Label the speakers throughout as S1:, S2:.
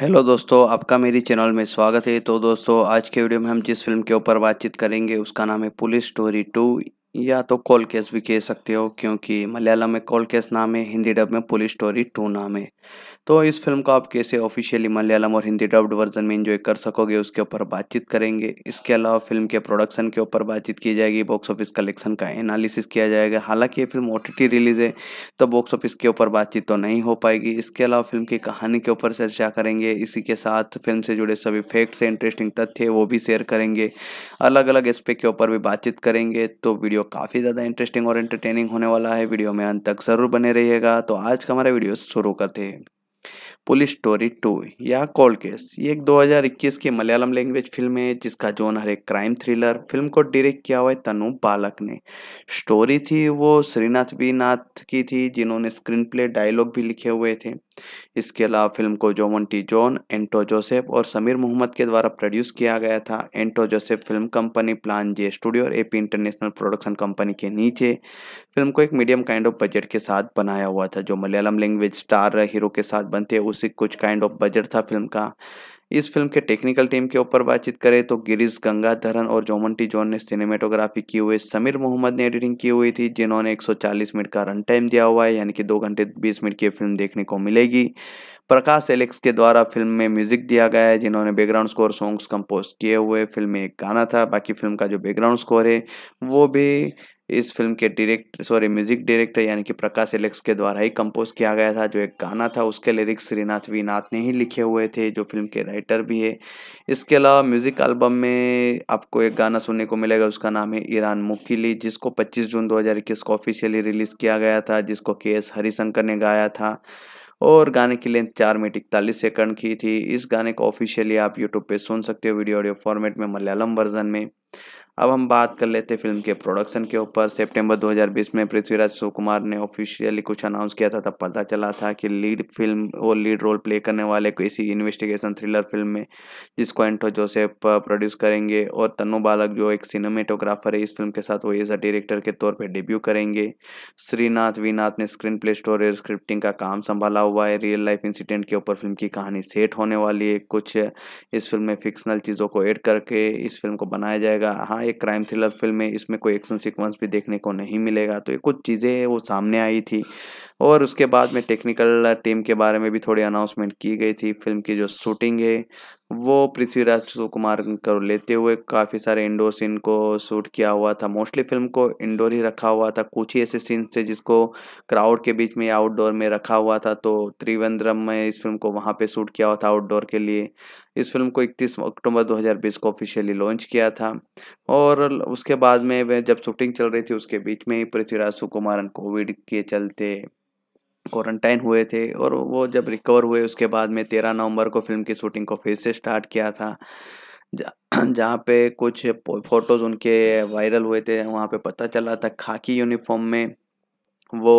S1: Hello दोस्तों आपका मेरी चैनल में स्वागत है तो दोस्तों आज के वीडियो में हम जिस फिल्म के ऊपर बातचीत करेंगे उसका नाम है पुलिस स्टोरी टू या तो कॉल केस भी कह सकते हो क्योंकि मलयालम में कॉल केस नाम है हिंदी डब में पुलिस स्टोरी टू नाम है तो इस फिल्म को आप कैसे ऑफिशियली मलयालम और हिंदी डब्ड वर्जन में इन्जॉय कर सकोगे उसके ऊपर बातचीत करेंगे इसके अलावा फिल्म के प्रोडक्शन के ऊपर बातचीत की जाएगी बॉक्स ऑफिस कलेक्शन का एनालिसिस किया जाएगा हालांकि ये फिल्म ओ रिलीज़ है तो बॉक्स ऑफिस के ऊपर बातचीत तो नहीं हो पाएगी इसके अलावा फिल्म की कहानी के ऊपर चर्चा करेंगे इसी के साथ फिल्म से जुड़े सभी फैक्ट्स इंटरेस्टिंग तथ्य वो भी शेयर करेंगे अलग अलग एस्पेक्ट के ऊपर भी बातचीत करेंगे तो वीडियो काफ़ी ज़्यादा इंटरेस्टिंग और इंटरटेनिंग होने वाला है वीडियो में अंत तक ज़रूर बने रहिएगा तो आज का हमारा वीडियो शुरू करते हैं पुलिस स्टोरी टू या कोल्ड केस ये एक 2021 की मलयालम लैंग्वेज फिल्म है जिसका जोनर एक क्राइम थ्रिलर फिल्म को डायरेक्ट किया हुआ है तनु बालक ने स्टोरी थी वो श्रीनाथ वी नाथ की थी जिन्होंने स्क्रीन प्ले डायलॉग भी लिखे हुए थे इसके अलावा फिल्म को जोमन टी जॉन एंटो जोसेफ और समीर मोहम्मद के द्वारा प्रोड्यूस किया गया था एंटो Joseph film company plan J studio और एपी इंटरनेशनल प्रोडक्शन कंपनी के नीचे फिल्म को एक मीडियम काइंड ऑफ बजट के साथ बनाया हुआ था जो मलयालम लैंग्वेज स्टार हीरो के साथ बनते उसी कुछ काइंड ऑफ बजट था फिल्म का इस फिल्म के टेक्निकल टीम के ऊपर बातचीत करें तो गिरीश गंगाधरन और जोमंटी जॉन ने सिनेमेटोग्राफी की हुई समीर मोहम्मद ने एडिटिंग की हुई थी जिन्होंने 140 मिनट का रन टाइम दिया हुआ है यानी कि दो घंटे बीस मिनट की फिल्म देखने को मिलेगी प्रकाश एलेक्स के द्वारा फिल्म में म्यूजिक दिया गया है जिन्होंने बैकग्राउंड स्कोर सॉन्ग्स कंपोज किए हुए फिल्म में एक गाना था बाकी फिल्म का जो बैकग्राउंड स्कोर है वो भी इस फिल्म के डायरेक्टर सॉरी म्यूजिक डायरेक्टर यानी कि प्रकाश एलेक्स के द्वारा ही कंपोज किया गया था जो एक गाना था उसके लिरिक्स श्रीनाथ वी नाथ ने ही लिखे हुए थे जो फिल्म के राइटर भी है इसके अलावा म्यूजिक एल्बम में आपको एक गाना सुनने को मिलेगा उसका नाम है ईरान मुकीली जिसको पच्चीस जून दो को ऑफिशियली रिलीज़ किया गया था जिसको के एस हरिशंकर ने गाया था और गाने की लेंथ चार मिनट इकतालीस सेकंड की थी इस गाने को ऑफिशियली आप यूट्यूब पे सुन सकते हो वीडियो ऑडियो फॉर्मेट में मलयालम वर्जन में अब हम बात कर लेते फिल्म के प्रोडक्शन के ऊपर सितंबर 2020 में पृथ्वीराज सुकुमार ने ऑफिशियली कुछ अनाउंस किया था तब पता चला था कि लीड फिल्म और लीड रोल प्ले करने वाले को इसी इन्वेस्टिगेशन थ्रिलर फिल्म में जिसको एंटो जोसेफ प्रोड्यूस करेंगे और तनु बालक जो एक सिनेमेटोग्राफर है इस फिल्म के साथ वो एज अ डायरेक्टर के तौर पर डेब्यू करेंगे श्रीनाथ वीनाथ ने स्क्रीन प्ले स्टोरी और स्क्रिप्टिंग का काम संभाला हुआ है रियल लाइफ इंसिडेंट के ऊपर फिल्म की कहानी सेट होने वाली है कुछ इस फिल्म में फिक्सनल चीज़ों को एड करके इस फिल्म को बनाया जाएगा हाँ एक क्राइम थ्रिलर फिल्म है इसमें कोई एक्शन सीक्वेंस भी देखने को नहीं मिलेगा तो ये कुछ चीज़ें वो सामने आई थी और उसके बाद में टेक्निकल टीम के बारे में भी थोड़ी अनाउंसमेंट की गई थी फिल्म की जो शूटिंग है वो पृथ्वीराज सुकुमार को लेते हुए काफ़ी सारे इंडोर सीन को शूट किया हुआ था मोस्टली फिल्म को इंडोर ही रखा हुआ था कुछ ही ऐसे सीन थे जिसको क्राउड के बीच में आउटडोर में रखा हुआ था तो त्रिवेंद्रम में इस फिल्म को वहाँ पे शूट किया हुआ था आउटडोर के लिए इस फिल्म को 31 अक्टूबर 2020 को ऑफिशियली लॉन्च किया था और उसके बाद में वह जब शूटिंग चल रही थी उसके बीच में ही पृथ्वीराज सुकुमारन कोविड के चलते क्वारंटाइन हुए थे और वो जब रिकवर हुए उसके बाद में तेरह नवंबर को फिल्म की शूटिंग को फिर से स्टार्ट किया था जहाँ पे कुछ फोटोज़ उनके वायरल हुए थे वहाँ पे पता चला था खाकी यूनिफॉर्म में वो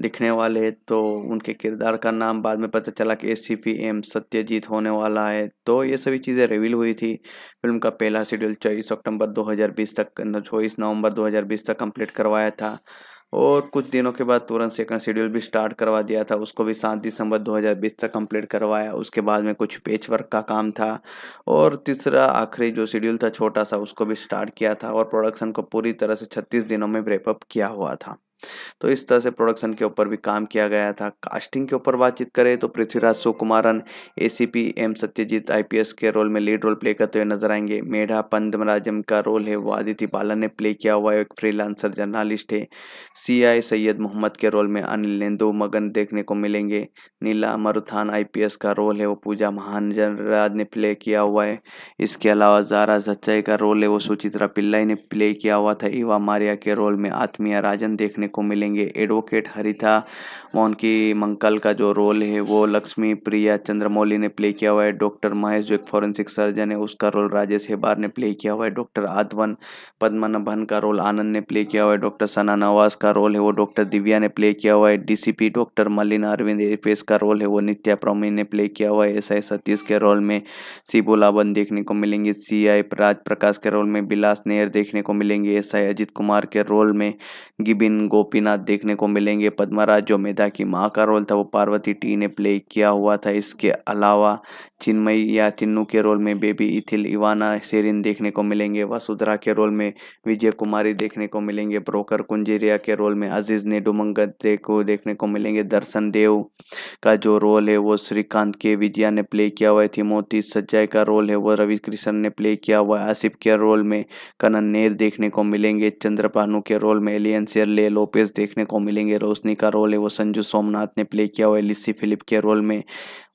S1: दिखने वाले तो उनके किरदार का नाम बाद में पता चला कि S C P M Satyajit होने वाला है तो ये सभी चीज़ें रिवील हुई थी फिल्म का पहला शेड्यूल चौबीस अक्टूबर 2020 तक चौबीस नवंबर 2020 तक कंप्लीट करवाया था और कुछ दिनों के बाद तुरंत सेकंड शेड्यूल भी स्टार्ट करवा दिया था उसको भी सात दिसंबर 2020 तक कंप्लीट करवाया उसके बाद में कुछ पेच वर्क का काम था और तीसरा आखिरी जो शेड्यूल था छोटा सा उसको भी स्टार्ट किया था और प्रोडक्शन को पूरी तरह से छत्तीस दिनों में ब्रेकअप किया हुआ था तो इस तरह से प्रोडक्शन के ऊपर भी काम किया गया था कास्टिंग के ऊपर बातचीत करें तो Prithviraj Sukumaran A M Satyajit I के रोल में लीड रोल प्ले करते हुए नजर आएंगे मेढा पंदमराजम का रोल है वो आदित्य बालन ने प्ले किया हुआ एक फ्रीलांसर जर्नलिस्ट है सी सैयद मोहम्मद के रोल में अनिल नेंदो मगन देखने को मिलेंगे नीला मरुथान आई का रोल है वो पूजा महाजन राज ने प्ले किया हुआ है इसके अलावा जारा सच्चाई का रोल है वो सुचित्रा पिल्लाई ने प्ले किया हुआ था इवा मारिया के रोल में आत्मिया राजन देखने को मिलेंगे एडवोकेट हरिथा मोहन की मंकल का जो रोल है वो लक्ष्मी प्रिया चंद्रमौली ने प्ले किया हुआ है डॉक्टर महेश जो एक फॉरेंसिक सर्जन है उसका रोल राजेश हेबार ने प्ले किया हुआ है डॉक्टर आधवन पद्मनाभन का रोल आनंद ने प्ले किया हुआ है डॉक्टर सना नवाज का रोल है वो डॉक्टर दिव्या ने प्ले किया हुआ है डीसीपी डॉक्टर मलिन अरविंद एफएस का रोल है वो नित्या प्रोमी ने प्ले किया हुआ है एस आई सतीश के रोल में शिबू लाबन देखने को मिलेंगे सी आई प्रकाश के रोल में बिलास नेहर देखने को मिलेंगे एस आई अजित कुमार के रोल में गिबिन गो गोपीनाथ देखने को मिलेंगे पद्मराज जो मेधा की माँ का रोल था वो पार्वती टी ने प्ले किया हुआ था इसके अलावा चिन्मयी या चिन्नू के रोल में बेबी इथिल इवाना सेरिन देखने को मिलेंगे वसुधरा के रोल में विजय कुमारी देखने को मिलेंगे ब्रोकर कुंजेरिया के रोल में अजीज ने को देखने को मिलेंगे दर्शन देव का जो रोल है वो श्रीकांत के विजया ने प्ले किया हुआ है थीमोती सज्जय का रोल है वो रवि कृष्ण ने प्ले किया हुआ है आसिफ के रोल में कनन नेर देखने को मिलेंगे चंद्रपानु के रोल में एलियन ले लोपेज देखने को मिलेंगे रोशनी का रोल है वो संजू सोमनाथ ने प्ले किया हुआ है लिस्सी फिलिप के रोल में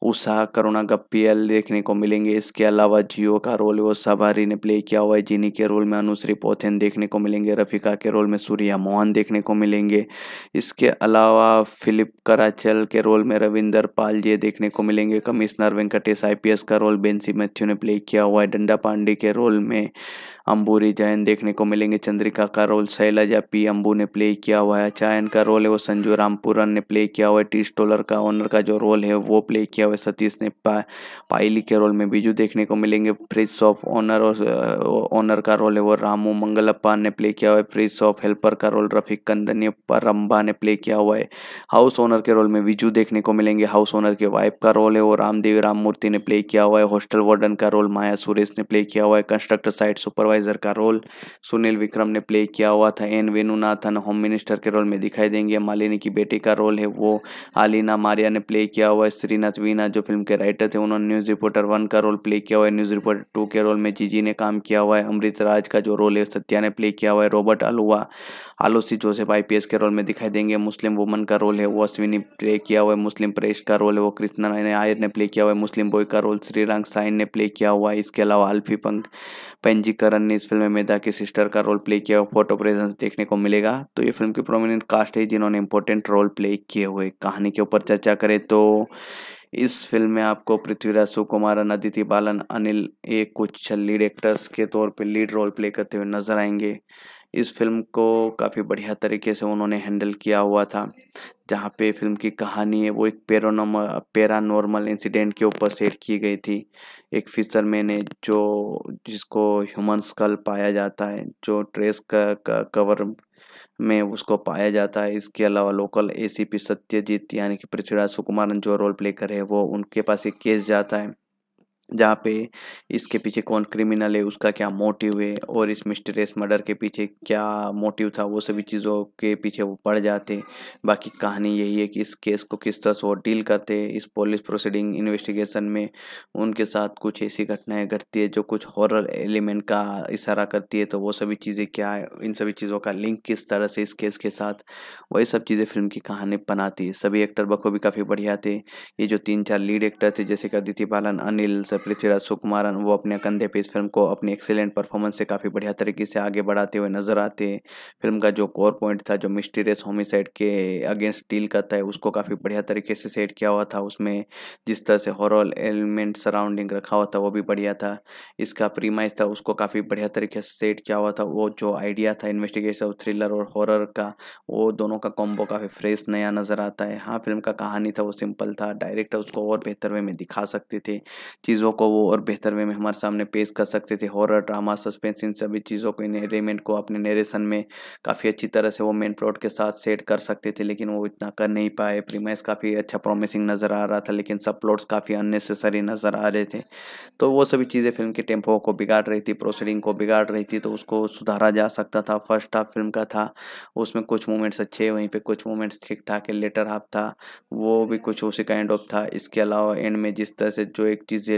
S1: उषा करुणा गप्पियल देखने को मिलेंगे इसके अलावा जियो का रोल वो सबारी ने प्ले किया हुआ है जिनी के रोल में अनुश्री पोथेन देखने को मिलेंगे रफिका के रोल में सूर्या मोहन देखने को मिलेंगे इसके अलावा फिलिप कराचल के रोल में रविंदर पाल जी देखने को मिलेंगे कमिश्नर वेंकटेश आई का रोल बेंसी मैथ्यू ने प्ले किया हुआ है डंडा पांडे के रोल में अंबूरी जैन देखने को मिलेंगे चंद्रिका का रोल शैलजा पी अंबू ने प्ले किया हुआ है चायन का रोल है वो संजू रामपुरन ने प्ले किया हुआ है टी स्टोलर का ओनर का जो रोल है वो प्ले किया हुआ है सतीश ने पा, पायली के रोल में बीजू देखने को मिलेंगे फ्रिज ऑफ ओनर और ओनर का रोल है वो रामू मंगलप्पा ने प्ले किया हुआ है फ्रिज ऑफ हेल्पर का रोल रफीक कंदनी परम्बा ने प्ले किया हुआ है हाउस ओनर के रोल में विजू देखने को मिलेंगे हाउस ओनर के वाइफ का रोल है वो रामदेवी राममूर्ति ने प्ले किया हुआ है हॉस्टल वार्डन का रोल माया सुरेश ने प्ले किया हुआ है कंस्ट्रक्टर साइट सुपरवाइज सुपरवाइजर का रोल सुनील विक्रम ने प्ले किया हुआ था एन वेनुनाथन होम मिनिस्टर के रोल में दिखाई देंगे मालिनी की बेटी का रोल है वो आलिना मारिया ने प्ले किया हुआ है श्रीनाथ वीना जो फिल्म के राइटर थे उन्होंने न्यूज़ रिपोर्टर वन का रोल प्ले किया हुआ है न्यूज़ रिपोर्टर टू के रोल में जीजी ने काम किया हुआ है अमृत राज का जो रोल है सत्या ने प्ले किया हुआ है रॉबर्ट अलुआ आलोसी जोसेफ आई के रोल में दिखाई देंगे मुस्लिम वुमन का रोल है वो अश्विनी प्ले किया हुआ है मुस्लिम प्रेस का रोल है वो कृष्णा नायन आयर ने प्ले किया हुआ है मुस्लिम बॉय का रोल श्रीरंग साइन ने प्ले किया हुआ है इसके अलावा अल्फी पंक पेंजीकरण ने इस फिल्म में मेधा की सिस्टर का रोल प्ले किया और फोटो प्रेजेंस देखने को मिलेगा तो ये फिल्म की प्रोमिनेंट कास्ट है जिन्होंने इंपॉर्टेंट रोल प्ले किए हुए कहानी के ऊपर चर्चा करें तो इस फिल्म में आपको पृथ्वीराज सुकुमारन अदिति बालन अनिल ए कुछ लीड एक्टर्स के तौर पर लीड रोल प्ले करते हुए नजर आएंगे इस फिल्म को काफ़ी बढ़िया तरीके से उन्होंने हैंडल किया हुआ था जहाँ पे फिल्म की कहानी है वो एक पेरोनम नॉर्मल इंसिडेंट के ऊपर सेट की गई थी एक फिशरमैन है जो जिसको ह्यूमन स्कल पाया जाता है जो ट्रेस का, का कवर में उसको पाया जाता है इसके अलावा लोकल एसीपी सत्यजीत यानी कि पृथ्वीराज सुकुमारन जो रोल प्ले करे वो उनके पास एक केस जाता है जहाँ पे इसके पीछे कौन क्रिमिनल है उसका क्या मोटिव है और इस मिस्टरियस मर्डर के पीछे क्या मोटिव था वो सभी चीज़ों के पीछे वो पड़ जाते बाकी कहानी यही है कि इस केस को किस तरह से वो डील करते इस पुलिस प्रोसीडिंग इन्वेस्टिगेशन में उनके साथ कुछ ऐसी घटनाएं घटती है जो कुछ हॉरर एलिमेंट का इशारा करती है तो वो सभी चीज़ें क्या है इन सभी चीज़ों का लिंक किस तरह से इस केस के साथ वही सब चीज़ें फिल्म की कहानी बनाती है सभी एक्टर बखूबी काफ़ी बढ़िया थे ये जो तीन चार लीड एक्टर थे जैसे कि अदिति बालन अनिल डायरेक्टर पृथ्वीराज सुकुमारन वो अपने कंधे पे इस फिल्म को अपनी एक्सेलेंट परफॉर्मेंस से काफ़ी बढ़िया तरीके से आगे बढ़ाते हुए नजर आते हैं फिल्म का जो कोर पॉइंट था जो मिस्टीरियस होमिसाइड के अगेंस्ट डील करता है उसको काफ़ी बढ़िया तरीके से सेट किया हुआ था उसमें जिस तरह से हॉरल एलिमेंट सराउंडिंग रखा हुआ था वो भी बढ़िया था इसका प्रीमाइज था उसको काफ़ी बढ़िया तरीके से सेट किया हुआ था वो जो आइडिया था इन्वेस्टिगेशन थ्रिलर और हॉरर का वो दोनों का कॉम्बो काफ़ी फ्रेश नया नज़र आता है हाँ फिल्म का कहानी था वो सिंपल था डायरेक्टर उसको और बेहतर वे में दिखा सकते थे चीज़ों चीज़ों को वो और बेहतर वे में हमारे सामने पेश कर सकते थे हॉरर ड्रामा सस्पेंस इन सभी चीज़ों को इन एलिमेंट को अपने नरेशन में काफ़ी अच्छी तरह से वो मेन प्लॉट के साथ सेट कर सकते थे लेकिन वो इतना कर नहीं पाए प्रीमाइस काफ़ी अच्छा प्रॉमिसिंग नज़र आ रहा था लेकिन सब प्लॉट्स काफ़ी अननेसेसरी नज़र आ रहे थे तो वो सभी चीज़ें फिल्म के टेम्पो को बिगाड़ रही थी प्रोसीडिंग को बिगाड़ रही थी तो उसको सुधारा जा सकता था फर्स्ट हाफ फिल्म का था उसमें कुछ मोमेंट्स अच्छे वहीं पर कुछ मोमेंट्स ठीक ठाक है लेटर हाफ था वो भी कुछ उसी काइंड ऑफ था इसके अलावा एंड में जिस तरह से जो एक चीज़ें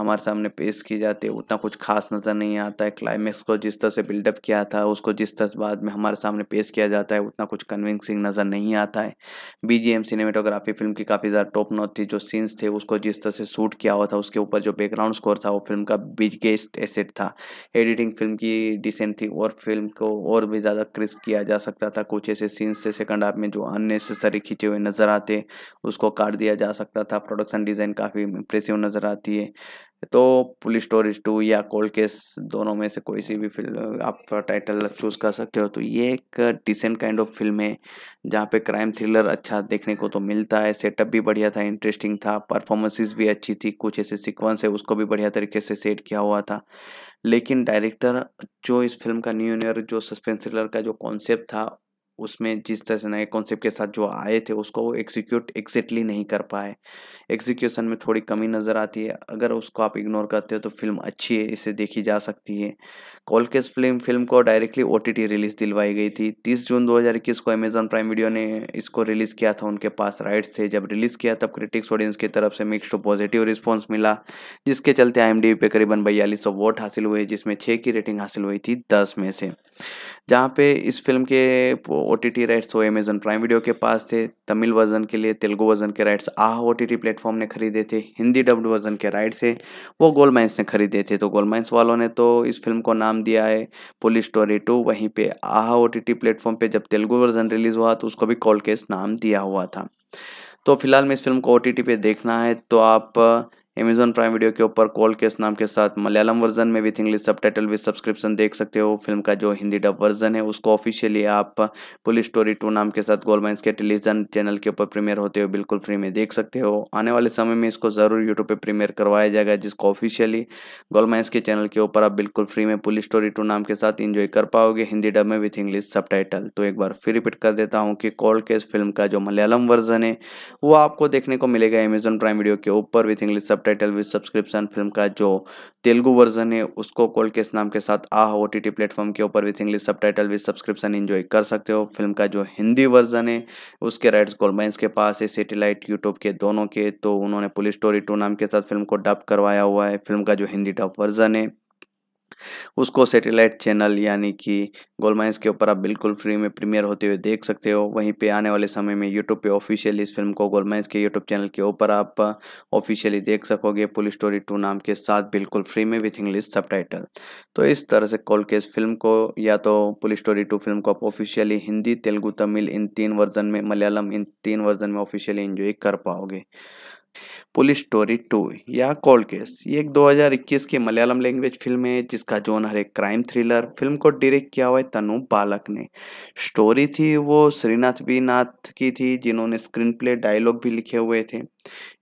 S1: हमारे सामने पेश की जाती है उतना कुछ खास नज़र नहीं आता है क्लाइमैक्स को जिस तरह से बिल्डअप किया था उसको जिस तरह से बाद में हमारे सामने पेश किया जाता है उतना कुछ कन्विंसिंग नज़र नहीं आता है बी सिनेमेटोग्राफी फिल्म की काफ़ी ज़्यादा टॉप नोट थी जो सीन्स थे उसको जिस तरह से शूट किया हुआ था उसके ऊपर जो बैकग्राउंड स्कोर था वो फिल्म का बिगेस्ट एसेट था एडिटिंग फिल्म की डिसेंट थी और फिल्म को और भी ज़्यादा क्रिस्प किया जा सकता था कुछ ऐसे सीन्स थे सेकंड हाफ में जो अननेसेसरी खींचे हुए नज़र आते उसको काट दिया जा सकता था प्रोडक्शन डिज़ाइन काफ़ी इंप्रेसिव नज़र आती है तो पुलिस स्टोरेज टू या कोल्ड केस दोनों में से कोई सी भी फिल्म आप टाइटल चूज कर सकते हो तो ये एक डिसेंट काइंड ऑफ फिल्म है जहाँ पे क्राइम थ्रिलर अच्छा देखने को तो मिलता है सेटअप भी बढ़िया था इंटरेस्टिंग था परफॉर्मेंसेस भी अच्छी थी कुछ ऐसे सिक्वेंस है उसको भी बढ़िया तरीके से सेट किया हुआ था लेकिन डायरेक्टर जो इस फिल्म का न्यू ईयर जो सस्पेंस थ्रिलर का जो कॉन्सेप्ट था उसमें जिस तरह से नए कॉन्सेप्ट के साथ जो आए थे उसको वो एग्जीक्यूट एग्जैक्टली नहीं कर पाए एग्जीक्यूशन में थोड़ी कमी नज़र आती है अगर उसको आप इग्नोर करते हो तो फिल्म अच्छी है इसे देखी जा सकती है कोलकेस फिल्म फिल्म को डायरेक्टली ओ रिलीज़ दिलवाई गई थी तीस जून दो को अमेज़न प्राइम वीडियो ने इसको रिलीज़ किया था उनके पास राइट्स थे जब रिलीज़ किया तब क्रिटिक्स ऑडियंस की तरफ से मिक्स टू पॉजिटिव रिस्पॉन्स मिला जिसके चलते आई पे करीबन बयालीस सौ वोट हासिल हुए जिसमें छः की रेटिंग हासिल हुई थी दस में से जहाँ पे इस फिल्म के ओ टी टी राइट्स वो अमेजन प्राइम वीडियो के पास थे तमिल वर्जन के लिए तेलुगु वर्जन के rights ah O T T platform ने खरीदे थे हिंदी डब्ड वर्जन के राइट्स है वो गोल माइंस ने खरीदे थे तो गोल माइंस वालों ने तो इस फिल्म को नाम दिया है पुलिस स्टोरी टू वहीं पर ah O T T platform पर जब तेलुगु वर्जन रिलीज़ हुआ तो उसको भी कॉल केस नाम दिया हुआ था तो फिलहाल में इस फिल्म को ओ टी पर देखना है तो आप अमेजॉन प्राइम वीडियो के ऊपर कॉल केस नाम के साथ मलयालम वर्जन में with English subtitle with subscription देख सकते हो फिल्म का जो हिंदी डब वर्जन है उसको ऑफिशियली आप पुलिस स्टोरी टू नाम के साथ गोल माइंस के टेलीविजन चैनल के ऊपर प्रीमियर होते हो बिल्कुल फ्री में देख सकते हो आने वाले समय में इसको ज़रूर यूट्यूब पर प्रीमियर करवाया जाएगा जिसको ऑफिशियली गोल माइंस के चैनल के ऊपर आप बिल्कुल फ्री में पुलिस स्टोरी टू नाम के साथ इंजॉय कर पाओगे हिंदी डब में विथ इंग्लिश सब तो एक बार फिर रिपीट कर देता हूँ कि कॉल केस फिल्म का जो मलयालम वर्जन है वो आपको देखने को मिलेगा अमेजॉन प्राइम वीडियो के ऊपर with English subtitle with subscription film का जो तेलुगु वर्जन है उसको कोल केस नाम के साथ आह ओ टी प्लेटफॉर्म के ऊपर with English subtitle with subscription enjoy कर सकते हो फिल्म का जो हिंदी वर्जन है उसके राइट्स गोलमाइंस के पास है सेटेलाइट यूट्यूब के दोनों के तो उन्होंने पुलिस स्टोरी टू नाम के साथ फिल्म को डब करवाया हुआ है फिल्म का जो हिंदी डब वर्जन है उसको सैटेलाइट चैनल यानी कि गोलमाइंस के ऊपर आप बिल्कुल फ्री में प्रीमियर होते हुए देख सकते हो वहीं पे आने वाले समय में यूट्यूब पे ऑफिशियली इस फिल्म को गोलमाइंस के यूट्यूब चैनल के ऊपर आप ऑफिशियली देख सकोगे पुलिस स्टोरी टू नाम के साथ बिल्कुल फ्री में विथ इंग्लिश सब तो इस तरह से कॉल केस फिल्म को या तो पुलिस स्टोरी टू फिल्म को आप ऑफिशियली हिंदी तेलुगु तमिल इन तीन वर्जन में मलयालम इन तीन वर्जन में ऑफिशियली इंजॉय कर पाओगे पुलिस स्टोरी टू या कोल्ड केस ये एक 2021 की मलयालम लैंग्वेज फिल्म है जिसका जोन हर एक क्राइम थ्रिलर फिल्म को डायरेक्ट किया हुआ है तनु बालक ने स्टोरी थी वो श्रीनाथ बी नाथ की थी जिन्होंने स्क्रीन प्ले डायलॉग भी लिखे हुए थे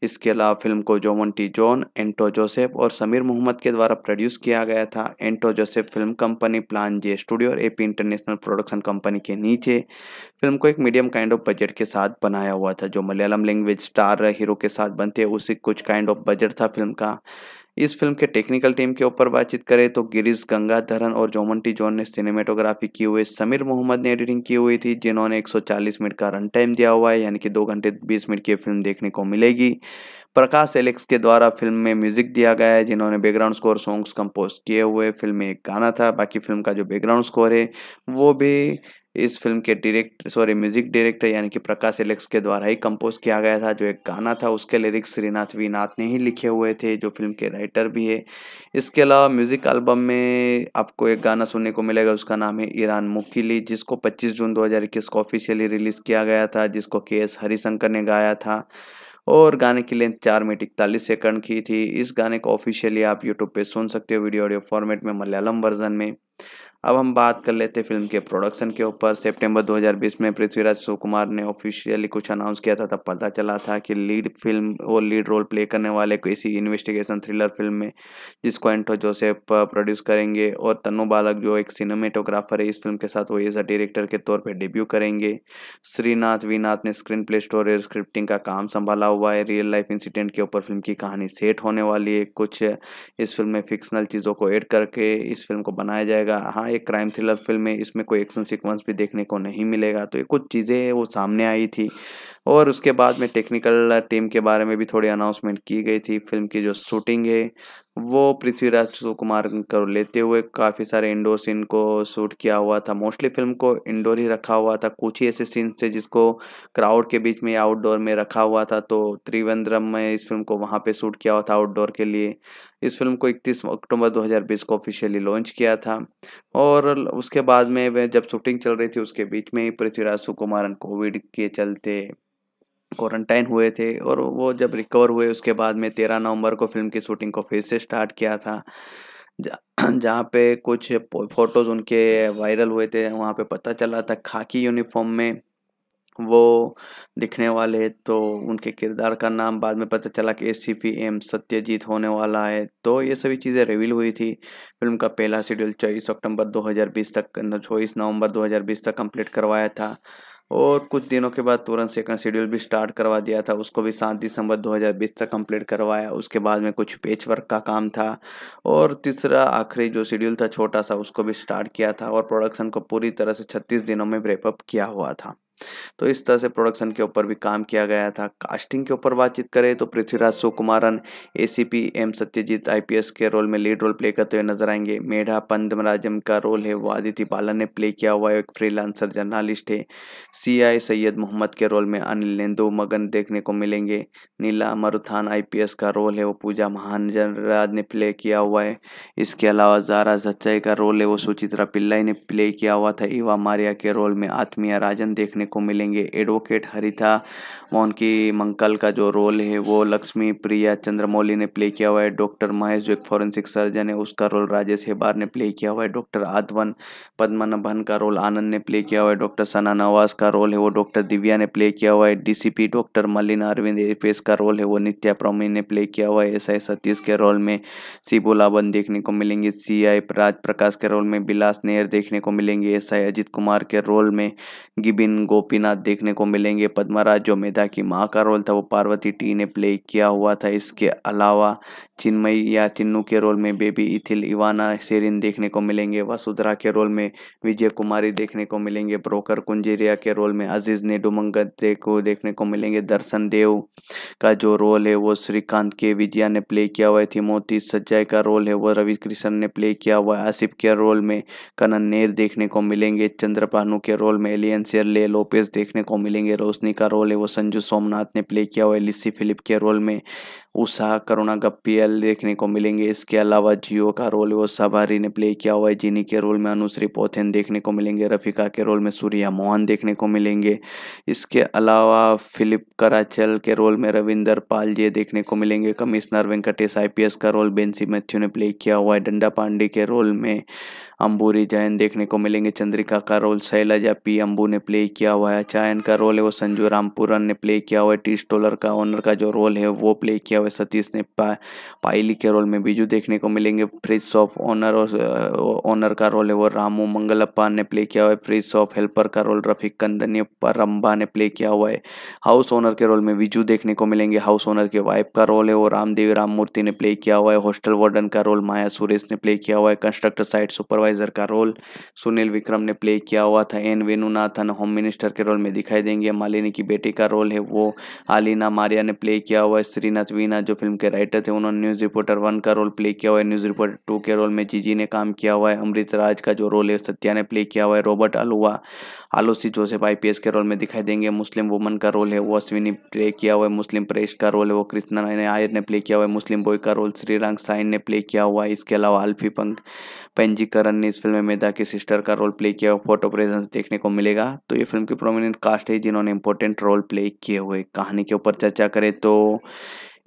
S1: इसके अलावा फिल्म को जोमंटी जॉन एंटो जोसेफ और समीर मोहम्मद के द्वारा प्रोड्यूस किया गया था एंटो Joseph film company plan J studio और एपी इंटरनेशनल प्रोडक्शन कंपनी के नीचे फिल्म को एक मीडियम काइंड ऑफ बजट के साथ बनाया हुआ था जो मलयालम लैंग्वेज स्टार हीरो के साथ बनते हैं उसी कुछ काइंड ऑफ बजट था फिल्म का इस फिल्म के टेक्निकल टीम के ऊपर बातचीत करें तो गिरीश गंगाधरन और जोमंटी जॉन ने सिनेमेटोग्राफी की हुई समीर मोहम्मद ने एडिटिंग की हुई थी जिन्होंने 140 मिनट का रन टाइम दिया हुआ है यानी कि दो घंटे 20 मिनट की फिल्म देखने को मिलेगी प्रकाश एलेक्स के द्वारा फिल्म में म्यूजिक दिया गया है जिन्होंने बैकग्राउंड स्कोर सॉन्ग्स कंपोज किए हुए फिल्म में एक गाना था बाकी फिल्म का जो बैकग्राउंड स्कोर है वो भी इस फिल्म के डायरेक्ट सॉरी म्यूजिक डायरेक्टर यानी कि प्रकाश एलेक्स के द्वारा ही कंपोज किया गया था जो एक गाना था उसके लिरिक्स श्रीनाथ वी नाथ ने ही लिखे हुए थे जो फिल्म के राइटर भी है इसके अलावा म्यूजिक एल्बम में आपको एक गाना सुनने को मिलेगा उसका नाम है ईरान मुकीली जिसको पच्चीस जून दो को ऑफिशियली रिलीज़ किया गया था जिसको के एस हरिशंकर ने गाया था और गाने की लेंथ चार मिनट इकतालीस सेकंड की थी इस गाने को ऑफिशियली आप यूट्यूब पे सुन सकते हो वीडियो ऑडियो फॉर्मेट में मलयालम वर्जन में अब हम बात कर लेते फिल्म के प्रोडक्शन के ऊपर सितंबर 2020 में पृथ्वीराज सुकुमार ने ऑफिशियली कुछ अनाउंस किया था तब पता चला था कि लीड फिल्म और लीड रोल प्ले करने वाले किसी इन्वेस्टिगेशन थ्रिलर फिल्म में जिसको एंटो जोसेफ प्रोड्यूस करेंगे और तनु बालक जो एक सिनेमेटोग्राफर है इस फिल्म के साथ वो एज अ डायरेक्टर के तौर पर डेब्यू करेंगे श्रीनाथ वीनाथ ने स्क्रीन प्ले स्टोर और स्क्रिप्टिंग का काम संभाला हुआ है रियल लाइफ इंसिडेंट के ऊपर फिल्म की कहानी सेट होने वाली है कुछ इस फिल्म में फिक्सनल चीज़ों को एड करके इस फिल्म को बनाया जाएगा हाँ हाँ एक क्राइम थ्रिलर फिल्म है इसमें कोई एक्शन सीक्वेंस भी देखने को नहीं मिलेगा तो ये कुछ चीज़ें वो सामने आई थी और उसके बाद में टेक्निकल टीम के बारे में भी थोड़ी अनाउंसमेंट की गई थी फिल्म की जो शूटिंग है वो पृथ्वीराज कुमार को लेते हुए काफ़ी सारे इंडोर सीन को शूट किया हुआ था मोस्टली फिल्म को इंडोर ही रखा हुआ था कुछ ही ऐसे सीन थे जिसको क्राउड के बीच में या आउटडोर में रखा हुआ था तो त्रिवेंद्रम में इस फिल्म को वहाँ पे शूट किया हुआ था आउटडोर के लिए इस फिल्म को 31 अक्टूबर 2020 को ऑफिशियली लॉन्च किया था और उसके बाद में जब शूटिंग चल रही थी उसके बीच में ही पृथ्वीराज सुकुमारन कोविड के चलते क्वारंटाइन हुए थे और वो जब रिकवर हुए उसके बाद में तेरह नवंबर को फिल्म की शूटिंग को फिर से स्टार्ट किया था जहाँ पे कुछ फोटोज़ उनके वायरल हुए थे वहाँ पे पता चला था खाकी यूनिफॉर्म में वो दिखने वाले तो उनके किरदार का नाम बाद में पता चला कि S C P M Satyajit होने वाला है तो ये सभी चीज़ें रिवील हुई थी फिल्म का पहला शेड्यूल चौबीस अक्टूबर 2020 तक चौबीस नवंबर 2020 तक कंप्लीट करवाया था और कुछ दिनों के बाद तुरंत सेकंड शेड्यूल भी स्टार्ट करवा दिया था उसको भी सात दिसंबर 2020 तक कंप्लीट करवाया उसके बाद में कुछ पेच वर्क का काम था और तीसरा आखिरी जो शेड्यूल था छोटा सा उसको भी स्टार्ट किया था और प्रोडक्शन को पूरी तरह से छत्तीस दिनों में ब्रेकअप किया हुआ था तो इस तरह से प्रोडक्शन के ऊपर भी काम किया गया था कास्टिंग के ऊपर बातचीत करें तो Prithviraj Sukumaran A M Satyajit I के रोल में लीड रोल प्ले करते हुए नजर आएंगे मेढा पंदमराजम का रोल है वो आदित्य बालन ने प्ले किया हुआ एक फ्रीलांसर जर्नलिस्ट है सी सैयद मोहम्मद के रोल में अनिल नेंदो मगन देखने को मिलेंगे नीला मरुथान आई का रोल है वो पूजा महानजन राज ने प्ले किया हुआ है इसके अलावा जारा सच्चाई का रोल है वो सुचित्रा पिल्लाई ने प्ले किया हुआ था इवा मारिया के रोल में आत्मिया राजन देखने को मिलेंगे एडवोकेट हरिथा मोहन की मंकल का जो रोल है वो लक्ष्मी प्रिया चंद्रमौली ने प्ले किया हुआ है डॉक्टर महेश जो एक फॉरेंसिक सर्जन है उसका रोल राजेश हेबार ने प्ले किया हुआ है डॉक्टर आधवन पद्मनाभन का रोल आनंद ने प्ले किया हुआ है डॉक्टर सना नवाज का रोल है वो डॉक्टर दिव्या ने प्ले किया हुआ है डीसीपी डॉक्टर मलिन अरविंद एपेस का रोल है वो नित्या प्रॉमी ने प्ले किया हुआ है एस आई सतीश के रोल में सिबोलाबन देखने को मिलेंगे सी आई प्रकाश के रोल में बिलास नेहर देखने को मिलेंगे एस आई अजित कुमार के रोल में गिबिन गो गोपीनाथ देखने को मिलेंगे पद्मराज जो मेधा की माँ का रोल था वो पार्वती टी ने प्ले किया हुआ था इसके अलावा चिन्मयी या चिन्नू के रोल में बेबी इथिल इवाना सेरिन देखने को मिलेंगे वसुधरा के रोल में विजय कुमारी देखने को मिलेंगे ब्रोकर कुंजेरिया के रोल में अजीज ने डुमंगते को देखने को मिलेंगे दर्शन देव का जो रोल है वो श्रीकांत के विजया ने प्ले किया हुआ है मोती सज्जय का रोल है वो रवि कृष्ण ने प्ले किया हुआ है आसिफ के रोल में कनन नेर देखने को मिलेंगे चंद्रपानु के रोल में एलियन सेर ले लो लोपेज देखने को मिलेंगे रोशनी का रोल है वो संजू सोमनाथ ने प्ले किया हुआ है लिस्सी फिलिप के रोल में उषा करुणा गप्पियल देखने को मिलेंगे इसके अलावा जियो का रोल वो सबारी ने प्ले किया हुआ है जिनी के रोल में अनुश्री पोथेन देखने को मिलेंगे रफिका के रोल में सूर्या मोहन देखने को मिलेंगे इसके अलावा फिलिप कराचल के रोल में रविंदर पाल जी देखने को मिलेंगे कमिश्नर वेंकटेश आई का रोल बेंसी मैथ्यू ने प्ले किया हुआ है डंडा पांडे के रोल में अम्बूरी जैन देखने को मिलेंगे चंद्रिका का रोल शैलजा पी अम्बू ने प्ले किया हुआ है चायन का रोल है वो संजू रामपुरन ने प्ले किया हुआ है टी स्टोलर का ओनर का जो रोल है वो प्ले किया हुआ अलावा सतीश ने पा, पायली के रोल में बीजू देखने को मिलेंगे फ्रिज ऑफ ऑनर और ऑनर का रोल है वो रामू मंगलप्पा ने प्ले किया हुआ है फ्रिज ऑफ हेल्पर का रोल रफीक कंदन परम्बा ने प्ले किया हुआ है हाउस ओनर के रोल में विजू देखने को मिलेंगे हाउस ओनर के वाइफ का रोल है वो रामदेवी राममूर्ति ने प्ले किया हुआ है हॉस्टल वार्डन का रोल माया सुरेश ने प्ले किया हुआ है कंस्ट्रक्टर साइट सुपरवाइजर का रोल सुनील विक्रम ने प्ले किया हुआ था एन वेणुनाथन होम मिनिस्टर के रोल में दिखाई देंगे मालिनी की बेटी का रोल है वो आलिना मारिया ने प्ले किया हुआ है श्रीनाथ लीना जो फिल्म के राइटर थे उन्होंने न्यूज़ रिपोर्टर वन का रोल प्ले किया हुआ है न्यूज़ रिपोर्टर टू के रोल में जीजी ने काम किया हुआ है अमृत राज का जो रोल है सत्या ने प्ले किया हुआ है रॉबर्ट अलुआ आलोसी जोसेफ आई के रोल में दिखाई देंगे मुस्लिम वुमन का रोल है वो अश्विनी प्ले किया हुआ है मुस्लिम प्रेस का रोल है वो कृष्णा नायन आयर ने प्ले किया हुआ है मुस्लिम बॉय का रोल श्रीरंग साइन ने प्ले किया हुआ है इसके अलावा आल्फी पंख पेंजीकरण ने इस फिल्म में मेधा की सिस्टर का रोल प्ले किया हुआ फोटो प्रेजेंस देखने को मिलेगा तो ये फिल्म की प्रोमिनेंट कास्ट है जिन्होंने इंपॉर्टेंट रोल प्ले किए हुए कहानी के ऊपर चर्चा करें तो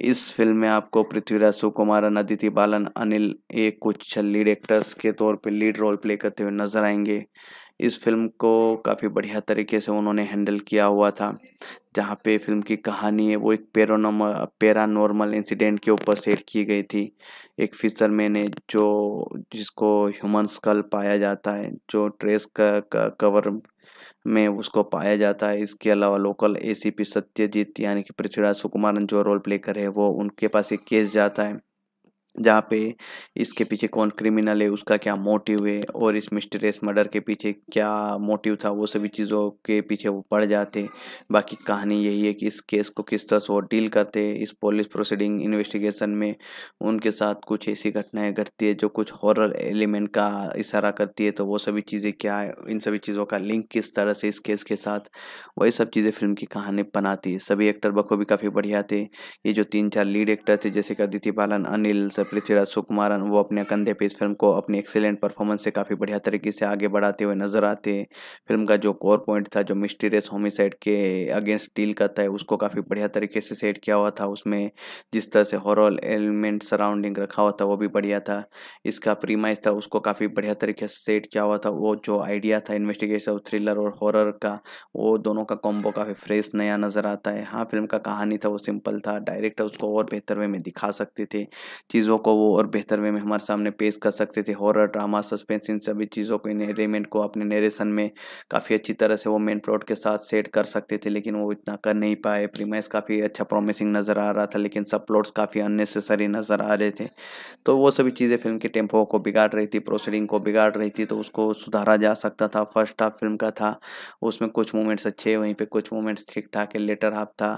S1: इस फिल्म में आपको पृथ्वीराज सुकुमारन अदिति बालन अनिल एक कुछ लीड एक्टर्स के तौर पर लीड रोल प्ले करते हुए नजर आएंगे इस फिल्म को काफ़ी बढ़िया तरीके से उन्होंने हैंडल किया हुआ था जहाँ पे फिल्म की कहानी है वो एक पेरा नॉर्मल इंसिडेंट के ऊपर सेट की गई थी एक फिशरमैन है जो जिसको ह्यूमन स्कल पाया जाता है जो ट्रेस का, का कवर में उसको पाया जाता है इसके अलावा लोकल एसीपी सत्यजीत यानी कि पृथ्वीराज सुकुमारन जो रोल प्ले करे वो उनके पास एक केस जाता है जहाँ पे इसके पीछे कौन क्रिमिनल है उसका क्या मोटिव है और इस मिस्टरियस मर्डर के पीछे क्या मोटिव था वो सभी चीज़ों के पीछे वो पड़ जाते बाकी कहानी यही है कि इस केस को किस तरह से वो डील करते इस पुलिस प्रोसीडिंग इन्वेस्टिगेशन में उनके साथ कुछ ऐसी घटनाएं घटती है जो कुछ हॉरर एलिमेंट का इशारा करती है तो वो सभी चीज़ें क्या है इन सभी चीज़ों का लिंक किस तरह से इस केस के साथ वही सब चीज़ें फिल्म की कहानी बनाती है सभी एक्टर बखूबी काफ़ी बढ़िया थे ये जो तीन चार लीड एक्टर थे जैसे कि अदिति बालन अनिल पृथ्वीराज सुकुमारन वो अपने कंधे पे इस फिल्म को अपनी एक्सेलेंट परफॉर्मेंस से काफ़ी बढ़िया तरीके से आगे बढ़ाते हुए नजर आते फिल्म का जो कोर पॉइंट था जो मिस्टीरियस होमिसाइड के अगेंस्ट डील करता है उसको काफ़ी बढ़िया तरीके से सेट किया हुआ था उसमें जिस तरह से हॉरल एलिमेंट सराउंडिंग रखा हुआ था वो भी बढ़िया था इसका प्रीमाइज था उसको काफ़ी बढ़िया तरीके से सेट किया हुआ था वो जो आइडिया था इन्वेस्टिगेशन थ्रिलर और हॉरर का वो दोनों का कॉम्बो काफ़ी फ्रेश नया नज़र आता है हाँ फिल्म का कहानी था वो सिंपल था डायरेक्टर उसको और बेहतर वे में दिखा सकते थे चीज़ों चीज़ों को वो और बेहतर वे में हमारे सामने पेश कर सकते थे हॉरर ड्रामा सस्पेंस इन सभी चीज़ों को इन एलिमेंट को अपने नरेशन में काफ़ी अच्छी तरह से वो मेन प्लॉट के साथ सेट कर सकते थे लेकिन वो इतना कर नहीं पाए प्रीमाइस काफ़ी अच्छा प्रॉमिसिंग नज़र आ रहा था लेकिन सब प्लॉट्स काफ़ी अननेसेसरी नज़र आ रहे थे तो वो सभी चीज़ें फिल्म के टेम्पो को बिगाड़ रही थी प्रोसीडिंग को बिगाड़ रही थी तो उसको सुधारा जा सकता था फर्स्ट हाफ फिल्म का था उसमें कुछ मोमेंट्स अच्छे वहीं पर कुछ मोमेंट्स ठीक ठाक लेटर हाफ था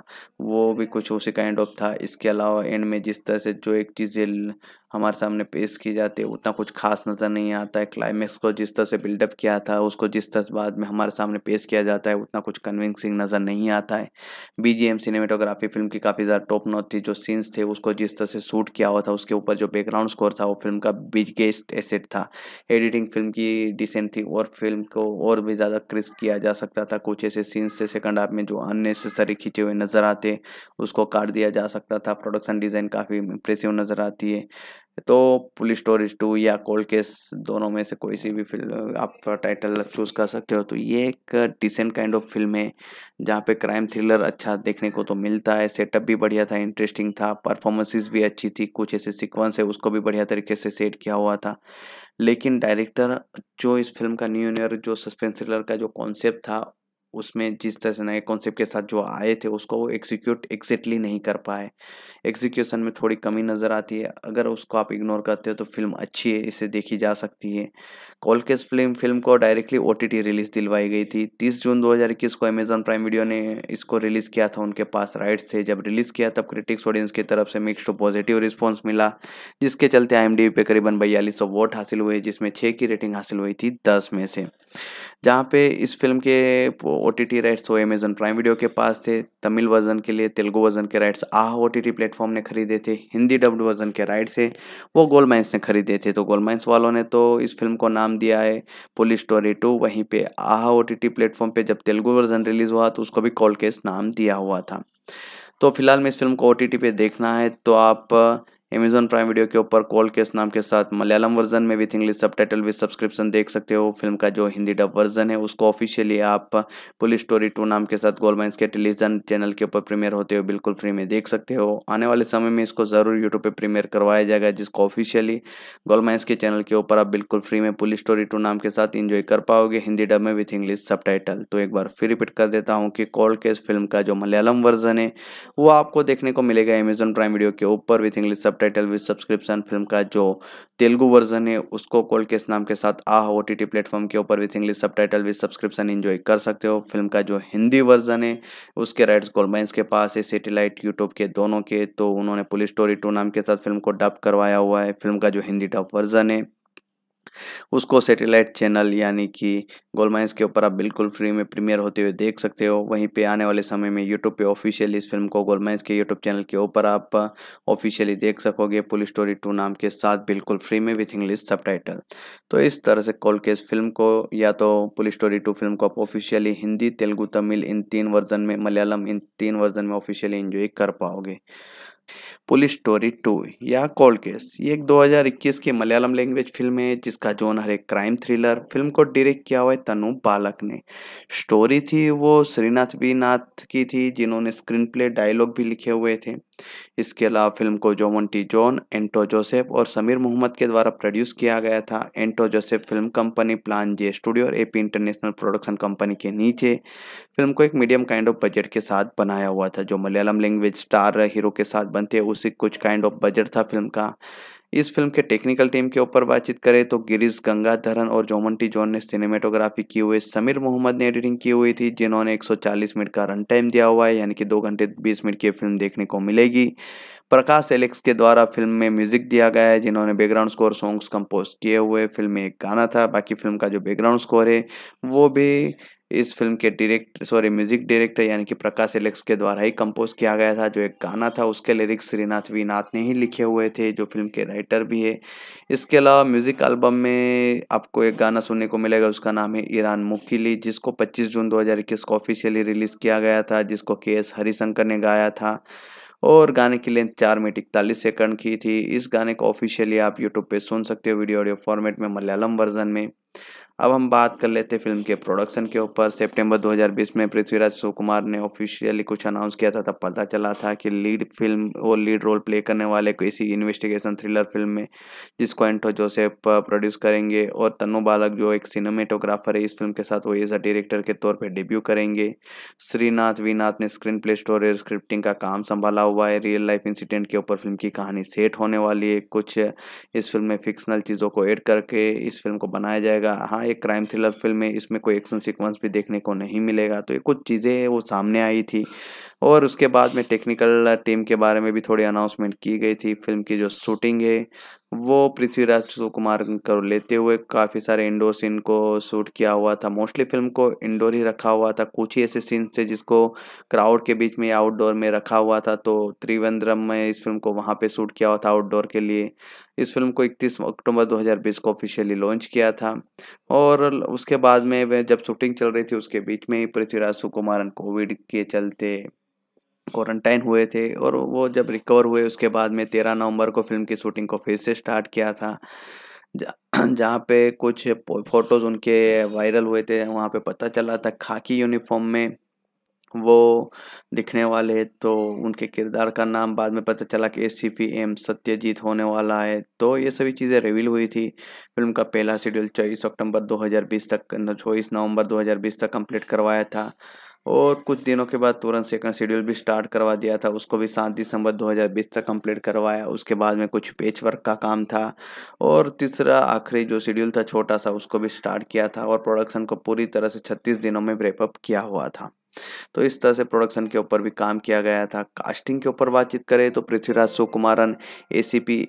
S1: वो भी कुछ उसी काइंड ऑफ था इसके अलावा एंड में जिस तरह से जो एक चीज़ें el हमारे सामने पेश की जाती है उतना कुछ खास नज़र नहीं आता है क्लाइमैक्स को जिस तरह से बिल्डअप किया था उसको जिस तरह बाद में हमारे सामने पेश किया जाता है उतना कुछ कन्विंसिंग नज़र नहीं आता है बीजीएम सिनेमेटोग्राफी फिल्म की काफ़ी ज़्यादा टॉप नोट थी जो सीन्स थे उसको जिस तरह से शूट किया हुआ था उसके ऊपर जो बैकग्राउंड स्कोर था वो फिल्म का बिगेस्ट एसेट था एडिटिंग फिल्म की डिसेंट थी और फिल्म को और भी ज़्यादा क्रिस्प किया जा सकता था कुछ ऐसे सीन्स थे सेकंड हाफ में जो अननेसेसरी खींचे हुए नज़र आते उसको काट दिया जा सकता था प्रोडक्शन डिज़ाइन काफ़ी इंप्रेसिव नज़र आती है तो पुलिस स्टोरीज टू या कोल्ड केस दोनों में से कोई सी भी फिल्म आप टाइटल चूज़ कर सकते हो तो ये एक डिसेंट काइंड ऑफ फिल्म है जहाँ पे क्राइम थ्रिलर अच्छा देखने को तो मिलता है सेटअप भी बढ़िया था इंटरेस्टिंग था परफॉर्मेंसेस भी अच्छी थी कुछ ऐसे सिक्वेंस है उसको भी बढ़िया तरीके से सेट किया हुआ था लेकिन डायरेक्टर जो इस फिल्म का न्यू ईयर जो सस्पेंस थ्रिलर का जो कॉन्सेप्ट था उसमें जिस तरह से नए कॉन्सेप्ट के साथ जो आए थे उसको वो एग्जीक्यूट एग्जैक्टली नहीं कर पाए एग्जीक्यूशन में थोड़ी कमी नज़र आती है अगर उसको आप इग्नोर करते हो तो फिल्म अच्छी है इसे देखी जा सकती है कोलकेस फिल्म फिल्म को डायरेक्टली ओ रिलीज दिलवाई गई थी 30 जून 2021 को अमेजॉन प्राइम वीडियो ने इसको रिलीज़ किया था उनके पास राइट्स थे जब रिलीज़ किया तब क्रिटिक्स ऑडियंस की तरफ से मिक्स टू पॉजिटिव रिस्पॉन्स मिला जिसके चलते आई पे करीबन बयालीस वोट हासिल हुए जिसमें छः की रेटिंग हासिल हुई थी दस में से जहाँ पे इस फिल्म के ओ राइट्स वो अमेजन प्राइम वीडियो के पास थे तमिल वर्जन के लिए तेलुगु वर्जन के राइट्स आह ओ प्लेटफॉर्म ने खरीदे थे हिंदी डब्ड वर्जन के राइट्स है वो गोल्ड माइंस ने खरीदे थे तो गोल्ड माइंस वालों ने तो इस फिल्म को नाम नाम दिया है पुलिस स्टोरी टू वहीं पे आहा ओ टी प्लेटफॉर्म पर जब तेलुगु वर्जन रिलीज हुआ तो उसको भी कॉल केस नाम दिया हुआ था तो फिलहाल में इस फिल्म को ओ पे देखना है तो आप अमेजॉन प्राइम वीडियो के ऊपर कॉल केस नाम के साथ मलयालम वर्जन में with English subtitle with subscription देख सकते हो फिल्म का जो हिंदी डब वर्जन है उसको ऑफिशियली आप पुलिस स्टोरी टू नाम के साथ गोल के टेलीविजन चैनल के ऊपर प्रीमियर होते हुए बिल्कुल फ्री में देख सकते हो आने वाले समय में इसको ज़रूर यूट्यूब पर प्रीमियर करवाया जाएगा जिसको ऑफिशियली गोल माइंस के चैनल के ऊपर आप बिल्कुल फ्री में पुलिस स्टोरी टू नाम के साथ इंजॉय कर पाओगे हिंदी डब में विथ इंग्लिश सब तो एक बार फिर रिपीट कर देता हूँ कि कॉल केस फिल्म का जो मलयालम वर्जन है वो आपको देखने को मिलेगा अमेजोन प्राइम वीडियो के ऊपर with English subtitle with subscription film का जो तेलुगु वर्जन है उसको कोल केस नाम के साथ ah O T T platform के ऊपर with English subtitle with subscription enjoy कर सकते हो फिल्म का जो हिंदी वर्जन है उसके राइट्स गोलमाइंस के पास है सेटेलाइट यूट्यूब के दोनों के तो उन्होंने पुलिस स्टोरी टू नाम के साथ फिल्म को डब करवाया हुआ है फिल्म का जो हिंदी डब वर्जन है उसको सैटेलाइट चैनल यानी कि गोलमाइंस के ऊपर आप बिल्कुल फ्री में प्रीमियर होते हुए देख सकते हो वहीं पे आने वाले समय में यूट्यूब पे ऑफिशियली इस फिल्म को गोलमाइंस के यूट्यूब चैनल के ऊपर आप ऑफिशियली देख सकोगे पुलिस स्टोरी टू नाम के साथ बिल्कुल फ्री में विथ इंग्लिश सब तो इस तरह से कॉल इस फिल्म को या तो पुलिस स्टोरी टू फिल्म को आप ऑफिशियली हिंदी तेलुगू तमिल इन तीन वर्जन में मलयालम इन तीन वर्जन में ऑफिशियली इन्जॉय कर पाओगे पुलिस स्टोरी टू या कोल्ड केस ये एक 2021 की मलयालम लैंग्वेज फिल्म है जिसका हर एक क्राइम थ्रिलर फिल्म को डायरेक्ट किया हुआ है तनु बालक ने स्टोरी थी वो श्रीनाथ वी नाथ की थी जिन्होंने स्क्रीन प्ले डायलॉग भी लिखे हुए थे इसके अलावा फिल्म को जोमंटी जॉन एंटो जोसेफ और समीर मोहम्मद के द्वारा प्रोड्यूस किया गया था एंटो Joseph film company plan J studio और एपी इंटरनेशनल प्रोडक्शन कंपनी के नीचे फिल्म को एक मीडियम काइंड ऑफ बजट के साथ बनाया हुआ था जो मलयालम लैंग्वेज स्टार हीरो के साथ बनती है उसी कुछ काइंड ऑफ बजट था फिल्म का इस फिल्म के टेक्निकल टीम के ऊपर बातचीत करें तो गिरीश गंगाधरन और जोमंटी जॉन ने सिनेमेटोग्राफी की हुई समीर मोहम्मद ने एडिटिंग की हुई थी जिन्होंने 140 मिनट का रन टाइम दिया हुआ है यानी कि दो घंटे 20 मिनट की फिल्म देखने को मिलेगी प्रकाश एलेक्स के द्वारा फिल्म में म्यूजिक दिया गया है जिन्होंने बैकग्राउंड स्कोर सॉन्ग्स कंपोज किए हुए फिल्म में एक गाना था बाकी फिल्म का जो बैकग्राउंड स्कोर है वो भी इस फिल्म के डायरेक्ट सॉरी म्यूजिक डायरेक्टर यानी कि प्रकाश एलेक्स के द्वारा ही कंपोज किया गया था जो एक गाना था उसके लिरिक्स श्रीनाथ वी नाथ ने ही लिखे हुए थे जो फिल्म के राइटर भी है इसके अलावा म्यूजिक एल्बम में आपको एक गाना सुनने को मिलेगा उसका नाम है ईरान मुकीली जिसको पच्चीस जून 2021 को ऑफिशियली रिलीज़ किया गया था जिसको के एस हरिशंकर ने गाया था और गाने की लेंथ चार मिनट इकतालीस सेकंड की थी इस गाने को ऑफिशियली आप यूट्यूब पे सुन सकते हो वीडियो ऑडियो फॉर्मेट में मलयालम वर्जन में अब हम बात कर लेते फिल्म के प्रोडक्शन के ऊपर सितंबर 2020 में पृथ्वीराज सुकुमार ने ऑफिशियली कुछ अनाउंस किया था तब पता चला था कि लीड फिल्म और लीड रोल प्ले करने वाले इसी इन्वेस्टिगेशन थ्रिलर फिल्म में जिसको एंटो जोसेफ प्रोड्यूस करेंगे और तनु बालक जो एक सिनेमेटोग्राफर है इस फिल्म के साथ वो एज अ डायरेक्टर के तौर पर डेब्यू करेंगे श्रीनाथ वीनाथ ने स्क्रीन प्ले स्टोर और स्क्रिप्टिंग का काम संभाला हुआ है रियल लाइफ इंसिडेंट के ऊपर फिल्म की कहानी सेट होने वाली है कुछ इस फिल्म में फिक्सनल चीज़ों को एड करके इस फिल्म को बनाया जाएगा हाँ हाँ एक क्राइम थ्रिलर फिल्म है इसमें कोई एक्शन सीक्वेंस भी देखने को नहीं मिलेगा तो ये कुछ चीज़ें वो सामने आई थी और उसके बाद में टेक्निकल टीम के बारे में भी थोड़ी अनाउंसमेंट की गई थी फिल्म की जो शूटिंग है वो पृथ्वीराज सुकुमार को लेते हुए काफ़ी सारे इंडोर सीन को शूट किया हुआ था मोस्टली फिल्म को इंडोर ही रखा हुआ था कुछ ही ऐसे सीन थे जिसको क्राउड के बीच में या आउटडोर में रखा हुआ था तो त्रिवेंद्रम में इस फिल्म को वहाँ पे शूट किया हुआ था आउटडोर के लिए इस फिल्म को 31 अक्टूबर 2020 को ऑफिशियली लॉन्च किया था और उसके बाद में जब शूटिंग चल रही थी उसके बीच में ही पृथ्वीराज सुकुमारन कोविड के चलते क्वारंटाइन हुए थे और वो जब रिकवर हुए उसके बाद में तेरह नवंबर को फिल्म की शूटिंग को फिर से स्टार्ट किया था जहाँ पे कुछ फोटोज़ उनके वायरल हुए थे वहाँ पे पता चला था खाकी यूनिफॉर्म में वो दिखने वाले तो उनके किरदार का नाम बाद में पता चला कि S C P M Satyajit होने वाला है तो ये सभी चीज़ें रिवील हुई थी फिल्म का पहला शेड्यूल चौबीस अक्टूबर 2020 तक चौबीस नवंबर 2020 तक कंप्लीट करवाया था और कुछ दिनों के बाद तुरंत सेकंड शेड्यूल भी स्टार्ट करवा दिया था उसको भी सात दिसंबर 2020 तक कंप्लीट करवाया उसके बाद में कुछ पेच वर्क का काम था और तीसरा आखिरी जो शेड्यूल था छोटा सा उसको भी स्टार्ट किया था और प्रोडक्शन को पूरी तरह से छत्तीस दिनों में ब्रेकअप किया हुआ था तो इस तरह से प्रोडक्शन के ऊपर भी काम किया गया था कास्टिंग के ऊपर बातचीत करें तो Prithviraj Sukumaran A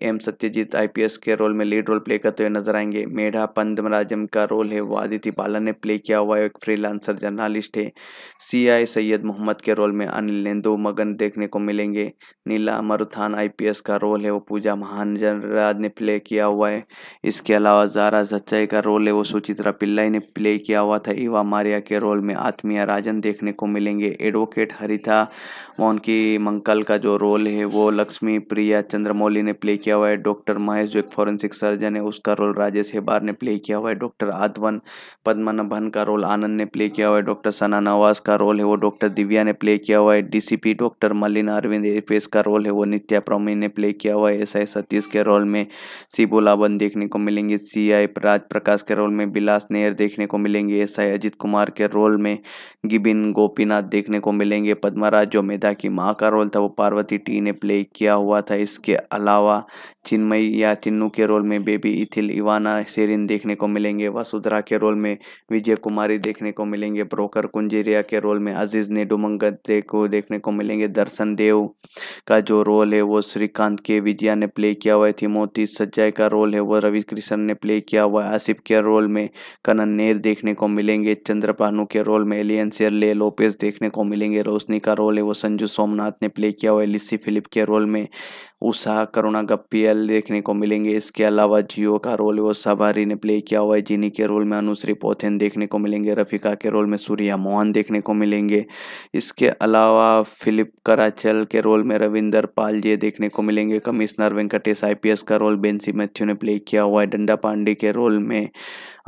S1: M Satyajit I के रोल में लीड रोल प्ले करते हुए नजर आएंगे मेढा पंदमराजम का रोल है वो आदित्य बालन ने प्ले किया हुआ एक फ्रीलांसर जर्नलिस्ट है सी सैयद मोहम्मद के रोल में अनिल नेंदो मगन देखने को मिलेंगे नीला मरुथान आईपीएस का रोल है वो पूजा महाजन राज ने प्ले किया हुआ है इसके अलावा जारा सच्चाई का रोल है वो सुचित्रा पिल्लाई ने प्ले किया हुआ था इवा मारिया के रोल में आत्मिया राजन देखने को मिलेंगे एडवोकेट हरिथा मोहनकी मंकल का जो रोल है वो लक्ष्मी प्रिया चंद्रमौली ने प्ले किया हुआ है डॉक्टर महेश जो एक फॉरेंसिक सर्जन है उसका रोल राजेश हेबार ने प्ले किया हुआ है डॉक्टर आदवन पद्मनाभन का रोल आनंद ने प्ले किया हुआ है डॉक्टर सना नवाज का रोल है वो डॉक्टर दिव्या ने प्ले किया हुआ है डीसीपी डॉक्टर मलिन अरविंद एपेस का रोल है वो नित्या प्रोमी ने प्ले किया हुआ है एस आई सतीश के रोल में सिबोलाबन देखने को मिलेंगे सी आई प्रकाश के रोल में बिलास नेहर देखने को मिलेंगे एस आई अजित कुमार के रोल में गिबिन गो गोपीनाथ देखने को मिलेंगे पद्मराज जो मेधा की माँ का रोल था वो पार्वती टी ने प्ले किया हुआ था इसके अलावा चिन्मयी या चिन्नू के रोल में बेबी इथिल इवाना सेरिन देखने को मिलेंगे वसुधरा के रोल में विजय कुमारी देखने को मिलेंगे ब्रोकर कुंजेरिया के रोल में अजीज ने को देखने को मिलेंगे दर्शन देव का जो रोल है वो श्रीकांत के विजया ने प्ले किया हुआ है थिमोती सज्जय का रोल है वो रवि कृष्ण ने प्ले किया हुआ है आसिफ के रोल में कनन नेर देखने को मिलेंगे चंद्रपानु के रोल में एलियन ले लोपेज देखने को मिलेंगे रोशनी का रोल है वो संजू सोमनाथ ने प्ले किया हुआ है लिस्सी फिलिप के रोल में उषा करुणा गप्पियल देखने को मिलेंगे इसके अलावा जियो का रोल वो सबारी ने प्ले किया हुआ है जिनी के रोल में अनुश्री पोथेन देखने को मिलेंगे रफिका के रोल में सूर्या मोहन देखने को मिलेंगे इसके अलावा फिलिप कराचल के रोल में रविंदर पाल जी देखने को मिलेंगे कमिश्नर वेंकटेश आई का रोल बेंसी मैथ्यू ने प्ले किया हुआ है डंडा पांडे के रोल में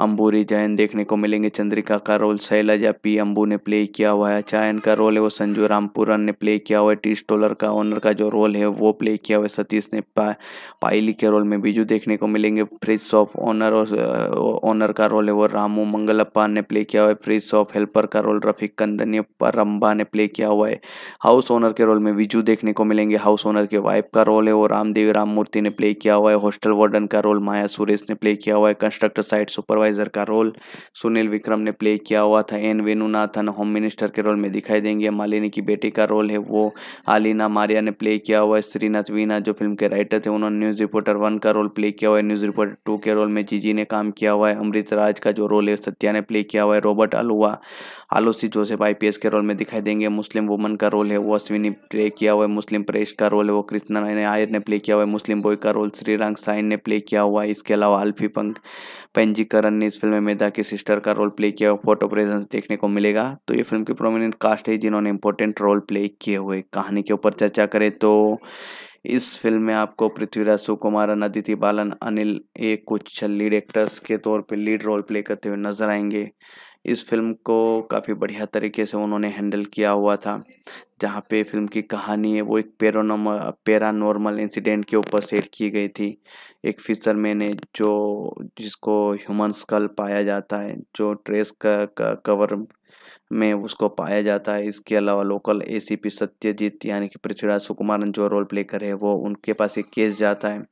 S1: अंबूरी जैन देखने को मिलेंगे चंद्रिका का रोल शैलजा पी अंबू ने प्ले किया हुआ है चायन का रोल है वो संजू रामपुरन ने प्ले किया हुआ है टी स्टोलर का ओनर का जो रोल है वो प्ले किया हुआ है सतीश ने पा, पायली के रोल में बीजू देखने को मिलेंगे फ्रिज ऑफ ओनर और ओनर का रोल है वो रामू मंगलप्पा ने प्ले किया हुआ है फ्रिज ऑफ हेल्पर का रोल रफीक कंदन रंबा ने प्ले किया हुआ है हाउस ओनर के रोल में विजू देखने को मिलेंगे हाउस ओनर के वाइफ का रोल है वो रामदेवी राममूर्ति ने प्ले किया हुआ है हॉस्टल वार्डन का रोल माया सुरेश ने प्ले किया हुआ है कंस्ट्रक्टर साइट सुपरवाइज एडवाइजर का रोल सुनील विक्रम ने प्ले किया हुआ था एन वेणुनाथन होम मिनिस्टर के रोल में दिखाई देंगे मालिनी की बेटी का रोल है वो आलिना मारिया ने प्ले किया हुआ है श्रीनाथ वीना जो फिल्म के राइटर थे उन्होंने न्यूज़ रिपोर्टर वन का रोल प्ले किया हुआ है न्यूज़ रिपोर्टर टू के रोल में जीजी ने काम किया हुआ है अमृत राज का जो रोल है सत्या ने प्ले किया हुआ है रॉबर्ट अलुआ आलोसी जोसेफ आईपीएस के रोल में दिखाई देंगे मुस्लिम वुमन का रोल है वो अश्विनी प्ले किया हुआ है मुस्लिम प्रेस का रोल है वो कृष्णा आयर ने प्ले किया हुआ है मुस्लिम बॉय का रोल श्रीरंग साइन ने प्ले किया हुआ है इसके अलावा अल्फी पंख पंजीकरण ने इस फिल्म में मेधा के सिस्टर का रोल प्ले किया हुआ फोटो प्रेजेंस देखने को मिलेगा तो ये फिल्म की प्रोमिनेंट कास्ट है जिन्होंने इंपॉर्टेंट रोल प्ले किए हुए कहानी के ऊपर चर्चा करें तो इस फिल्म में आपको पृथ्वीराज सुकुमारन अदिति बालन अनिल ए कुछ लीड एक्ट्रेस के तौर पर लीड रोल प्ले करते हुए नजर आएंगे इस फिल्म को काफ़ी बढ़िया तरीके से उन्होंने हैंडल किया हुआ था जहाँ पे फिल्म की कहानी है वो एक पेरोनोम नॉर्मल इंसिडेंट के ऊपर सेट की गई थी एक फिशरमैन है जो जिसको ह्यूमन स्कल पाया जाता है जो ट्रेस का, का कवर में उसको पाया जाता है इसके अलावा लोकल एसीपी सत्यजीत यानी कि पृथ्वीराज सुकुमारन जो रोल प्ले करे वो उनके पास एक केस जाता है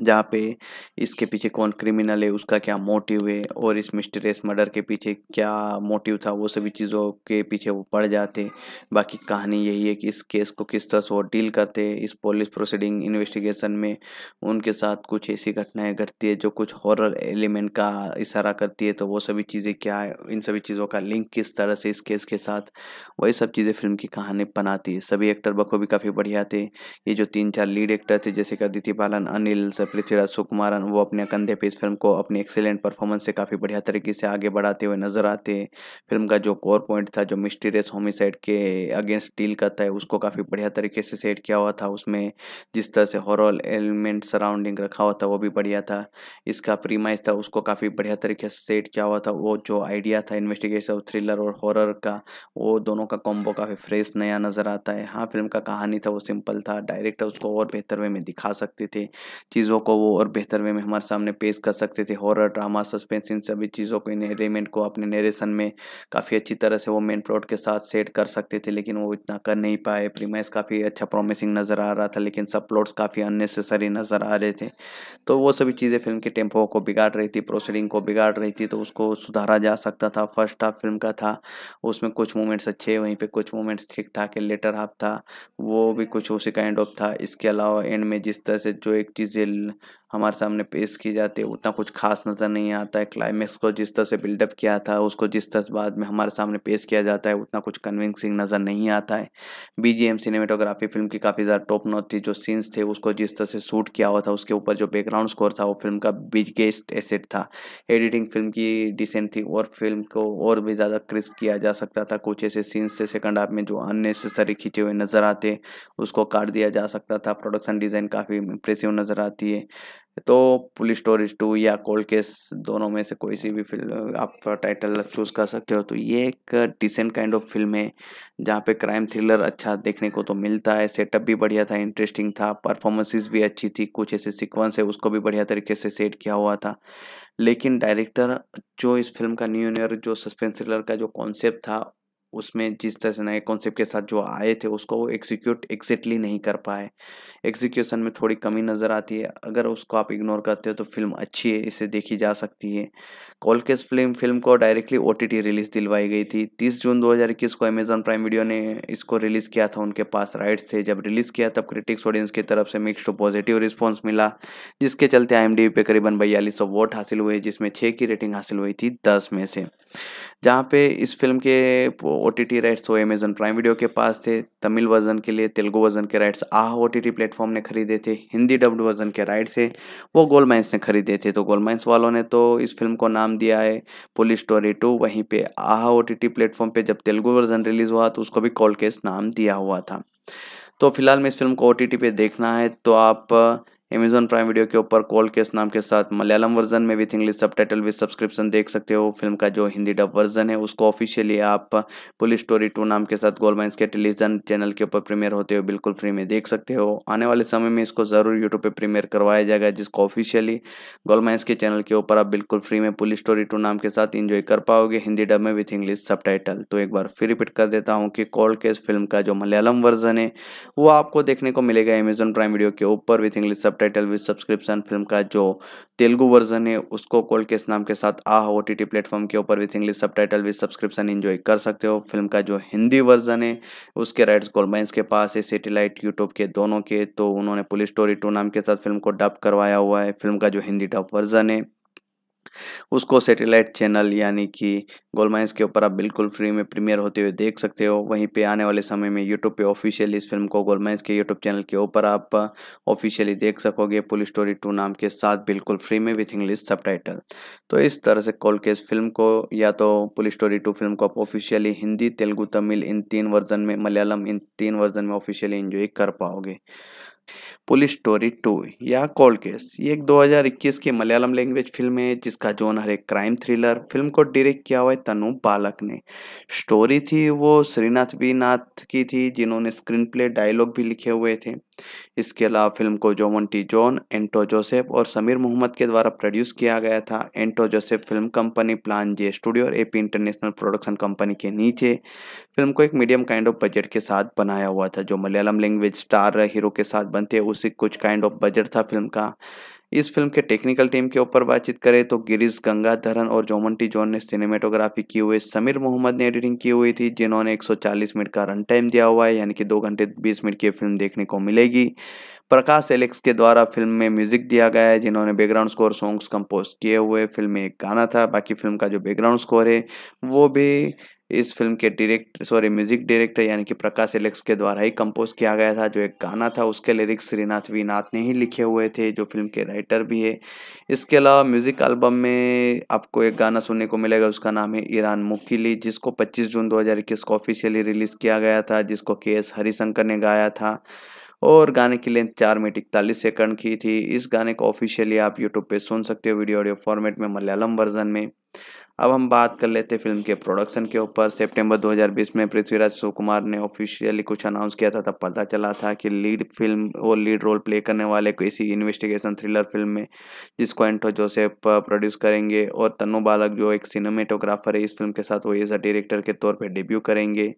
S1: जहाँ पे इसके पीछे कौन क्रिमिनल है उसका क्या मोटिव है और इस मिस्टरियस मर्डर के पीछे क्या मोटिव था वो सभी चीज़ों के पीछे वो पड़ जाते बाकी कहानी यही है कि इस केस को किस तरह से वो डील करते इस पुलिस प्रोसीडिंग इन्वेस्टिगेशन में उनके साथ कुछ ऐसी घटनाएं घटती है जो कुछ हॉरर एलिमेंट का इशारा करती है तो वो सभी चीज़ें क्या है इन सभी चीज़ों का लिंक किस तरह से इस केस के साथ वही सब चीज़ें फिल्म की कहानी बनाती है सभी एक्टर बखूबी काफ़ी बढ़िया थे ये जो तीन चार लीड एक्टर थे जैसे कि अदिति बालन अनिल पृथ्वीराज सुकुमारन वो अपने कंधे पे इस फिल्म को अपने एक्सेलेंट परफॉर्मेंस से काफ़ी बढ़िया तरीके से आगे बढ़ाते हुए नजर आते फिल्म का जो कोर पॉइंट था जो मिस्टीरियस होमिसाइड के अगेंस्ट डील करता है उसको काफ़ी बढ़िया तरीके से सेट किया हुआ था उसमें जिस तरह से हॉरल एलिमेंट सराउंडिंग रखा हुआ था वो भी बढ़िया था इसका प्रीमाइज था उसको काफ़ी बढ़िया तरीके से सेट किया हुआ था वो जो आइडिया था इन्वेस्टिगेशन थ्रिलर और हॉरर का वो दोनों का कॉम्बो काफ़ी फ्रेश नया नज़र आता है हाँ फिल्म का कहानी था वो सिंपल था डायरेक्टर उसको और बेहतर वे में दिखा सकते थे चीज़ों चीज़ों को वो और बेहतर वे में हमारे सामने पेश कर सकते थे हॉरर ड्रामा सस्पेंस इन सभी चीज़ों को इन एलिमेंट को अपने नरेशन में काफ़ी अच्छी तरह से वो मेन प्लॉट के साथ सेट कर सकते थे लेकिन वो इतना कर नहीं पाए प्रीमाइस काफ़ी अच्छा प्रॉमिसिंग नज़र आ रहा था लेकिन सब प्लॉट्स काफ़ी अननेसेसरी नज़र आ रहे थे तो वो सभी चीज़ें फिल्म के टेम्पो को बिगाड़ रही थी प्रोसीडिंग को बिगाड़ रही थी तो उसको सुधारा जा सकता था फर्स्ट हाफ फिल्म का था उसमें कुछ मोमेंट्स अच्छे वहीं पर कुछ मोमेंट्स ठीक ठाक है लेटर हाफ था वो भी कुछ उसी काइंड ऑफ था इसके अलावा एंड में जिस तरह से जो एक चीज़ें el हमारे सामने पेश की जाती है उतना कुछ खास नज़र नहीं आता है क्लाइमैक्स को जिस तरह से बिल्डअप किया था उसको जिस तरह से बाद में हमारे सामने पेश किया जाता है उतना कुछ कन्विंसिंग नज़र नहीं आता है बीजीएम सिनेमेटोग्राफी फिल्म की काफ़ी ज़्यादा टॉप नोट थी जो सीन्स थे उसको जिस तरह से शूट किया हुआ था उसके ऊपर जो बैकग्राउंड स्कोर था वो फिल्म का बिगेस्ट एसेट था एडिटिंग फिल्म की डिसेंट थी और फिल्म को और भी ज़्यादा क्रिस्प किया जा सकता था कुछ ऐसे सीन्स थे सेकंड हाफ में जो अननेसेसरी खींचे हुए नज़र आते उसको काट दिया जा सकता था प्रोडक्शन डिज़ाइन काफ़ी इंप्रेसिव नज़र आती है तो पुलिस स्टोरीज टू या कोल्ड केस दोनों में से कोई सी भी फिल्म आप टाइटल चूज कर सकते हो तो ये एक डिसेंट काइंड ऑफ फिल्म है जहाँ पे क्राइम थ्रिलर अच्छा देखने को तो मिलता है सेटअप भी बढ़िया था इंटरेस्टिंग था परफॉर्मेंसेस भी अच्छी थी कुछ ऐसे सीक्वेंस है उसको भी बढ़िया तरीके से सेट किया हुआ था लेकिन डायरेक्टर जो इस फिल्म का न्यू ईयर जो सस्पेंस थ्रिलर का जो कॉन्सेप्ट था उसमें जिस तरह से नए कॉन्सेप्ट के साथ जो आए थे उसको वो एग्जीक्यूट एग्जैक्टली नहीं कर पाए एग्जीक्यूशन में थोड़ी कमी नज़र आती है अगर उसको आप इग्नोर करते हो तो फिल्म अच्छी है इसे देखी जा सकती है कॉलकेस फिल्म फिल्म को डायरेक्टली ओ टी रिलीज़ दिलवाई गई थी 30 जून 2021 को अमेज़न प्राइम वीडियो ने इसको रिलीज़ किया था उनके पास राइट्स थे जब रिलीज़ किया तब क्रिटिक्स ऑडियंस की तरफ से मिक्स टू पॉजिटिव रिस्पॉन्स मिला जिसके चलते आई पे करीबन बयालीस सौ वोट हासिल हुए जिसमें छः की रेटिंग हासिल हुई थी दस में से जहाँ पे इस फिल्म के ओ टी टी राइट्स वो अमेजन प्राइम वीडियो के पास थे तमिल वर्जन के लिए तेलुगु वर्जन के rights ah O T T platform ने खरीदे थे हिंदी डब्ड वर्जन के राइट्स है वो गोल माइंस ने खरीदे थे तो गोल माइंस वालों ने तो इस फिल्म को नाम दिया है पुलिस स्टोरी टू वहीं पे ah O T T platform पर जब तेलुगु वर्जन रिलीज़ हुआ तो उसको भी कॉल केस नाम दिया हुआ था तो फिलहाल में इस फिल्म को ओ टी टी पे देखना है तो आप अमेजॉन प्राइम वीडियो के ऊपर कॉल केस नाम के साथ मलयालम वर्जन में with English subtitle with subscription देख सकते हो फिल्म का जो हिंदी डब वर्जन है उसको ऑफिशियली आप पुलिस स्टोरी टू नाम के साथ गोल माइंस के टेलीविजन चैनल के ऊपर प्रीमियर होते हुए बिल्कुल फ्री में देख सकते हो आने वाले समय में इसको ज़रूर यूट्यूब पर प्रीमियर करवाया जाएगा जिसको ऑफिशियली गोल माइंस के चैनल के ऊपर आप बिल्कुल फ्री में पुलिस स्टोरी टू नाम के साथ इंजॉय कर पाओगे हिंदी डब में विथ इंग्लिश सब तो एक बार फिर रिपीट कर देता हूँ कि कॉल केस फिल्म का जो मलयालम वर्जन है वो आपको देखने को मिलेगा अमेजोन प्राइम वीडियो के ऊपर with English sub subtitle with subscription film का जो तेलुगु वर्जन है उसको कोल केस नाम के साथ ah O T T platform के ऊपर with English subtitle with subscription enjoy कर सकते हो फिल्म का जो हिंदी वर्जन है उसके राइट्स गोलमाइंस के पास है सेटेलाइट यूट्यूब के दोनों के तो उन्होंने पुलिस स्टोरी टू नाम के साथ फिल्म को डब करवाया हुआ है फिल्म का जो हिंदी डब वर्जन है उसको सैटेलाइट चैनल यानी कि गोलमाइंस के ऊपर आप बिल्कुल फ्री में प्रीमियर होते हुए देख सकते हो वहीं पे आने वाले समय में यूट्यूब पे ऑफिशियली इस फिल्म को गोलमाइंस के यूट्यूब चैनल के ऊपर आप ऑफिशियली देख सकोगे पुलिस स्टोरी टू नाम के साथ बिल्कुल फ्री में विथ इंग्लिश सब तो इस तरह से कॉल केस फिल्म को या तो पुलिस स्टोरी टू फिल्म को आप ऑफिशियली हिंदी तेलुगू तमिल इन तीन वर्जन में मलयालम इन तीन वर्जन में ऑफिशियली इन्जॉय कर पाओगे पुलिस स्टोरी टू या कोल्ड केस ये एक 2021 की मलयालम लैंग्वेज फिल्म है जिसका जोन हर एक क्राइम थ्रिलर फिल्म को डायरेक्ट किया हुआ है तनु बालक ने स्टोरी थी वो श्रीनाथ वी नाथ की थी जिन्होंने स्क्रीन प्ले डायलॉग भी लिखे हुए थे इसके अलावा फिल्म को जोमन जॉन एंटो जोसेफ और समीर मोहम्मद के द्वारा प्रोड्यूस किया गया था एंटो Joseph film company plan J studio और एपी इंटरनेशनल प्रोडक्शन कंपनी के नीचे फिल्म को एक मीडियम काइंड ऑफ बजट के साथ बनाया हुआ था जो मलयालम लैंग्वेज स्टार हीरो के साथ बनते उसी कुछ काइंड ऑफ बजट था फिल्म का इस फिल्म के टेक्निकल टीम के ऊपर बातचीत करें तो गिरीश गंगाधरन और जोमंटी जॉन ने सिनेमेटोग्राफी की हुई समीर मोहम्मद ने एडिटिंग की हुई थी जिन्होंने 140 मिनट का रन टाइम दिया हुआ है यानी कि दो घंटे बीस मिनट की फिल्म देखने को मिलेगी प्रकाश एलेक्स के द्वारा फिल्म में म्यूजिक दिया गया है जिन्होंने बैकग्राउंड स्कोर सॉन्ग्स कंपोज किए हुए फिल्म में एक गाना था बाकी फिल्म का जो बैकग्राउंड स्कोर है वो भी इस फिल्म के डायरेक्ट सॉरी म्यूजिक डायरेक्टर यानी कि प्रकाश एलेक्स के द्वारा ही कंपोज किया गया था जो एक गाना था उसके लिरिक्स श्रीनाथ वी नाथ ने ही लिखे हुए थे जो फिल्म के राइटर भी है इसके अलावा म्यूजिक एल्बम में आपको एक गाना सुनने को मिलेगा उसका नाम है ईरान मुकीली जिसको पच्चीस जून दो को ऑफिशियली रिलीज़ किया गया था जिसको के एस हरिशंकर ने गाया था और गाने की लेंथ चार मिनट इकतालीस सेकंड की थी इस गाने को ऑफिशियली आप यूट्यूब पे सुन सकते हो वीडियो ऑडियो फॉर्मेट में मलयालम वर्जन में अब हम बात कर लेते फिल्म के प्रोडक्शन के ऊपर सितंबर 2020 में पृथ्वीराज सुकुमार ने ऑफिशियली कुछ अनाउंस किया था तब पता चला था कि लीड फिल्म और लीड रोल प्ले करने वाले किसी इन्वेस्टिगेशन थ्रिलर फिल्म में जिसको एंटो जोसेफ प्रोड्यूस करेंगे और तनु बालक जो एक सिनेमेटोग्राफर है इस फिल्म के साथ वो एज अ डायरेक्टर के तौर पर डेब्यू करेंगे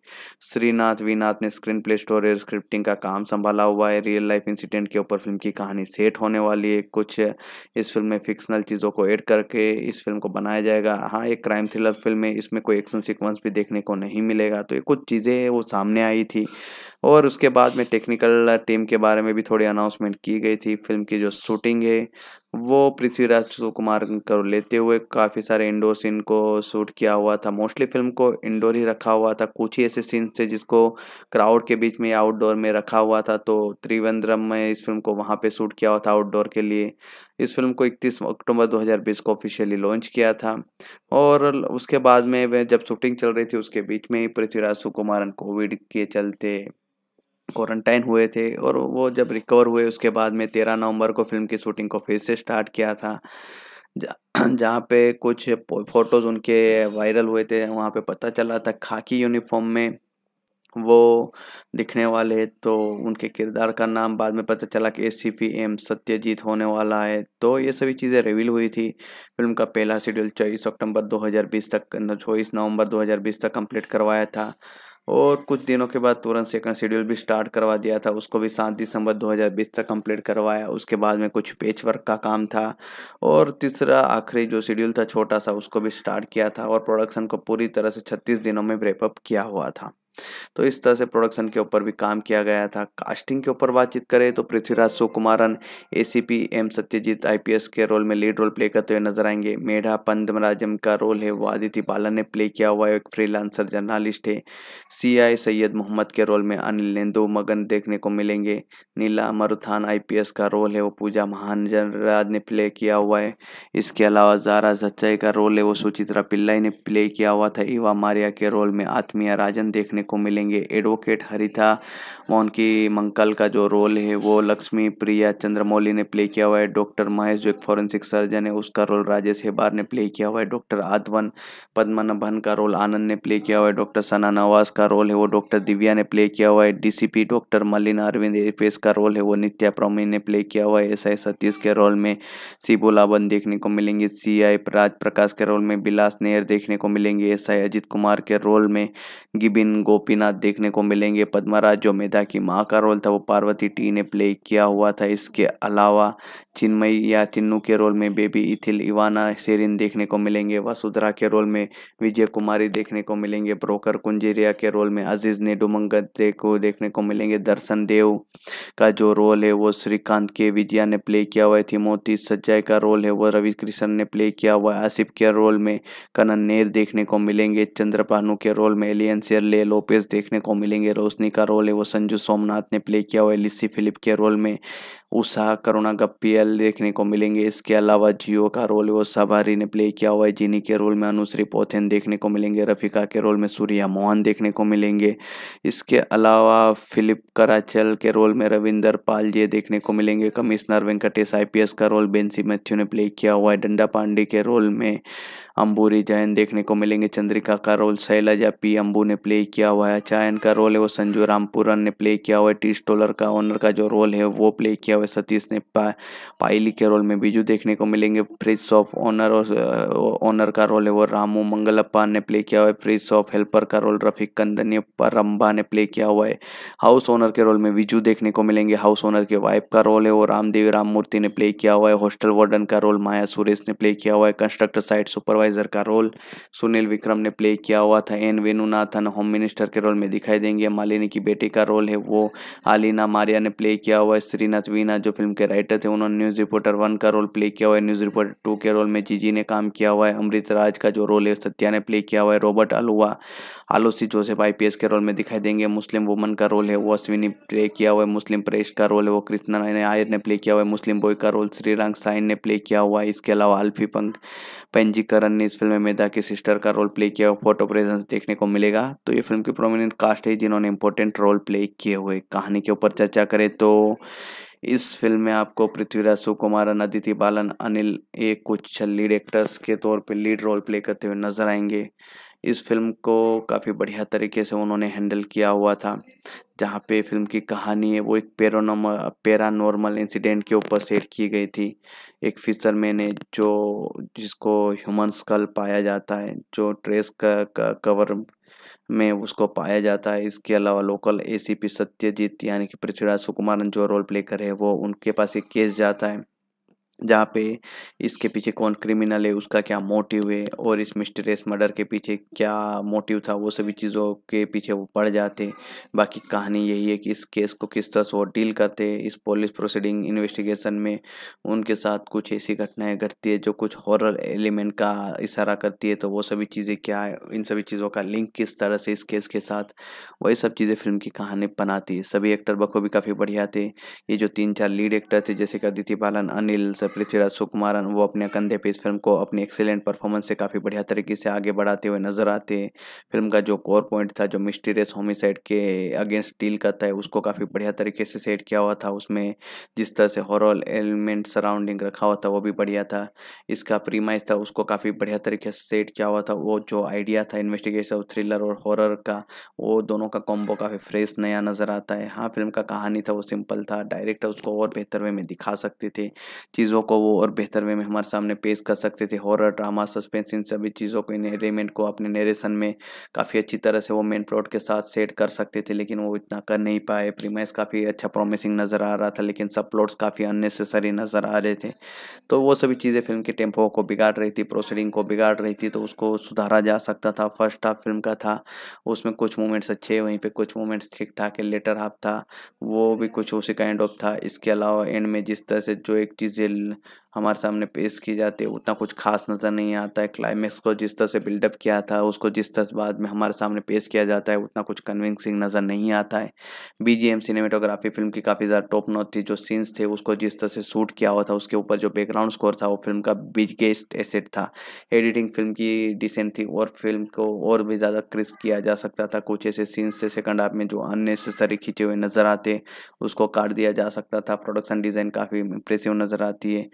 S1: श्रीनाथ वीनाथ ने स्क्रीन प्ले स्टोरी और स्क्रिप्टिंग का काम संभाला हुआ है रियल लाइफ इंसिडेंट के ऊपर फिल्म की कहानी सेट होने वाली है कुछ इस फिल्म में फिक्सनल चीज़ों को एड करके इस फिल्म को बनाया जाएगा हाँ एक क्राइम थ्रिलर फिल्म है इसमें कोई एक्शन सीक्वेंस भी देखने को नहीं मिलेगा तो ये कुछ चीज़ें वो सामने आई थी और उसके बाद में टेक्निकल टीम के बारे में भी थोड़ी अनाउंसमेंट की गई थी फिल्म की जो शूटिंग है वो पृथ्वीराज सुकुमार को लेते हुए काफ़ी सारे इंडोर सीन को शूट किया हुआ था मोस्टली फिल्म को इंडोर ही रखा हुआ था कुछ ही ऐसे सीन थे जिसको क्राउड के बीच में या आउटडोर में रखा हुआ था तो त्रिवेंद्रम में इस फिल्म को वहाँ पे शूट किया हुआ था आउटडोर के लिए इस फिल्म को 31 अक्टूबर 2020 को ऑफिशियली लॉन्च किया था और उसके बाद में जब शूटिंग चल रही थी उसके बीच में ही पृथ्वीराज सुकुमारन कोविड के चलते क्वारंटाइन हुए थे और वो जब रिकवर हुए उसके बाद में तेरह नवंबर को फिल्म की शूटिंग को फिर से स्टार्ट किया था जहाँ पे कुछ फोटोज़ उनके वायरल हुए थे वहाँ पे पता चला था खाकी यूनिफॉर्म में वो दिखने वाले तो उनके किरदार का नाम बाद में पता चला कि S C P M Satyajit होने वाला है तो ये सभी चीज़ें रिवील हुई थी फिल्म का पहला शेड्यूल चौबीस अक्टूबर 2020 तक चौबीस नवंबर 2020 तक कंप्लीट करवाया था और कुछ दिनों के बाद तुरंत सेकंड शेड्यूल भी स्टार्ट करवा दिया था उसको भी सात दिसंबर 2020 तक कंप्लीट करवाया उसके बाद में कुछ पेच वर्क का काम था और तीसरा आखिरी जो शेड्यूल था छोटा सा उसको भी स्टार्ट किया था और प्रोडक्शन को पूरी तरह से छत्तीस दिनों में ब्रेकअप किया हुआ था तो इस तरह से प्रोडक्शन के ऊपर भी काम किया गया था कास्टिंग के ऊपर बातचीत करें तो Prithviraj Sukumaran ACP M Satyajit IPS के रोल में लीड रोल प्ले करते हुए नजर आएंगे मेढा पंदमराजम का रोल है वो आदित्य बालन ने प्ले किया हुआ एक फ्रीलांसर जर्नलिस्ट है सी आई सैयद मोहम्मद के रोल में अनिल नेंदो मगन देखने को मिलेंगे नीला मरुथान आई का रोल है वो पूजा महाजन राज ने प्ले किया हुआ है इसके अलावा जारा सच्चाई का रोल है वो सुचित्रा पिल्लाई ने प्ले किया हुआ था इवा मारिया के रोल में आत्मीय राजन देखने को मिलेंगे एडवोकेट हरिथा मोहन की मंकल का जो रोल है वो लक्ष्मी प्रिया चंद्रमौली ने प्ले किया हुआ है डॉक्टर महेश जो एक फॉरेंसिक सर्जन है उसका रोल राजेश हेबार ने प्ले किया हुआ है डॉक्टर आधवन पद्मनाभन का रोल आनंद ने प्ले किया हुआ है डॉक्टर सना नवाज का रोल है वो डॉक्टर दिव्या ने प्ले किया हुआ है डीसीपी डॉक्टर मलिन अरविंद एपेस का रोल है वो नित्या प्रोमी ने प्ले किया हुआ है एस आई सतीश के रोल में सिबोलाबन देखने को मिलेंगे सी आई प्रकाश के रोल में बिलास नेहर देखने को मिलेंगे एस आई अजित कुमार के रोल में गिबिन गो गोपीनाथ देखने को मिलेंगे पद्मराज जो मेधा की माँ का रोल था वो पार्वती टी ने प्ले किया हुआ था इसके अलावा चिन्मयी या चिन्नू के रोल में बेबी इथिल इवाना सेरिन देखने को मिलेंगे वसुधरा के रोल में विजय कुमारी देखने को मिलेंगे ब्रोकर कुंजेरिया के रोल में अजीज ने डुमंगते को देखने को मिलेंगे दर्शन देव का जो रोल है वो श्रीकांत के विजया ने प्ले किया हुआ है मोती सज्जय का रोल है वो रवि कृष्ण ने प्ले किया हुआ है आसिफ के रोल में कनन नेर देखने को मिलेंगे चंद्रपानु के रोल में एलियन सेर ले लो लोपेज देखने को मिलेंगे रोशनी का रोल है वो संजू सोमनाथ ने प्ले किया हुआ एलिसी फिलिप के रोल में उषा करुणा गप्पियल देखने को मिलेंगे इसके अलावा जियो का रोल वो सबारी ने प्ले किया हुआ है जिनी के रोल में अनुश्री पोथेन देखने को मिलेंगे रफिका के रोल में सूर्या मोहन देखने को मिलेंगे इसके अलावा फिलिप कराचल के रोल में रविंदर पाल जी देखने को मिलेंगे कमिश्नर वेंकटेश आई का रोल बेंसी मैथ्यू ने प्ले किया हुआ है डंडा पांडे के रोल में अंबूरी जैन देखने को मिलेंगे चंद्रिका का रोल शैलजा पी अम्बू ने प्ले किया हुआ है चायन का रोल है वो संजू रामपुरन ने प्ले किया हुआ है टी स्टोलर का ओनर का जो रोल है वो प्ले किया हुआ है सतीश ने पा, पायली के रोल में बीजू देखने को मिलेंगे फ्रिज ऑफ ओनर और ओनर का रोल है वो रामू मंगलप्पा ने प्ले किया हुआ है फ्रिज ऑफ हेल्पर का रोल रफीक कंदनी परम्बा ने प्ले किया हुआ है हाउस ओनर के रोल में विजू देखने को मिलेंगे हाउस ओनर के वाइफ का रोल है वो रामदेवी राममूर्ति ने प्ले किया हुआ है हॉस्टल वार्डन का रोल माया सुरेश ने प्ले किया हुआ है कंस्ट्रक्टर साइट सुपरवाइजर सुपरवाइजर का रोल सुनील विक्रम ने प्ले किया हुआ था एन वेणुनाथन होम मिनिस्टर के रोल में दिखाई देंगे मालिनी की बेटी का रोल है वो आलिना मारिया ने प्ले किया हुआ है श्रीनाथ वीना जो फिल्म के राइटर थे उन्होंने न्यूज़ रिपोर्टर वन का रोल प्ले किया हुआ है न्यूज़ रिपोर्टर टू के रोल में जीजी ने काम किया हुआ है अमृत राज का जो रोल है सत्या ने प्ले किया हुआ है रॉबर्ट अलुआ आलोसी जोसेफ आई के रोल में दिखाई देंगे मुस्लिम वुमन का रोल है वो अश्विनी प्ले किया हुआ है मुस्लिम प्रेस का रोल है वो कृष्णा आयर ने प्ले किया हुआ है मुस्लिम बॉय का रोल श्रीरंग साइन ने प्ले किया हुआ है इसके अलावा अल्फी पंक पेंजीकरण खान ने इस फिल्म में मेधा के सिस्टर का रोल प्ले किया फोटो प्रेजेंस देखने को मिलेगा तो ये फिल्म की प्रोमिनेंट कास्ट है जिन्होंने इंपॉर्टेंट रोल प्ले किए हुए कहानी के ऊपर चर्चा करें तो इस फिल्म में आपको पृथ्वीराज सुकुमारन अदिति बालन अनिल ए कुछ लीड एक्टर्स के तौर पर लीड रोल प्ले करते हुए नजर आएंगे इस फिल्म को काफ़ी बढ़िया तरीके से उन्होंने हैंडल किया हुआ था जहाँ पे फिल्म की कहानी है वो एक पेरोनोम पेरानॉर्मल इंसिडेंट के ऊपर शेयर की गई थी एक फिशरमैन है जो जिसको ह्यूमन स्कल पाया जाता है जो ट्रेस का, का कवर में उसको पाया जाता है इसके अलावा लोकल एसीपी सत्यजीत यानी कि पृथ्वीराज सुकुमारन जो रोल प्ले करे वो उनके पास एक केस जाता है जहाँ पे इसके पीछे कौन क्रिमिनल है उसका क्या मोटिव है और इस मिस्टरियस मर्डर के पीछे क्या मोटिव था वो सभी चीज़ों के पीछे वो पड़ जाते बाकी कहानी यही है कि इस केस को किस तरह से वो डील करते इस पुलिस प्रोसीडिंग इन्वेस्टिगेशन में उनके साथ कुछ ऐसी घटनाएं घटती है जो कुछ हॉरर एलिमेंट का इशारा करती है तो वो सभी चीज़ें क्या है इन सभी चीज़ों का लिंक किस तरह से इस केस के साथ वही सब चीज़ें फिल्म की कहानी बनाती है सभी एक्टर बखूबी काफ़ी बढ़िया थे ये जो तीन चार लीड एक्टर थे जैसे कि अदिति बालन अनिल सब पृथ्वीराज सुकुमारन वो अपने कंधे पे इस फिल्म को अपने एक्सेलेंट परफॉर्मेंस से काफ़ी बढ़िया तरीके से आगे बढ़ाते हुए नजर आते फिल्म का जो कोर पॉइंट था जो मिस्टीरियस होमिसाइड के अगेंस्ट डील करता है उसको काफ़ी बढ़िया तरीके से सेट किया हुआ था उसमें जिस तरह से हॉरल एलिमेंट सराउंडिंग रखा हुआ था वो भी बढ़िया था इसका प्रीमाइज था उसको काफ़ी बढ़िया तरीके से सेट किया हुआ था वो जो आइडिया था इन्वेस्टिगेशन थ्रिलर और हॉरर का वो दोनों का कॉम्बो काफ़ी फ्रेश नया नज़र आता है हाँ फिल्म का कहानी था वो सिंपल था डायरेक्टर उसको और बेहतर वे में दिखा सकते थे चीज़ों चीज़ों को वो और बेहतर वे में हमारे सामने पेश कर सकते थे हॉरर ड्रामा सस्पेंस इन सभी चीज़ों को इन एलिमेंट को अपने नरेशन में काफ़ी अच्छी तरह से वो मेन प्लॉट के साथ सेट कर सकते थे लेकिन वो इतना कर नहीं पाए प्रीमाइस काफ़ी अच्छा प्रॉमिसिंग नज़र आ रहा था लेकिन सब प्लॉट्स काफ़ी अननेसेसरी नज़र आ रहे थे तो वो सभी चीज़ें फिल्म के टेम्पो को बिगाड़ रही थी प्रोसीडिंग को बिगाड़ रही थी तो उसको सुधारा जा सकता था फर्स्ट हाफ फिल्म का था उसमें कुछ मोमेंट्स अच्छे वहीं पर कुछ मोमेंट्स ठीक ठाक है लेटर हाफ था वो भी हम्म। कुछ उसी काइंड ऑफ था इसके अलावा एंड में जिस तरह से जो एक चीज़ें el हमारे सामने पेश की जाती है उतना कुछ खास नज़र नहीं आता है क्लाइमैक्स को जिस तरह से बिल्डअप किया था उसको जिस तरह से बाद में हमारे सामने पेश किया जाता है उतना कुछ कन्विंसिंग नज़र नहीं आता है बीजीएम सिनेमेटोग्राफी फिल्म की काफ़ी ज़्यादा टॉप नोट थी जो सीन्स थे उसको जिस तरह से शूट किया हुआ था उसके ऊपर जो बैकग्राउंड स्कोर था वो फिल्म का बिगेस्ट एसेट था एडिटिंग फिल्म की डिसेंट थी और फिल्म को और भी ज़्यादा क्रिस्प किया जा सकता था कुछ ऐसे सीन्स थे सेकंड हाफ में जो अननेसेसरी खींचे हुए नज़र आते उसको काट दिया जा सकता था प्रोडक्शन डिज़ाइन काफ़ी इंप्रेसिव नज़र आती है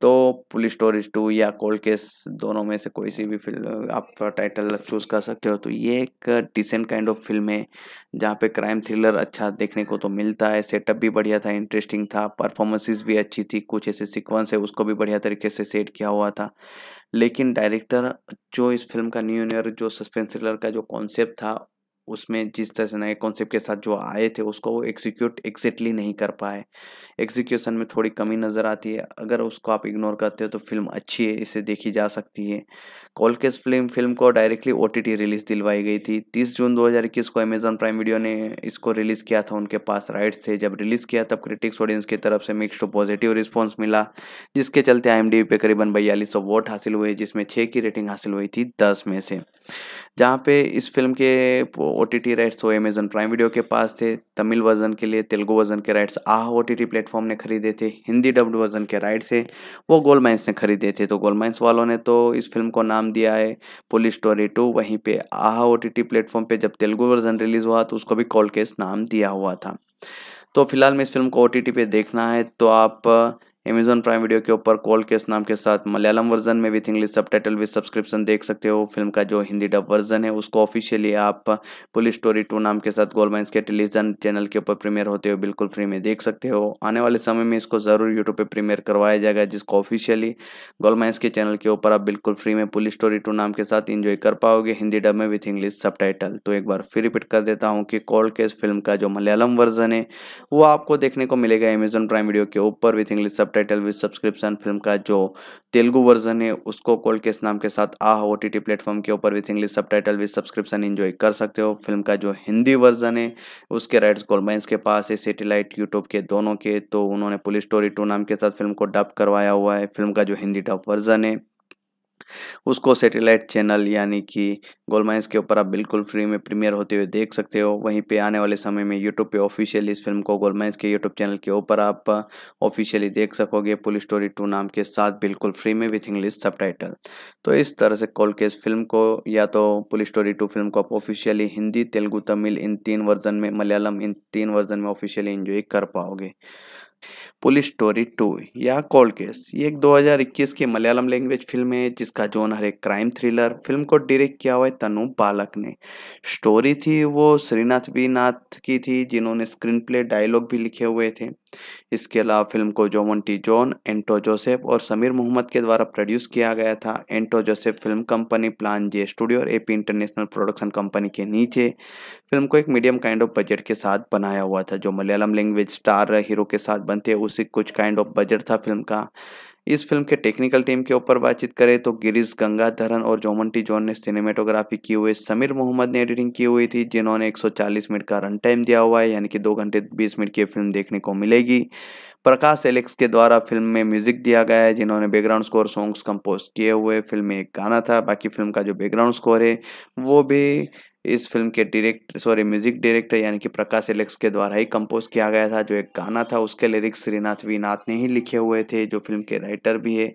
S1: तो पुलिस स्टोरीज टू या कोल्ड केस दोनों में से कोई सी भी फिल्म आप टाइटल चूज कर सकते हो तो ये एक डिसेंट काइंड ऑफ फिल्म है जहाँ पे क्राइम थ्रिलर अच्छा देखने को तो मिलता है सेटअप भी बढ़िया था इंटरेस्टिंग था परफॉर्मेंसेस भी अच्छी थी कुछ ऐसे सिक्वेंस है उसको भी बढ़िया तरीके से सेट किया हुआ था लेकिन डायरेक्टर जो इस फिल्म का न्यू ईयर जो सस्पेंस थ्रिलर का जो कॉन्सेप्ट था उसमें जिस तरह से नए कॉन्सेप्ट के साथ जो आए थे उसको वो एग्जीक्यूट एग्जैक्टली नहीं कर पाए एग्जीक्यूशन में थोड़ी कमी नज़र आती है अगर उसको आप इग्नोर करते हो तो फिल्म अच्छी है इसे देखी जा सकती है कॉलकेस फिल्म फिल्म को डायरेक्टली ओ टी रिलीज़ दिलवाई गई थी तीस जून दो को अमेजॉन प्राइम वीडियो ने इसको रिलीज़ किया था उनके पास राइट्स थे जब रिलीज़ किया तब क्रिटिक्स ऑडियंस की तरफ से मिक्स टू पॉजिटिव रिस्पॉन्स मिला जिसके चलते आई पे करीबन बयालीस सौ वोट हासिल हुए जिसमें छः की रेटिंग हासिल हुई थी दस में से जहाँ पे इस फिल्म के ओ टी टी राइट्स वो अमेजन प्राइम वीडियो के पास थे तमिल वर्जन के लिए तेलुगु वर्जन के rights ah O T T platform ने खरीदे थे हिंदी डब्ड वर्जन के राइट्स है वो गोल माइंस ने खरीदे थे तो गोल माइंस वालों ने तो इस फिल्म को नाम दिया है पुलिस स्टोरी टू वहीं पे ah O T T platform पे जब तेलुगु वर्जन रिलीज़ हुआ तो उसको भी कॉल केस नाम दिया हुआ था तो फिलहाल में इस फिल्म को ओ टी टी पे देखना है तो आप अमेजॉन प्राइम वीडियो के ऊपर कॉल केस नाम के साथ मलयालम वर्जन में with English subtitle with subscription देख सकते हो फिल्म का जो हिंदी डब वर्जन है उसको ऑफिशियली आप पुलिस स्टोरी टू नाम के साथ गोल माइंस के टेलीविजन चैनल के ऊपर प्रीमियर होते हुए बिल्कुल फ्री में देख सकते हो आने वाले समय में इसको ज़रूर यूट्यूब पर प्रीमियर करवाया जाएगा जिसको ऑफिशियली गोल माइंस के चैनल के ऊपर आप बिल्कुल फ्री में पुलिस स्टोरी टू नाम के साथ इंजॉय कर पाओगे हिंदी डब में विथ इंग्लिश सब तो एक बार फिर रिपीट कर देता हूँ कि कॉल केस फिल्म का जो मलयालम वर्जन है वो आपको देखने को मिलेगा अमेजॉन प्राइम वीडियो के ऊपर with English sub subtitle with subscription film का जो तेलुगु वर्जन है उसको कोल केस नाम के साथ ah O T T platform के ऊपर with English subtitle with subscription enjoy कर सकते हो फिल्म का जो हिंदी वर्जन है उसके राइट्स गोलमेंस के पास है सेटेलाइट यूट्यूब के दोनों के तो उन्होंने पुलिस स्टोरी टू नाम के साथ फिल्म को डब करवाया हुआ है फिल्म का जो हिंदी डब वर्जन है उसको सैटेलाइट चैनल यानी कि गोलमाइंस के ऊपर आप बिल्कुल फ्री में प्रीमियर होते हुए देख सकते हो वहीं पे आने वाले समय में यूट्यूब पे ऑफिशियली इस फिल्म को गोलमाइंस के यूट्यूब चैनल के ऊपर आप ऑफिशियली देख सकोगे पुलिस स्टोरी टू नाम के साथ बिल्कुल फ्री में विथ इंग्लिश सब तो इस तरह से कॉल केस फिल्म को या तो पुलिस स्टोरी टू फिल्म को आप ऑफिशियली हिंदी तेलुगू तमिल इन तीन वर्जन में मलयालम इन तीन वर्जन में ऑफिशियली इंजॉय कर पाओगे पुलिस स्टोरी टू या कोल्ड केस ये एक 2021 की मलयालम लैंग्वेज फिल्म है जिसका हर एक क्राइम थ्रिलर फिल्म को डायरेक्ट किया हुआ है तनु बालक ने स्टोरी थी वो श्रीनाथ वी नाथ की थी जिन्होंने स्क्रीन प्ले डायलॉग भी लिखे हुए थे इसके अलावा फिल्म को जोमन टी जॉन एंटो जोसेफ और समीर मोहम्मद के द्वारा प्रोड्यूस किया गया था एंटो Joseph film company plan J studio और एपी इंटरनेशनल प्रोडक्शन कंपनी के नीचे फिल्म को एक मीडियम काइंड ऑफ बजट के साथ बनाया हुआ था जो मलयालम लैंग्वेज स्टार हीरो के साथ बनते उसी कुछ काइंड ऑफ बजट था फिल्म का इस फिल्म के टेक्निकल टीम के ऊपर बातचीत करें तो गिरीश गंगाधरन और जोमंटी जॉन ने सिनेमेटोग्राफी की हुई समीर मोहम्मद ने एडिटिंग की हुई थी जिन्होंने 140 मिनट का रन टाइम दिया हुआ है यानी कि दो घंटे बीस मिनट की फिल्म देखने को मिलेगी प्रकाश एलेक्स के द्वारा फिल्म में म्यूजिक दिया गया है जिन्होंने बैकग्राउंड स्कोर सॉन्ग्स कंपोज किए हुए फिल्म में एक गाना था बाकी फिल्म का जो बैकग्राउंड स्कोर है वो भी इस फिल्म के डायरेक्ट सॉरी म्यूजिक डायरेक्टर यानी कि प्रकाश एलेक्स के द्वारा ही कंपोज किया गया था जो एक गाना था उसके लिरिक्स श्रीनाथ वी नाथ ने ही लिखे हुए थे जो फिल्म के राइटर भी है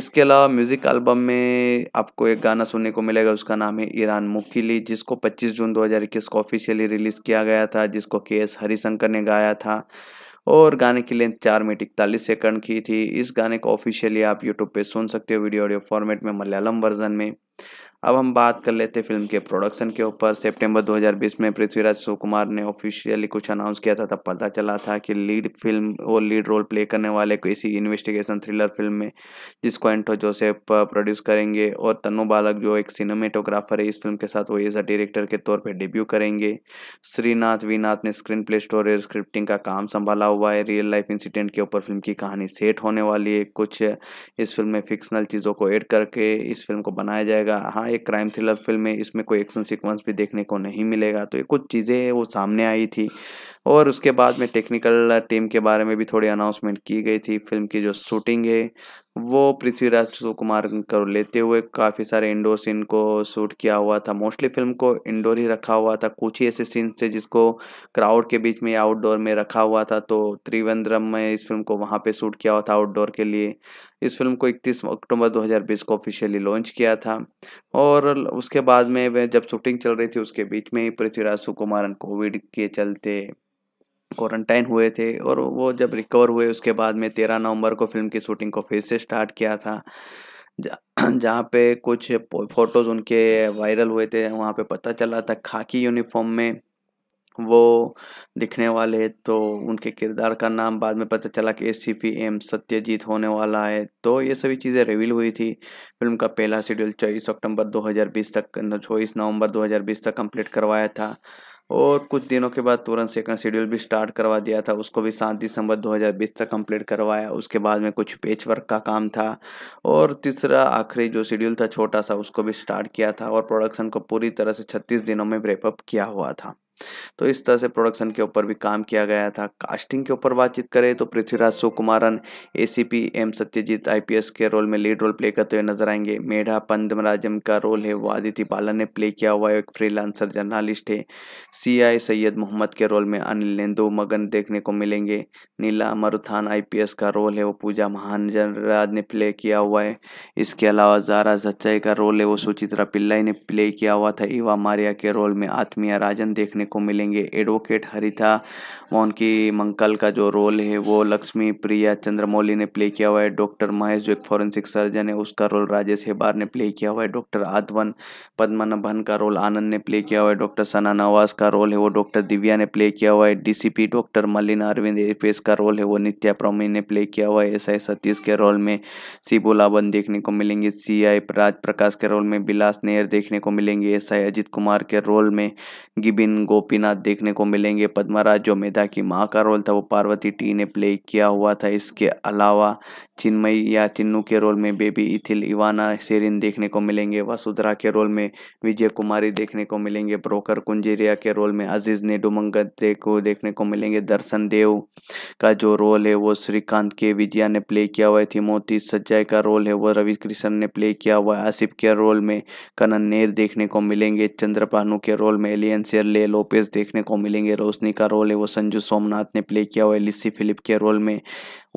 S1: इसके अलावा म्यूजिक एल्बम में आपको एक गाना सुनने को मिलेगा उसका नाम है ईरान मुकीली जिसको 25 जून 2021 को ऑफिशियली रिलीज़ किया गया था जिसको के एस हरिशंकर ने गाया था और गाने की लेंथ चार मिनट इकतालीस सेकंड की थी इस गाने को ऑफिशियली आप यूट्यूब पे सुन सकते हो वीडियो ऑडियो फॉर्मेट में मलयालम वर्जन में अब हम बात कर लेते फिल्म के प्रोडक्शन के ऊपर सितंबर 2020 में पृथ्वीराज सुकुमार ने ऑफिशियली कुछ अनाउंस किया था तब पता चला था कि लीड फिल्म और लीड रोल प्ले करने वाले को इसी इन्वेस्टिगेशन थ्रिलर फिल्म में जिसको एंटो जोसेफ प्रोड्यूस करेंगे और तनु बालक जो एक सिनेमेटोग्राफर है इस फिल्म के साथ वो एज अ डायरेक्टर के तौर पर डेब्यू करेंगे श्रीनाथ वीनाथ ने स्क्रीन प्ले स्टोर और स्क्रिप्टिंग का काम संभाला हुआ है रियल लाइफ इंसिडेंट के ऊपर फिल्म की कहानी सेट होने वाली है कुछ इस फिल्म में फिक्सनल चीज़ों को एड करके इस फिल्म को बनाया जाएगा हाँ हाँ एक क्राइम थ्रिलर फिल्म है इसमें कोई एक्शन सीक्वेंस भी देखने को नहीं मिलेगा तो ये कुछ चीज़ें वो सामने आई थी और उसके बाद में टेक्निकल टीम के बारे में भी थोड़ी अनाउंसमेंट की गई थी फिल्म की जो शूटिंग है वो पृथ्वीराज सुकुमार को लेते हुए काफ़ी सारे इंडोर सीन को शूट किया हुआ था मोस्टली फिल्म को इंडोर ही रखा हुआ था कुछ ही ऐसे सीन थे जिसको क्राउड के बीच में या आउटडोर में रखा हुआ था तो त्रिवेंद्रम में इस फिल्म को वहाँ पे शूट किया हुआ था आउटडोर के लिए इस फिल्म को 31 अक्टूबर 2020 को ऑफिशियली लॉन्च किया था और उसके बाद में जब शूटिंग चल रही थी उसके बीच में ही पृथ्वीराज सुकुमारन कोविड के चलते क्वारंटाइन हुए थे और वो जब रिकवर हुए उसके बाद में तेरह नवंबर को फिल्म की शूटिंग को फिर से स्टार्ट किया था जहाँ पे कुछ फोटोज़ उनके वायरल हुए थे वहाँ पे पता चला था खाकी यूनिफॉर्म में वो दिखने वाले तो उनके किरदार का नाम बाद में पता चला कि S C P M Satyajit होने वाला है तो ये सभी चीज़ें रिवील हुई थी फिल्म का पहला शेड्यूल चौबीस अक्टूबर 2020 तक चौबीस नवंबर 2020 तक कंप्लीट करवाया था और कुछ दिनों के बाद तुरंत सेकंड शेड्यूल भी स्टार्ट करवा दिया था उसको भी सात दिसंबर 2020 तक कंप्लीट करवाया उसके बाद में कुछ पेच वर्क का काम था और तीसरा आखिरी जो शेड्यूल था छोटा सा उसको भी स्टार्ट किया था और प्रोडक्शन को पूरी तरह से छत्तीस दिनों में ब्रेकअप किया हुआ था तो इस तरह से प्रोडक्शन के ऊपर भी काम किया गया था कास्टिंग के ऊपर बातचीत करें तो Prithviraj Sukumaran A M Satyajit IPS के रोल में लीड रोल प्ले करते हुए नजर आएंगे मेढा पंदमराजम का रोल है वो आदित्य बालन ने प्ले किया हुआ एक फ्रीलांसर जर्नलिस्ट है सी सैयद मोहम्मद के रोल में अनिल नेंदो मगन देखने को मिलेंगे नीला मरुथान आईपीएस का रोल है वो पूजा महाजन राज ने प्ले किया हुआ है इसके अलावा जारा सच्चाई का रोल है वो सुचित्रा पिल्लाई ने प्ले किया हुआ था इवा मारिया के रोल में आत्मिया राजन देखने को मिलेंगे एडवोकेट हरिथा मोहन की मंकल का जो रोल है वो लक्ष्मी प्रिया चंद्रमौली ने प्ले किया हुआ है डॉक्टर महेश जो एक फॉरेंसिक सर्जन है उसका रोल राजेश हेबार ने प्ले किया हुआ है डॉक्टर आदवन पद्मनाभन का रोल आनंद ने प्ले किया हुआ है डॉक्टर सना नवाज का रोल है वो डॉक्टर दिव्या ने प्ले किया हुआ है डीसीपी डॉक्टर मलिन अरविंद एपेस का रोल है वो नित्या प्रोमी ने प्ले किया हुआ है एस आई सतीश के रोल में सिबोलाबन देखने को मिलेंगे सी आई प्रकाश के रोल में बिलास नेहर देखने को मिलेंगे एस आई अजित कुमार के रोल में गिबिन गो गोपीनाथ देखने को मिलेंगे पद्मराज जो मेधा की माँ का रोल था वो पार्वती टी ने प्ले किया हुआ था इसके अलावा चिन्मयी या चिन्नू के रोल में बेबी इथिल इवाना सेरिन देखने को मिलेंगे वसुधरा के रोल में विजय कुमारी देखने को मिलेंगे ब्रोकर कुंजेरिया के रोल में अजीज ने को देखने को मिलेंगे दर्शन देव का जो रोल है वो श्रीकांत के विजया ने प्ले किया हुआ है थीमोती सज्जय का रोल है वो रवि कृष्ण ने प्ले किया हुआ है आसिफ के रोल में कनन नेर देखने को मिलेंगे चंद्रपानू के रोल में एलियन ले लोपेज देखने को मिलेंगे रोशनी का रोल है वो संजू सोमनाथ ने प्ले किया हुआ है लिस्सी फिलिप के रोल में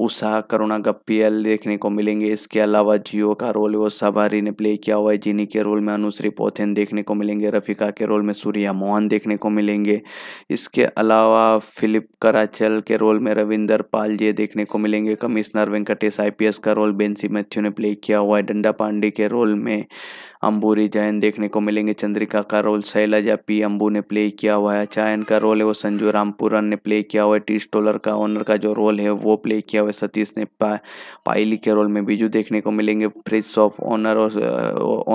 S1: उषा करुणा गप्पियल देखने को मिलेंगे इसके अलावा जियो का रोल वो सबारी ने प्ले किया हुआ है जिनी के रोल में अनुश्री पोथेन देखने को मिलेंगे रफिका के रोल में सूर्या मोहन देखने को मिलेंगे इसके अलावा फिलिप कराचल के रोल में रविंदर पाल जी देखने को मिलेंगे कमिश्नर वेंकटेश आईपीएस का रोल बेंसी मैथ्यू ने प्ले किया हुआ है डंडा पांडे के रोल में अम्बूरी जैन देखने को मिलेंगे चंद्रिका का रोल शैलजा पी अम्बू ने प्ले किया हुआ है चायन का रोल है वो संजू रामपुरन ने प्ले किया हुआ है टी स्टोलर का ओनर का जो रोल है वो प्ले किया हुआ है सतीश ने पा, पायली के रोल में बीजू देखने को मिलेंगे फ्रिज ऑफ ओनर और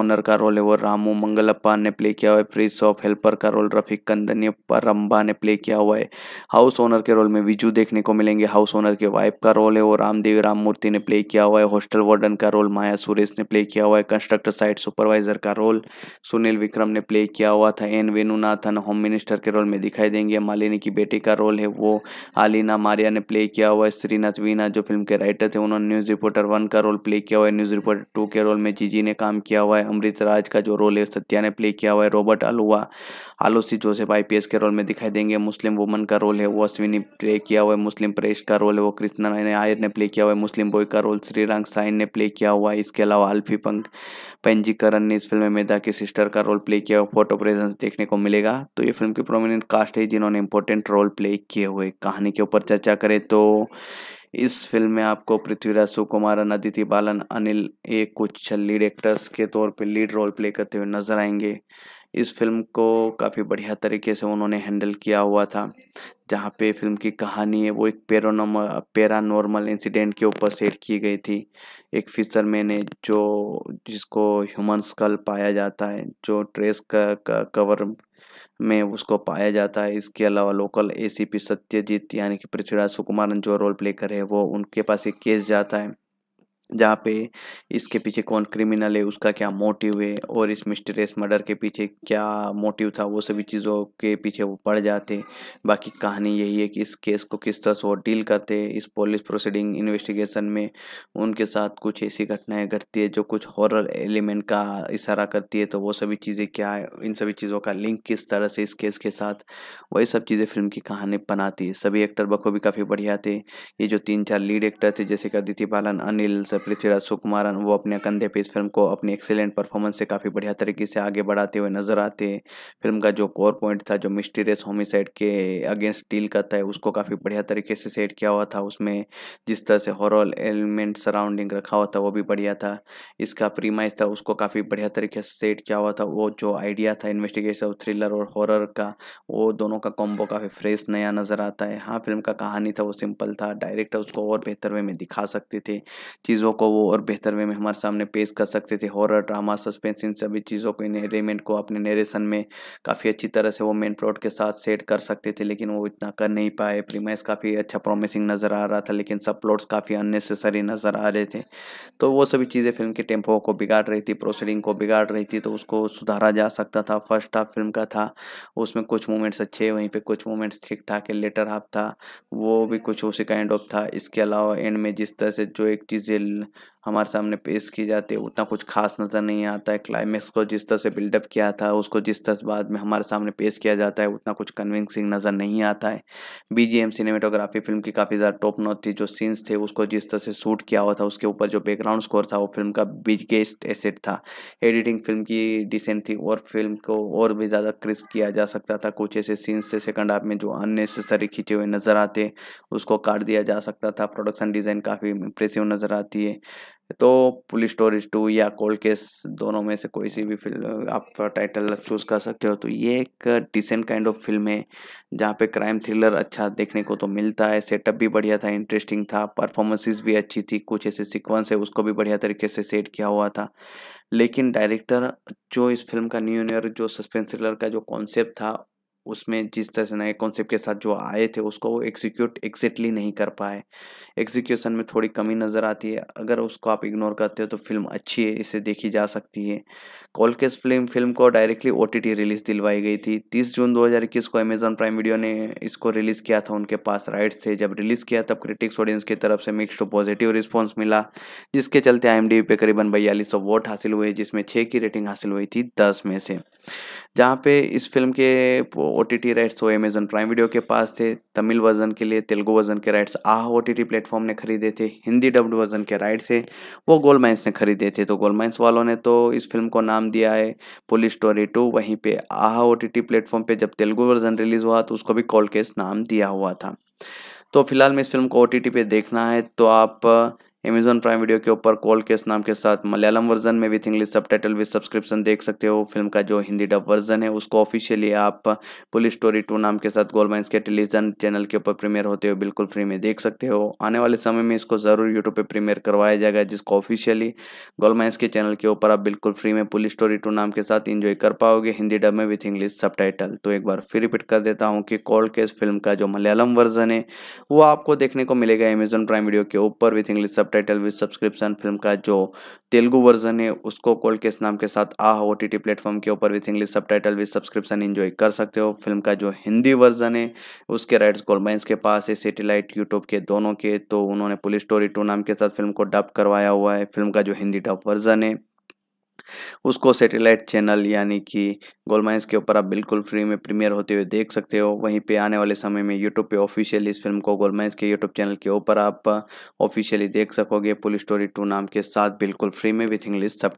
S1: ओनर का रोल है वो रामू मंगलप्पा ने प्ले किया हुआ है फ्रिज ऑफ हेल्पर का रोल रफीक कंदन परम्बा ने प्ले किया हुआ है हाउस ओनर के रोल में विजू देखने को मिलेंगे हाउस ओनर के वाइफ का रोल है वो रामदेवी राममूर्ति ने प्ले किया हुआ है हॉस्टल वार्डन का रोल माया सुरेश ने प्ले किया हुआ है कंस्ट्रक्टर साइट सुपरवाइजर सुपरवाइजर का रोल सुनील विक्रम ने प्ले किया हुआ था एन वेणुनाथन होम मिनिस्टर के रोल में दिखाई देंगे मालिनी की बेटी का रोल है वो आलिना मारिया ने प्ले किया हुआ है श्रीनाथ वीना जो फिल्म के राइटर थे उन्होंने न्यूज़ रिपोर्टर वन का रोल प्ले किया हुआ है न्यूज़ रिपोर्टर टू के रोल में जी ने काम किया हुआ है अमृत राज का जो रोल है सत्या ने प्ले किया हुआ है रॉबर्ट अलुआ आलोसी जोसेफ आईपीएस के रोल में दिखाई देंगे मुस्लिम वुमन का रोल है वो अश्विनी प्ले किया हुआ है मुस्लिम परेश का रोल है वो कृष्णा आयर ने प्ले किया हुआ है मुस्लिम बॉय का रोल श्रीरंग साइन ने प्ले किया हुआ है इसके अलावा अल्फी पंख पंजीकरण ने इस फिल्म में मेधा के सिस्टर का रोल प्ले किया हुआ फोटो प्रेजेंस देखने को मिलेगा तो ये फिल्म की प्रोमिनेंट कास्ट है जिन्होंने इंपॉर्टेंट रोल प्ले किए हुए कहानी के ऊपर चर्चा करें तो इस फिल्म में आपको पृथ्वीराज सुकुमारन अदिति बालन अनिल ए कुछ लीड एक्टर्स के तौर पर लीड रोल प्ले करते हुए नजर आएंगे इस फिल्म को काफ़ी बढ़िया तरीके से उन्होंने हैंडल किया हुआ था जहाँ पे फिल्म की कहानी है वो एक पेरा पेरानॉर्मल इंसिडेंट के ऊपर शेयर की गई थी एक फिशर मैन है जो जिसको ह्यूमन स्कल पाया जाता है जो ट्रेस का, का कवर में उसको पाया जाता है इसके अलावा लोकल एसीपी सत्यजीत यानी कि पृथ्वीराज सुकुमारन जो रोल प्ले करे वो उनके पास एक केस जाता है जहाँ पे इसके पीछे कौन क्रिमिनल है उसका क्या मोटिव है और इस मिस्टरियस मर्डर के पीछे क्या मोटिव था वो सभी चीज़ों के पीछे वो पड़ जाते बाकी कहानी यही है कि इस केस को किस तरह से वो डील करते इस पुलिस प्रोसीडिंग इन्वेस्टिगेशन में उनके साथ कुछ ऐसी घटनाएं घटती है जो कुछ हॉरर एलिमेंट का इशारा करती है तो वो सभी चीज़ें क्या है इन सभी चीज़ों का लिंक किस तरह से इस केस के साथ वही सब चीज़ें फिल्म की कहानी बनाती है सभी एक्टर बखूबी काफ़ी बढ़िया थे ये जो तीन चार लीड एक्टर थे जैसे कि अदिति बालन अनिल प्रोड्यूसर पृथ्वीराज सुकुमारन वो अपने कंधे पे इस फिल्म को अपनी एक्सेलेंट परफॉर्मेंस से काफ़ी बढ़िया तरीके से आगे बढ़ाते हुए नजर आते हैं फिल्म का जो कोर पॉइंट था जो मिस्टीरियस होमिसाइड के अगेंस्ट डील करता है उसको काफ़ी बढ़िया तरीके से सेट किया हुआ था उसमें जिस तरह से हॉरल एलिमेंट सराउंडिंग रखा हुआ था वो भी बढ़िया था इसका प्रीमाइज था उसको काफ़ी बढ़िया तरीके से सेट किया हुआ था वो जो आइडिया था इन्वेस्टिगेशन थ्रिलर और हॉरर का वो दोनों का कॉम्बो काफ़ी फ्रेश नया नज़र आता है हाँ फिल्म का कहानी था वो सिंपल था डायरेक्टर उसको और बेहतर वे में दिखा सकते थे चीज़ों चीज़ों को वो और बेहतर वे में हमारे सामने पेश कर सकते थे हॉरर ड्रामा सस्पेंस इन सभी चीज़ों को इन एलिमेंट को अपने नरेशन में काफ़ी अच्छी तरह से वो मेन प्लॉट के साथ सेट कर सकते थे लेकिन वो इतना कर नहीं पाए प्रीमाइस काफ़ी अच्छा प्रॉमिसिंग नज़र आ रहा था लेकिन सब प्लॉट्स काफ़ी अननेसेसरी नज़र आ रहे थे तो वो सभी चीज़ें फिल्म के टेम्पो को बिगाड़ रही थी प्रोसीडिंग को बिगाड़ रही थी तो उसको सुधारा जा सकता था फर्स्ट हाफ फिल्म का था उसमें कुछ मोमेंट्स अच्छे वहीं पर कुछ मोमेंट्स ठीक ठाक है लेटर हाफ था वो भी कुछ उसी काइंड ऑफ था इसके अलावा एंड में जिस तरह से जो एक चीज़ें el हमारे सामने पेश की जाती है उतना कुछ खास नज़र नहीं आता है क्लाइमैक्स को जिस तरह से बिल्डअप किया था उसको जिस तरह से बाद में हमारे सामने पेश किया जाता है उतना कुछ कन्विंसिंग नज़र नहीं आता है बीजीएम सिनेमेटोग्राफी फिल्म की काफ़ी ज़्यादा टॉप नोट थी जो सीन्स थे उसको जिस तरह से शूट किया हुआ था उसके ऊपर जो बैकग्राउंड स्कोर था वो फिल्म का बिगेस्ट एसेट था एडिटिंग फिल्म की डिसेंट थी और फिल्म को और भी ज़्यादा क्रिस्प किया जा सकता था कुछ ऐसे सीन्स थे सेकंड हाफ में जो अननेसेसरी खींचे हुए नज़र आते उसको काट दिया जा सकता था प्रोडक्शन डिज़ाइन काफ़ी इंप्रेसिव नज़र आती है तो पुलिस स्टोरीज टू या कोल्ड केस दोनों में से कोई सी भी फिल्म आप टाइटल चूज़ कर सकते हो तो ये एक डिसेंट काइंड ऑफ फिल्म है जहाँ पे क्राइम थ्रिलर अच्छा देखने को तो मिलता है सेटअप भी बढ़िया था इंटरेस्टिंग था परफॉर्मेंसेस भी अच्छी थी कुछ ऐसे सीक्वेंस है उसको भी बढ़िया तरीके से सेट किया हुआ था लेकिन डायरेक्टर जो इस फिल्म का न्यू ईयर जो सस्पेंस थ्रिलर का जो कॉन्सेप्ट था उसमें जिस तरह से नए कॉन्सेप्ट के साथ जो आए थे उसको वो एग्जीक्यूट एग्जैक्टली नहीं कर पाए एग्जीक्यूशन में थोड़ी कमी नज़र आती है अगर उसको आप इग्नोर करते हो तो फिल्म अच्छी है इसे देखी जा सकती है कॉलकेस फिल्म फिल्म को डायरेक्टली ओ रिलीज़ दिलवाई गई थी तीस जून इक्कीस को अमेजॉन प्राइम वीडियो ने इसको रिलीज़ किया था उनके पास राइट्स थे जब रिलीज़ किया तब क्रिटिक्स ऑडियंस की तरफ से मिक्स टू पॉजिटिव रिस्पॉन्स मिला जिसके चलते आई पे करीबन बयालीस सौ वोट हासिल हुए जिसमें छः की रेटिंग हासिल हुई थी दस में से जहाँ पे इस फिल्म के ओ टी टी राइट्स वो अमेजन प्राइम वीडियो के पास थे तमिल वर्जन के लिए तेलुगु वर्जन के rights ah O T T platform ने खरीदे थे हिंदी डब्ड वर्जन के राइट्स है वो गोल माइंस ने खरीदे थे तो गोल माइंस वालों ने तो इस फिल्म को नाम दिया है पुलिस स्टोरी टू वहीं पे ah O T T platform पर जब तेलुगु वर्जन रिलीज़ हुआ तो उसको भी कॉल केस नाम दिया हुआ था तो फिलहाल में इस फिल्म को ओ टी पर देखना है तो आप अमेजॉन प्राइम वीडियो के ऊपर कॉल केस नाम के साथ मलयालम वर्जन में with English subtitle with subscription देख सकते हो फिल्म का जो हिंदी डब वर्जन है उसको ऑफिशियली आप पुलिस स्टोरी टू नाम के साथ गोल माइंस के टेलीविजन चैनल के ऊपर प्रीमियर होते हुए बिल्कुल फ्री में देख सकते हो आने वाले समय में इसको ज़रूर यूट्यूब पर प्रीमियर करवाया जाएगा जिसको ऑफिशियली गोल माइंस के चैनल के ऊपर आप बिल्कुल फ्री में पुलिस स्टोरी टू नाम के साथ इंजॉय कर पाओगे हिंदी डब में विथ इंग्लिश सब टाइटल तो एक बार फिर रिपीट कर देता हूँ कि कॉल केस फिल्म का जो मलयालम वर्जन है वो आपको देखने को मिलेगा अमेजॉन प्राइम वीडियो के ऊपर with English subtitle with subscription film का जो तेलुगु वर्जन है उसको कोल्ड केस नाम के साथ आह ओ टी प्लेटफॉर्म के ऊपर with English subtitle with subscription enjoy कर सकते हो फिल्म का जो हिंदी वर्जन है उसके राइट्स गोलमाइंस के पास है सेटेलाइट यूट्यूब के दोनों के तो उन्होंने पुलिस स्टोरी टू नाम के साथ फिल्म को डब करवाया हुआ है फिल्म का जो हिंदी डब वर्जन है उसको सैटेलाइट चैनल यानी कि गोलमाइंस के ऊपर आप बिल्कुल फ्री में प्रीमियर होते हुए देख सकते हो वहीं पे आने वाले समय में यूट्यूब पे ऑफिशियली इस फिल्म को गोलमाइंस के यूट्यूब चैनल के ऊपर आप ऑफिशियली देख सकोगे पुलिस स्टोरी टू नाम के साथ बिल्कुल फ्री में विथ इंग्लिश सब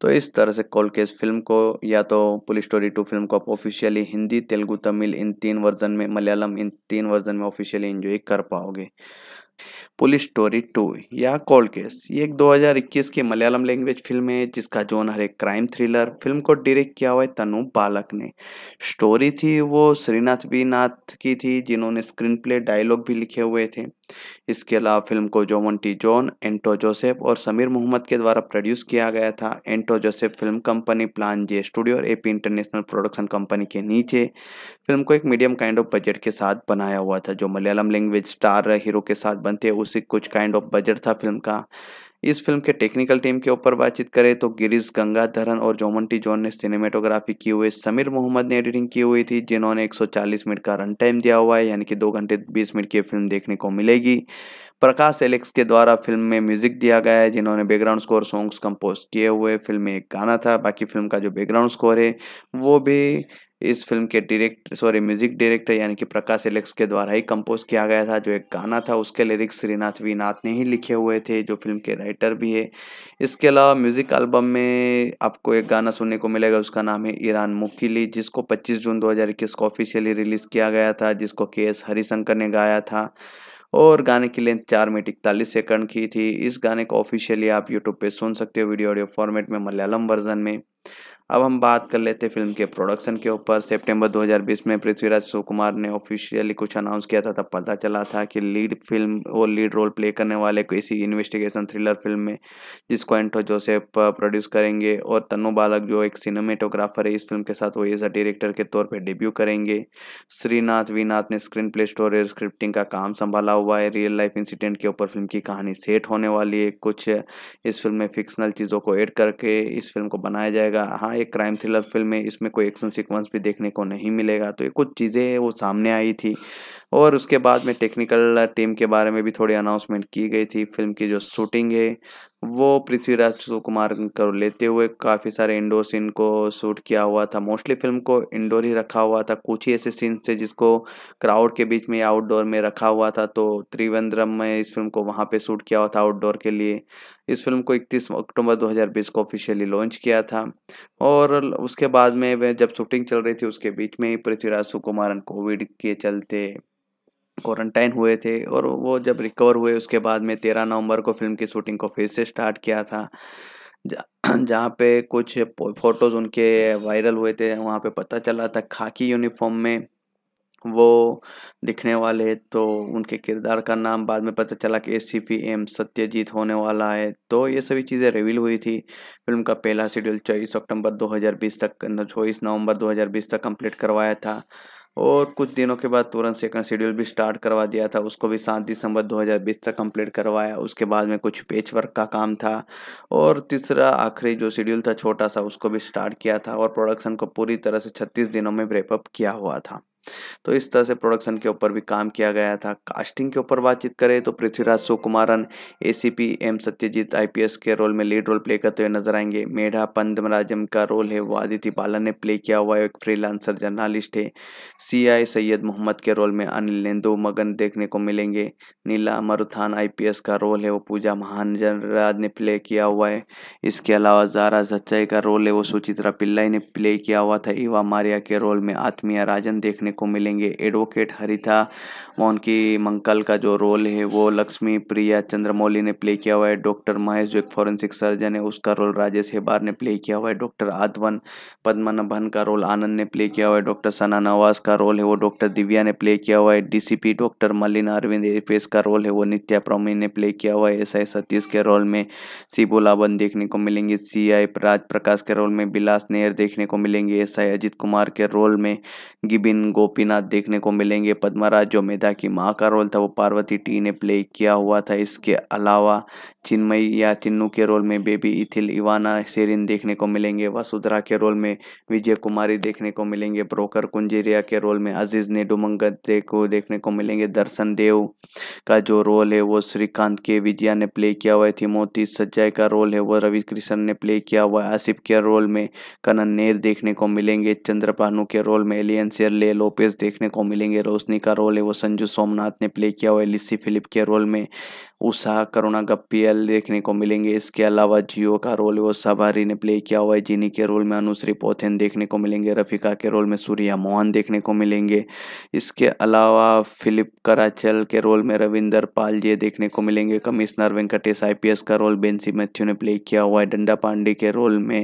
S1: तो इस तरह से कॉल केस फिल्म को या तो पुलिस स्टोरी टू फिल्म को आप ऑफिशियली हिंदी तेलुगू तमिल इन तीन वर्जन में मलयालम इन तीन वर्जन में ऑफिशियली इंजॉय कर पाओगे पुलिस स्टोरी टू या कोल्ड केस ये एक 2021 की मलयालम लैंग्वेज फिल्म है जिसका हर एक क्राइम थ्रिलर फिल्म को डायरेक्ट किया हुआ है तनु बालक ने स्टोरी थी वो श्रीनाथ वी नाथ की थी जिन्होंने स्क्रीन प्ले डायलॉग भी लिखे हुए थे इसके अलावा फिल्म को जोमन टी जॉन एंटो जोसेफ और समीर मोहम्मद के द्वारा प्रोड्यूस किया गया था एंटो Joseph film company plan J studio और एपी इंटरनेशनल प्रोडक्शन कंपनी के नीचे फिल्म को एक मीडियम काइंड ऑफ बजट के साथ बनाया हुआ था जो मलयालम लैंग्वेज स्टार हीरो के साथ बनते उसी कुछ काइंड ऑफ बजट था फिल्म का इस फिल्म के टेक्निकल टीम के ऊपर बातचीत करें तो गिरीश गंगाधरन और जोमंटी जॉन ने सिनेमेटोग्राफी की हुई समीर मोहम्मद ने एडिटिंग की हुई थी जिन्होंने 140 मिनट का रन टाइम दिया हुआ है यानी कि दो घंटे बीस मिनट की फिल्म देखने को मिलेगी प्रकाश एलेक्स के द्वारा फिल्म में म्यूजिक दिया गया है जिन्होंने बैकग्राउंड स्कोर सॉन्ग्स कंपोज किए हुए फिल्म में एक गाना था बाकी फिल्म का जो बैकग्राउंड स्कोर है वो भी इस फिल्म के डायरेक्ट सॉरी म्यूजिक डायरेक्टर यानी कि प्रकाश एलेक्स के द्वारा ही कंपोज किया गया था जो एक गाना था उसके लिरिक्स श्रीनाथ वी नाथ ने ही लिखे हुए थे जो फिल्म के राइटर भी है इसके अलावा म्यूजिक एल्बम में आपको एक गाना सुनने को मिलेगा उसका नाम है ईरान मुकीली जिसको पच्चीस जून दो को ऑफिशियली रिलीज़ किया गया था जिसको के एस हरिशंकर ने गाया था और गाने की लेंथ चार मिनट इकतालीस सेकंड की थी इस गाने को ऑफिशियली आप यूट्यूब पे सुन सकते हो वीडियो ऑडियो फॉर्मेट में मलयालम वर्जन में अब हम बात कर लेते फिल्म के प्रोडक्शन के ऊपर सितंबर 2020 में पृथ्वीराज सुकुमार ने ऑफिशियली कुछ अनाउंस किया था तब पता चला था कि लीड फिल्म और लीड रोल प्ले करने वाले इसी इन्वेस्टिगेशन थ्रिलर फिल्म में जिसको एंटो जोसेफ प्रोड्यूस करेंगे और तनु बालक जो एक सिनेमेटोग्राफर है इस फिल्म के साथ वो एज अ डायरेक्टर के तौर पर डेब्यू करेंगे श्रीनाथ वीनाथ ने स्क्रीन प्ले स्टोर और स्क्रिप्टिंग का काम संभाला हुआ है रियल लाइफ इंसिडेंट के ऊपर फिल्म की कहानी सेट होने वाली है कुछ इस फिल्म में फिक्सनल चीज़ों को एड करके इस फिल्म को बनाया जाएगा हाँ एक क्राइम थ्रिलर फिल्म है इसमें कोई एक्शन सीक्वेंस भी देखने को नहीं मिलेगा तो ये कुछ चीज़ें वो सामने आई थी और उसके बाद में टेक्निकल टीम के बारे में भी थोड़ी अनाउंसमेंट की गई थी फिल्म की जो शूटिंग है वो पृथ्वीराज सुकुमार को लेते हुए काफ़ी सारे इंडोर सीन को शूट किया हुआ था मोस्टली फिल्म को इंडोर ही रखा हुआ था कुछ ही ऐसे सीन थे जिसको क्राउड के बीच में या आउटडोर में रखा हुआ था तो त्रिवेंद्रम में इस फिल्म को वहाँ पे शूट किया हुआ था आउटडोर के लिए इस फिल्म को 31 अक्टूबर 2020 को ऑफिशियली लॉन्च किया था और उसके बाद में जब शूटिंग चल रही थी उसके बीच में ही पृथ्वीराज सुकुमारन कोविड के चलते क्वारंटाइन हुए थे और वो जब रिकवर हुए उसके बाद में तेरह नवंबर को फिल्म की शूटिंग को फिर से स्टार्ट किया था जहाँ पे कुछ फोटोज़ उनके वायरल हुए थे वहाँ पे पता चला था खाकी यूनिफॉर्म में वो दिखने वाले तो उनके किरदार का नाम बाद में पता चला कि S C P M Satyajit होने वाला है तो ये सभी चीज़ें रिवील हुई थी फिल्म का पहला शेड्यूल चौबीस अक्टूबर 2020 तक चौबीस नवंबर 2020 तक कंप्लीट करवाया था और कुछ दिनों के बाद तुरंत सेकंड शेड्यूल भी स्टार्ट करवा दिया था उसको भी सात दिसंबर 2020 तक कंप्लीट करवाया उसके बाद में कुछ पेच वर्क का काम था और तीसरा आखिरी जो शेड्यूल था छोटा सा उसको भी स्टार्ट किया था और प्रोडक्शन को पूरी तरह से छत्तीस दिनों में ब्रेकअप किया हुआ था तो इस तरह से प्रोडक्शन के ऊपर भी काम किया गया था कास्टिंग के ऊपर बातचीत करें तो Prithviraj Sukumaran A M Satyajit IPS के रोल में लीड रोल प्ले करते हुए नजर आएंगे मेढा पंदमराजम का रोल है वो आदित्य बालन ने प्ले किया हुआ एक फ्रीलांसर जर्नलिस्ट है सी आई सैयद मोहम्मद के रोल में अनिल नेंदो मगन देखने को मिलेंगे नीला मरुथान आईपीएस का रोल है वो पूजा महाजन राज ने प्ले किया हुआ है इसके अलावा जारा सच्चाई का रोल है वो सुचित्रा पिल्लाई ने प्ले किया हुआ था इवा मारिया के रोल में आत्मीय राजन देखने देखने को मिलेंगे एडवोकेट हरिथा मोहन की मंकल का जो रोल है वो लक्ष्मी प्रिया चंद्रमौली ने प्ले किया हुआ है डॉक्टर महेश जो एक फॉरेंसिक सर्जन है उसका रोल राजेश हेबार ने प्ले किया हुआ है डॉक्टर आधवन पद्मनाभन का रोल आनंद ने प्ले किया हुआ है डॉक्टर सना नवाज का रोल है वो डॉक्टर दिव्या ने प्ले किया हुआ है डीसीपी डॉक्टर मलिन अरविंद एपेस का रोल है वो नित्या प्रोमी ने प्ले किया हुआ है एस आई सतीश के रोल में सिबोलाबन देखने को मिलेंगे सी आई प्रकाश के रोल में बिलास नेहर देखने को मिलेंगे एस आई अजित कुमार के रोल में गिबिन गो गोपीनाथ देखने को मिलेंगे पद्मराज जो मेधा की माँ का रोल था वो पार्वती टी ने प्ले किया हुआ था इसके अलावा चिन्मयी या चिन्नू के रोल में बेबी इथिल इवाना सेरिन देखने को मिलेंगे वसुधरा के रोल में विजय कुमारी देखने को मिलेंगे ब्रोकर कुंजेरिया के रोल में अजीज़ ने को देखने को मिलेंगे दर्शन देव का जो रोल है वो श्रीकांत के विजया ने प्ले किया हुआ थी मोती सज्जय का रोल है वो रवि कृष्ण ने प्ले किया हुआ है आसिफ के रोल में कनन नेर देखने को मिलेंगे चंद्रपानु के रोल में एलियन सेर ले लो लोपेज देखने को मिलेंगे रोशनी का रोल है वो संजू सोमनाथ ने प्ले किया हुआ है लिस्सी फिलिप के रोल में उषा करुणा गप्पियल देखने को मिलेंगे इसके अलावा जियो का रोल वो सबारी ने प्ले किया हुआ है जिनी के रोल में अनुश्री पोथेन देखने को मिलेंगे रफिका के रोल में सूर्या मोहन देखने को मिलेंगे इसके अलावा फिलिप कराचल के रोल में रविंदर पाल जी देखने को मिलेंगे कमिश्नर वेंकटेश आई का रोल बेंसी मैथ्यू ने प्ले किया हुआ है डंडा पांडे के रोल में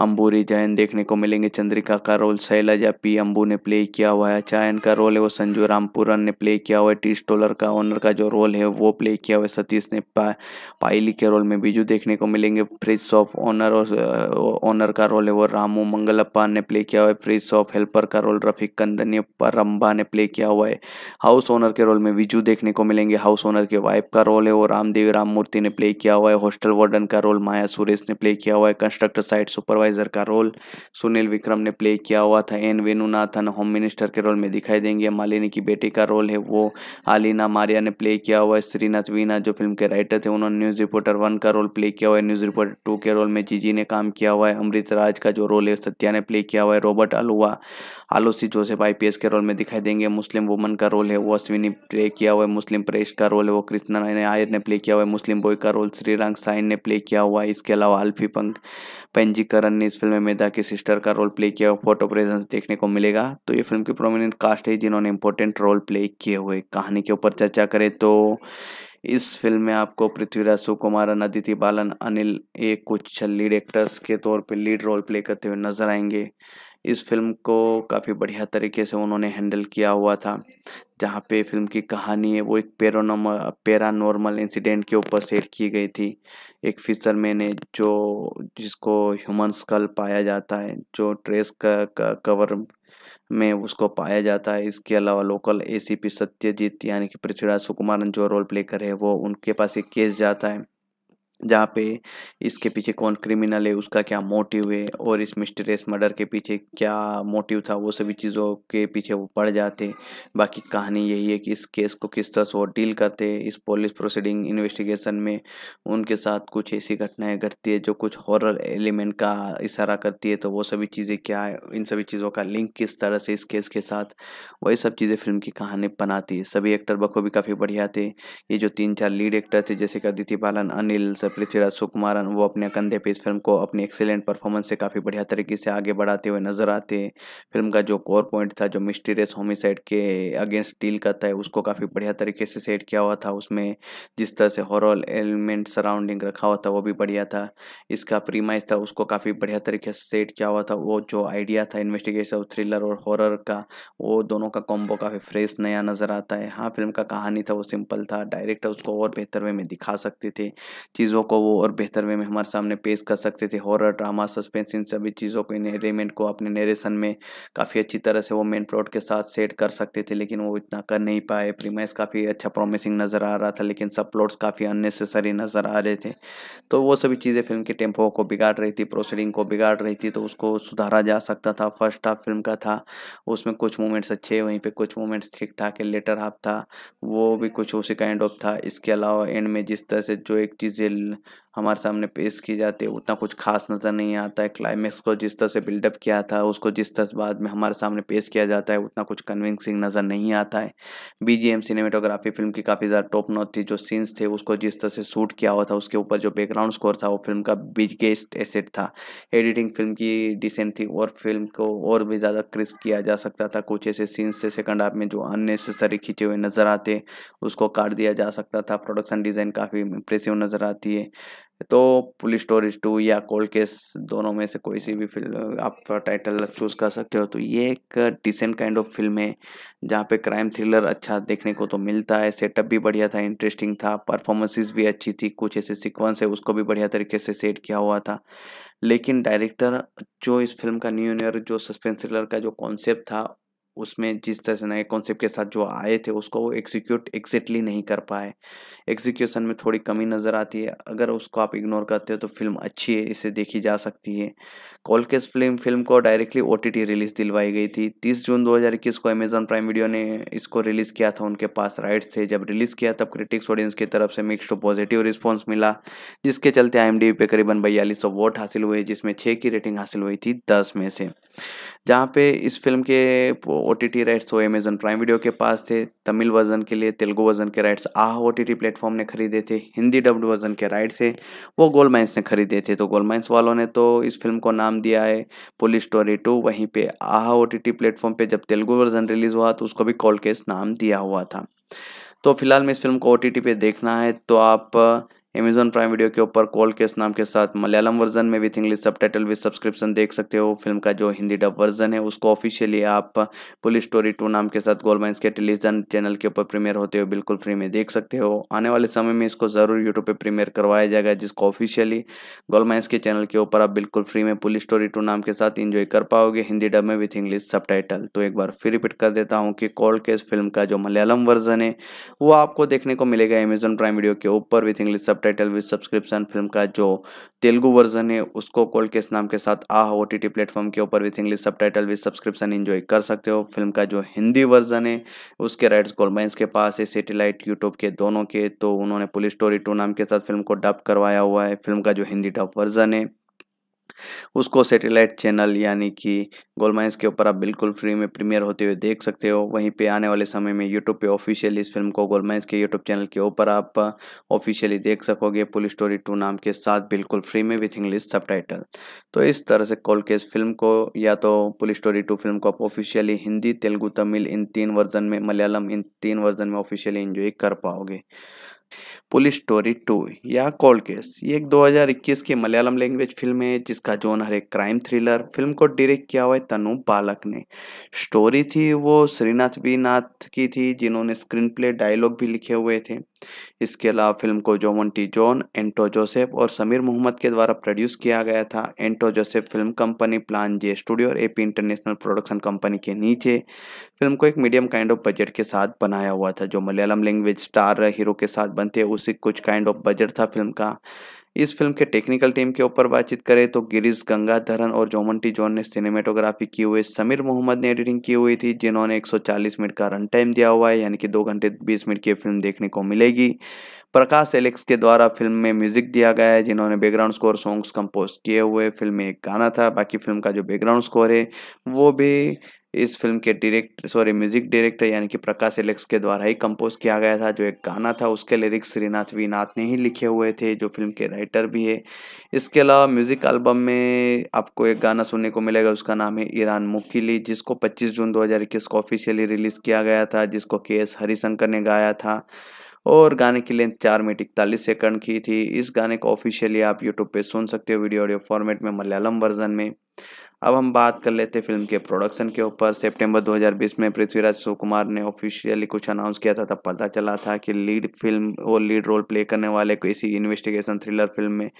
S1: अंबूरी जैन देखने को मिलेंगे चंद्रिका का रोल शैलजा पी अम्बू ने प्ले किया हुआ है चायन का रोल है वो संजू रामपुरन ने प्ले किया हुआ है टी स्टोलर का ओनर का जो रोल है वो प्ले किया हुआ है सतीश ने पा, पायली के रोल में बीजू देखने को मिलेंगे फ्रिज ऑफ ओनर और ओनर का रोल है वो रामू मंगलप्पा ने प्ले किया हुआ है फ्रिज ऑफ हेल्पर का रोल रफीक कंदन परम्बा ने प्ले किया हुआ है हाउस ओनर के रोल में विजू देखने को मिलेंगे हाउस ओनर के वाइफ का रोल है वो रामदेवी राममूर्ति ने प्ले किया हुआ है हॉस्टल वार्डन का रोल माया सुरेश ने प्ले किया हुआ है कंस्ट्रक्टर साइट सुपर सुपरवाइजर का रोल सुनील विक्रम ने प्ले किया हुआ था एन वेणुनाथन होम मिनिस्टर के रोल में दिखाई देंगे मालिनी की बेटी का रोल है वो आलिना मारिया ने प्ले किया हुआ है श्रीनाथ वीना जो फिल्म के राइटर थे उन्होंने न्यूज़ रिपोर्टर वन का रोल प्ले किया हुआ है न्यूज़ रिपोर्टर टू के रोल में जीजी ने काम किया हुआ है अमृत राज का जो रोल है सत्या ने प्ले किया हुआ है रॉबर्ट अलुआ आलोसी जोसेफ आईपीएस के रोल में दिखाई देंगे मुस्लिम वुमन का रोल है वो अश्विनी प्ले किया हुआ है मुस्लिम प्रेस का रोल है वो कृष्णा आयर ने प्ले किया हुआ है मुस्लिम बॉय का रोल श्रीरंग साइन ने प्ले किया हुआ है इसके अलावा अल्फी पंक पेंजीकरण खान ने इस फिल्म में मेधा के सिस्टर का रोल प्ले किया फोटो प्रेजेंस देखने को मिलेगा तो ये फिल्म की प्रोमिनेंट कास्ट है जिन्होंने इंपॉर्टेंट रोल प्ले किए हुए कहानी के ऊपर चर्चा करें तो इस फिल्म में आपको पृथ्वीराज सुकुमारन अदिति बालन अनिल ए कुछ लीड एक्टर्स के तौर पर लीड रोल प्ले करते हुए नजर आएंगे इस फिल्म को काफ़ी बढ़िया तरीके से उन्होंने हैंडल किया हुआ था जहाँ पे फिल्म की कहानी है वो एक पेरोनोम पेरानॉर्मल इंसिडेंट के ऊपर सेट की गई थी एक फिशर मैन है जो जिसको ह्यूमन स्कल पाया जाता है जो ट्रेस का, का कवर में उसको पाया जाता है इसके अलावा लोकल एसीपी सत्यजीत यानी कि पृथ्वीराज सुकुमारन जो रोल प्ले करे वो उनके पास एक केस जाता है जहाँ पे इसके पीछे कौन क्रिमिनल है उसका क्या मोटिव है और इस मिस्टरियस मर्डर के पीछे क्या मोटिव था वो सभी चीज़ों के पीछे वो पड़ जाते बाकी कहानी यही है कि इस केस को किस तरह से वो डील करते इस पुलिस प्रोसीडिंग इन्वेस्टिगेशन में उनके साथ कुछ ऐसी घटनाएं घटती है जो कुछ हॉरर एलिमेंट का इशारा करती है तो वो सभी चीज़ें क्या है इन सभी चीज़ों का लिंक किस तरह से इस केस के साथ वही सब चीज़ें फिल्म की कहानी बनाती है सभी एक्टर बखूबी काफ़ी बढ़िया थे ये जो तीन चार लीड एक्टर थे जैसे कि अदिति बालन अनिल प्रोड्यूसर पृथ्वीराज सुकुमारन वो अपने कंधे पे इस फिल्म को अपनी एक्सेलेंट परफॉर्मेंस से काफ़ी बढ़िया तरीके से आगे बढ़ाते हुए नजर आते फिल्म का जो कोर पॉइंट था जो मिस्टीरियस होमिसाइड के अगेंस्ट डील करता है उसको काफ़ी बढ़िया तरीके से सेट किया हुआ था उसमें जिस तरह से हॉरल एलिमेंट सराउंडिंग रखा हुआ था वो भी बढ़िया था इसका प्रीमाइज था उसको काफ़ी बढ़िया तरीके से सेट किया हुआ था वो जो आइडिया था इन्वेस्टिगेशन थ्रिलर और हॉरर का वो दोनों का कॉम्बो काफ़ी फ्रेश नया नज़र आता है हाँ फिल्म का कहानी था वो सिंपल था डायरेक्टर उसको और बेहतर वे में दिखा सकते थे चीज़ों चीज़ों को वो और बेहतर वे में हमारे सामने पेश कर सकते थे हॉरर ड्रामा सस्पेंस इन सभी चीज़ों को इन एलिमेंट को अपने नरेशन में काफ़ी अच्छी तरह से वो मेन प्लॉट के साथ सेट कर सकते थे लेकिन वो इतना कर नहीं पाए प्रीमाइस काफ़ी अच्छा प्रॉमिसिंग नज़र आ रहा था लेकिन सब प्लॉट्स काफ़ी अननेसेसरी नज़र आ रहे थे तो वो सभी चीज़ें फिल्म के टेम्पो को बिगाड़ रही थी प्रोसीडिंग को बिगाड़ रही थी तो उसको सुधारा जा सकता था फर्स्ट हाफ फिल्म का था उसमें कुछ मोमेंट्स अच्छे वहीं पर कुछ मोमेंट्स ठीक ठाक है लेटर हाफ था वो भी कुछ उसी काइंड ऑफ था इसके अलावा एंड में जिस तरह से जो एक चीज़ें till हमारे सामने पेश की जाती है उतना कुछ खास नज़र नहीं आता है क्लाइमैक्स को जिस तरह से बिल्डअप किया था उसको जिस तरह से बाद में हमारे सामने पेश किया जाता है उतना कुछ कन्विंसिंग नज़र नहीं आता है बीजीएम सिनेमेटोग्राफी फिल्म की काफ़ी ज़्यादा टॉप नोट थी जो सीन्स थे उसको जिस तरह से शूट किया हुआ था उसके ऊपर जो बैकग्राउंड स्कोर था वो फिल्म का बिगेस्ट एसेट था एडिटिंग फिल्म की डिसेंट थी और फिल्म को और भी ज़्यादा क्रिस्प किया जा सकता था कुछ ऐसे सीन्स थे सेकंड हाफ में जो अननेसेसरी खींचे हुए नज़र आते उसको काट दिया जा सकता था प्रोडक्शन डिज़ाइन काफ़ी इंप्रेसिव नज़र आती है तो पुलिस स्टोरीज टू या कोल्ड केस दोनों में से कोई सी भी फिल्म आप टाइटल चूज़ कर सकते हो तो ये एक डिसेंट काइंड ऑफ फिल्म है जहाँ पे क्राइम थ्रिलर अच्छा देखने को तो मिलता है सेटअप भी बढ़िया था इंटरेस्टिंग था परफॉर्मेंसेस भी अच्छी थी कुछ ऐसे सिक्वेंस है उसको भी बढ़िया तरीके से सेट किया हुआ था लेकिन डायरेक्टर जो इस फिल्म का न्यू ईयर जो सस्पेंस थ्रिलर का जो कॉन्सेप्ट था उसमें जिस तरह से नए कॉन्सेप्ट के साथ जो आए थे उसको वो एग्जीक्यूट एग्जैक्टली नहीं कर पाए एग्जीक्यूशन में थोड़ी कमी नज़र आती है अगर उसको आप इग्नोर करते हो तो फिल्म अच्छी है इसे देखी जा सकती है कॉलकेस फिल्म फिल्म को डायरेक्टली ओ रिलीज़ दिलवाई गई थी तीस जून इक्कीस को अमेजॉन प्राइम वीडियो ने इसको रिलीज़ किया था उनके पास राइट्स थे जब रिलीज़ किया तब क्रिटिक्स ऑडियंस की तरफ से मिक्स टू पॉजिटिव रिस्पॉन्स मिला जिसके चलते आई पे करीबन बयालीस सौ वोट हासिल हुए जिसमें छः की रेटिंग हासिल हुई थी दस में से जहाँ पे इस फिल्म के ओ टी टी राइट्स वो अमेजन प्राइम वीडियो के पास थे तमिल वर्जन के लिए तेलुगु वर्जन के rights ah O T T platform ने खरीदे थे हिंदी डब्ड वर्जन के राइट्स है वो गोल माइंस ने खरीदे थे तो गोल माइंस वालों ने तो इस फिल्म को नाम दिया है पुलिस स्टोरी टू वहीं पे ah O T T platform पर जब तेलुगु वर्जन रिलीज़ हुआ तो उसको भी कॉल केस नाम दिया हुआ था तो फिलहाल में इस फिल्म को ओ टी पर देखना है तो आप अमेजॉन प्राइम वीडियो के ऊपर कॉल केस नाम के साथ मलयालम वर्जन में with English subtitle with subscription देख सकते हो फिल्म का जो हिंदी डब वर्जन है उसको ऑफिशियली आप पुलिस स्टोरी टू नाम के साथ गोल माइंस के टेलीविजन चैनल के ऊपर प्रीमियर होते हुए बिल्कुल फ्री में देख सकते हो आने वाले समय में इसको ज़रूर यूट्यूब पर प्रीमियर करवाया जाएगा जिसको ऑफिशियली गोल माइंस के चैनल के ऊपर आप बिल्कुल फ्री में पुलिस स्टोरी टू नाम के साथ इंजॉय कर पाओगे हिंदी डब में विथ इंग्लिश सब तो एक बार फिर रिपीट कर देता हूँ कि कॉल केस फिल्म का जो मलयालम वर्जन है वो आपको देखने को मिलेगा अमेजॉन प्राइम वीडियो के ऊपर with English subtitle with subscription film का जो तेलुगु वर्जन है उसको कोल केस नाम के साथ आह ओ टी प्लेटफॉर्म के ऊपर with English subtitle with subscription enjoy कर सकते हो फिल्म का जो हिंदी वर्जन है उसके राइट्स गोलमैंस के पास है सेटेलाइट यूट्यूब के दोनों के तो उन्होंने पुलिस स्टोरी टू नाम के साथ फिल्म को डब करवाया हुआ है फिल्म का जो हिंदी डब वर्जन है उसको सैटेलाइट चैनल यानी कि गोलमाइंस के ऊपर आप बिल्कुल फ्री में प्रीमियर होते हुए देख सकते हो वहीं पे आने वाले समय में यूट्यूब पे ऑफिशियली इस फिल्म को गोलमाइंस के यूट्यूब चैनल के ऊपर आप ऑफिशियली देख सकोगे पुलिस स्टोरी टू नाम के साथ बिल्कुल फ्री में विथ इंग्लिश सब तो इस तरह से कॉल केस फिल्म को या तो पुलिस स्टोरी टू फिल्म को आप ऑफिशियली हिंदी तेलुगु तमिल इन तीन वर्जन में मलयालम इन तीन वर्जन में ऑफिशियली इंजॉय कर पाओगे पुलिस स्टोरी टू या कोल्ड केस ये एक 2021 की मलयालम लैंग्वेज फिल्म है जिसका हर एक क्राइम थ्रिलर फिल्म को डायरेक्ट किया हुआ है तनु बालक ने स्टोरी थी वो श्रीनाथ वी नाथ की थी जिन्होंने स्क्रीन प्ले डायलॉग भी लिखे हुए थे इसके अलावा फिल्म को जोमंटी जॉन एंटो जोसेफ और समीर मोहम्मद के द्वारा प्रोड्यूस किया गया था एंटो Joseph film company plan J studio और एपी इंटरनेशनल प्रोडक्शन कंपनी के नीचे फिल्म को एक मीडियम काइंड ऑफ बजट के साथ बनाया हुआ था जो मलयालम लैंग्वेज स्टार हीरो के साथ बनते उस म्यूजिक कुछ काइंड ऑफ बजट था फिल्म का इस फिल्म के टेक्निकल टीम के ऊपर बातचीत करें तो गिरीश गंगाधरन और जोमंटी जॉन ने सिनेमेटोग्राफी की हुई समीर मोहम्मद ने एडिटिंग की हुई थी जिन्होंने 140 मिनट का रन टाइम दिया हुआ है यानी कि दो घंटे 20 मिनट की फिल्म देखने को मिलेगी प्रकाश एलेक्स के द्वारा फिल्म में म्यूजिक दिया गया है जिन्होंने बैकग्राउंड स्कोर सॉन्ग्स कंपोज किए हुए फिल्म में एक गाना था बाकी फिल्म का जो बैकग्राउंड स्कोर है वो भी इस फिल्म के डायरेक्ट सॉरी म्यूजिक डायरेक्टर यानी कि प्रकाश एलेक्स के द्वारा ही कंपोज किया गया था जो एक गाना था उसके लिरिक्स श्रीनाथ वी नाथ ने ही लिखे हुए थे जो फिल्म के राइटर भी है इसके अलावा म्यूजिक एल्बम में आपको एक गाना सुनने को मिलेगा उसका नाम है ईरान मुकीली जिसको पच्चीस जून दो को ऑफिशियली रिलीज़ किया गया था जिसको के एस हरिशंकर ने गाया था और गाने की लेंथ चार मिनट इकतालीस सेकंड की थी इस गाने को ऑफिशियली आप यूट्यूब पे सुन सकते हो वीडियो ऑडियो फॉर्मेट में मलयालम वर्जन में अब हम बात कर लेते फिल्म के प्रोडक्शन के ऊपर सितंबर 2020 में पृथ्वीराज सुकुमार ने ऑफिशियली कुछ अनाउंस किया था तब पता चला था कि लीड फिल्म और लीड रोल प्ले करने वाले को इसी इन्वेस्टिगेशन थ्रिलर फिल्म में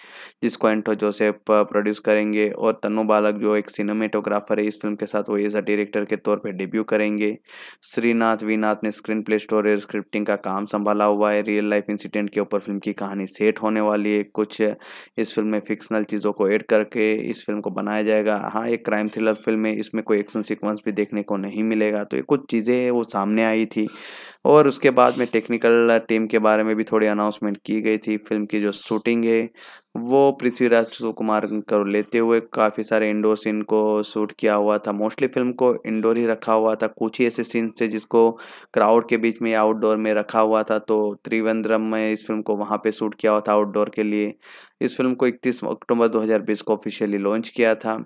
S1: जिसको एंटो जोसेफ प्रोड्यूस करेंगे और तनु बालक जो एक सिनेमेटोग्राफर है इस फिल्म के साथ वो एज अ डायरेक्टर के तौर पर डेब्यू करेंगे श्रीनाथ वीनाथ ने स्क्रीन प्ले स्टोर और स्क्रिप्टिंग का काम संभाला हुआ है रियल लाइफ इंसिडेंट के ऊपर फिल्म की कहानी सेट होने वाली है कुछ इस फिल्म में फिक्सनल चीज़ों को एड करके इस फिल्म को बनाया जाएगा हाँ एक क्राइम थ्रिलर फिल्म है इसमें कोई एक्शन सीक्वेंस भी देखने को नहीं मिलेगा तो ये कुछ चीज़ें वो सामने आई थी और उसके बाद में टेक्निकल टीम के बारे में भी थोड़ी अनाउंसमेंट की गई थी फिल्म की जो शूटिंग है वो पृथ्वीराज सुकुमार को लेते हुए काफ़ी सारे इंडोर सीन को शूट किया हुआ था मोस्टली फिल्म को इंडोर ही रखा हुआ था कुछ ही ऐसे सीन थे जिसको क्राउड के बीच में या आउटडोर में रखा हुआ था तो त्रिवेंद्रम में इस फिल्म को वहाँ पे शूट किया हुआ था आउटडोर के लिए इस फिल्म को 31 अक्टूबर 2020 को ऑफिशियली लॉन्च किया था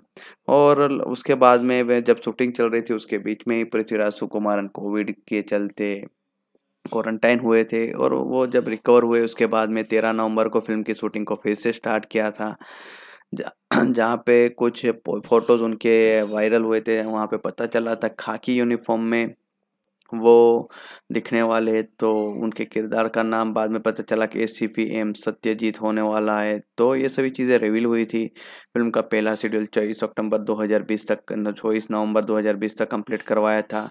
S1: और उसके बाद में जब शूटिंग चल रही थी उसके बीच में ही पृथ्वीराज सुकुमारन कोविड के चलते क्वारंटाइन हुए थे और वो जब रिकवर हुए उसके बाद में तेरह नवंबर को फिल्म की शूटिंग को फिर से स्टार्ट किया था जहाँ पे कुछ फोटोज़ उनके वायरल हुए थे वहाँ पे पता चला था खाकी यूनिफॉर्म में वो दिखने वाले तो उनके किरदार का नाम बाद में पता चला कि S C P M Satyajit होने वाला है तो ये सभी चीज़ें रिवील हुई थी फिल्म का पहला शेड्यूल चौबीस अक्टूबर 2020 तक चौबीस नवंबर 2020 तक कंप्लीट करवाया था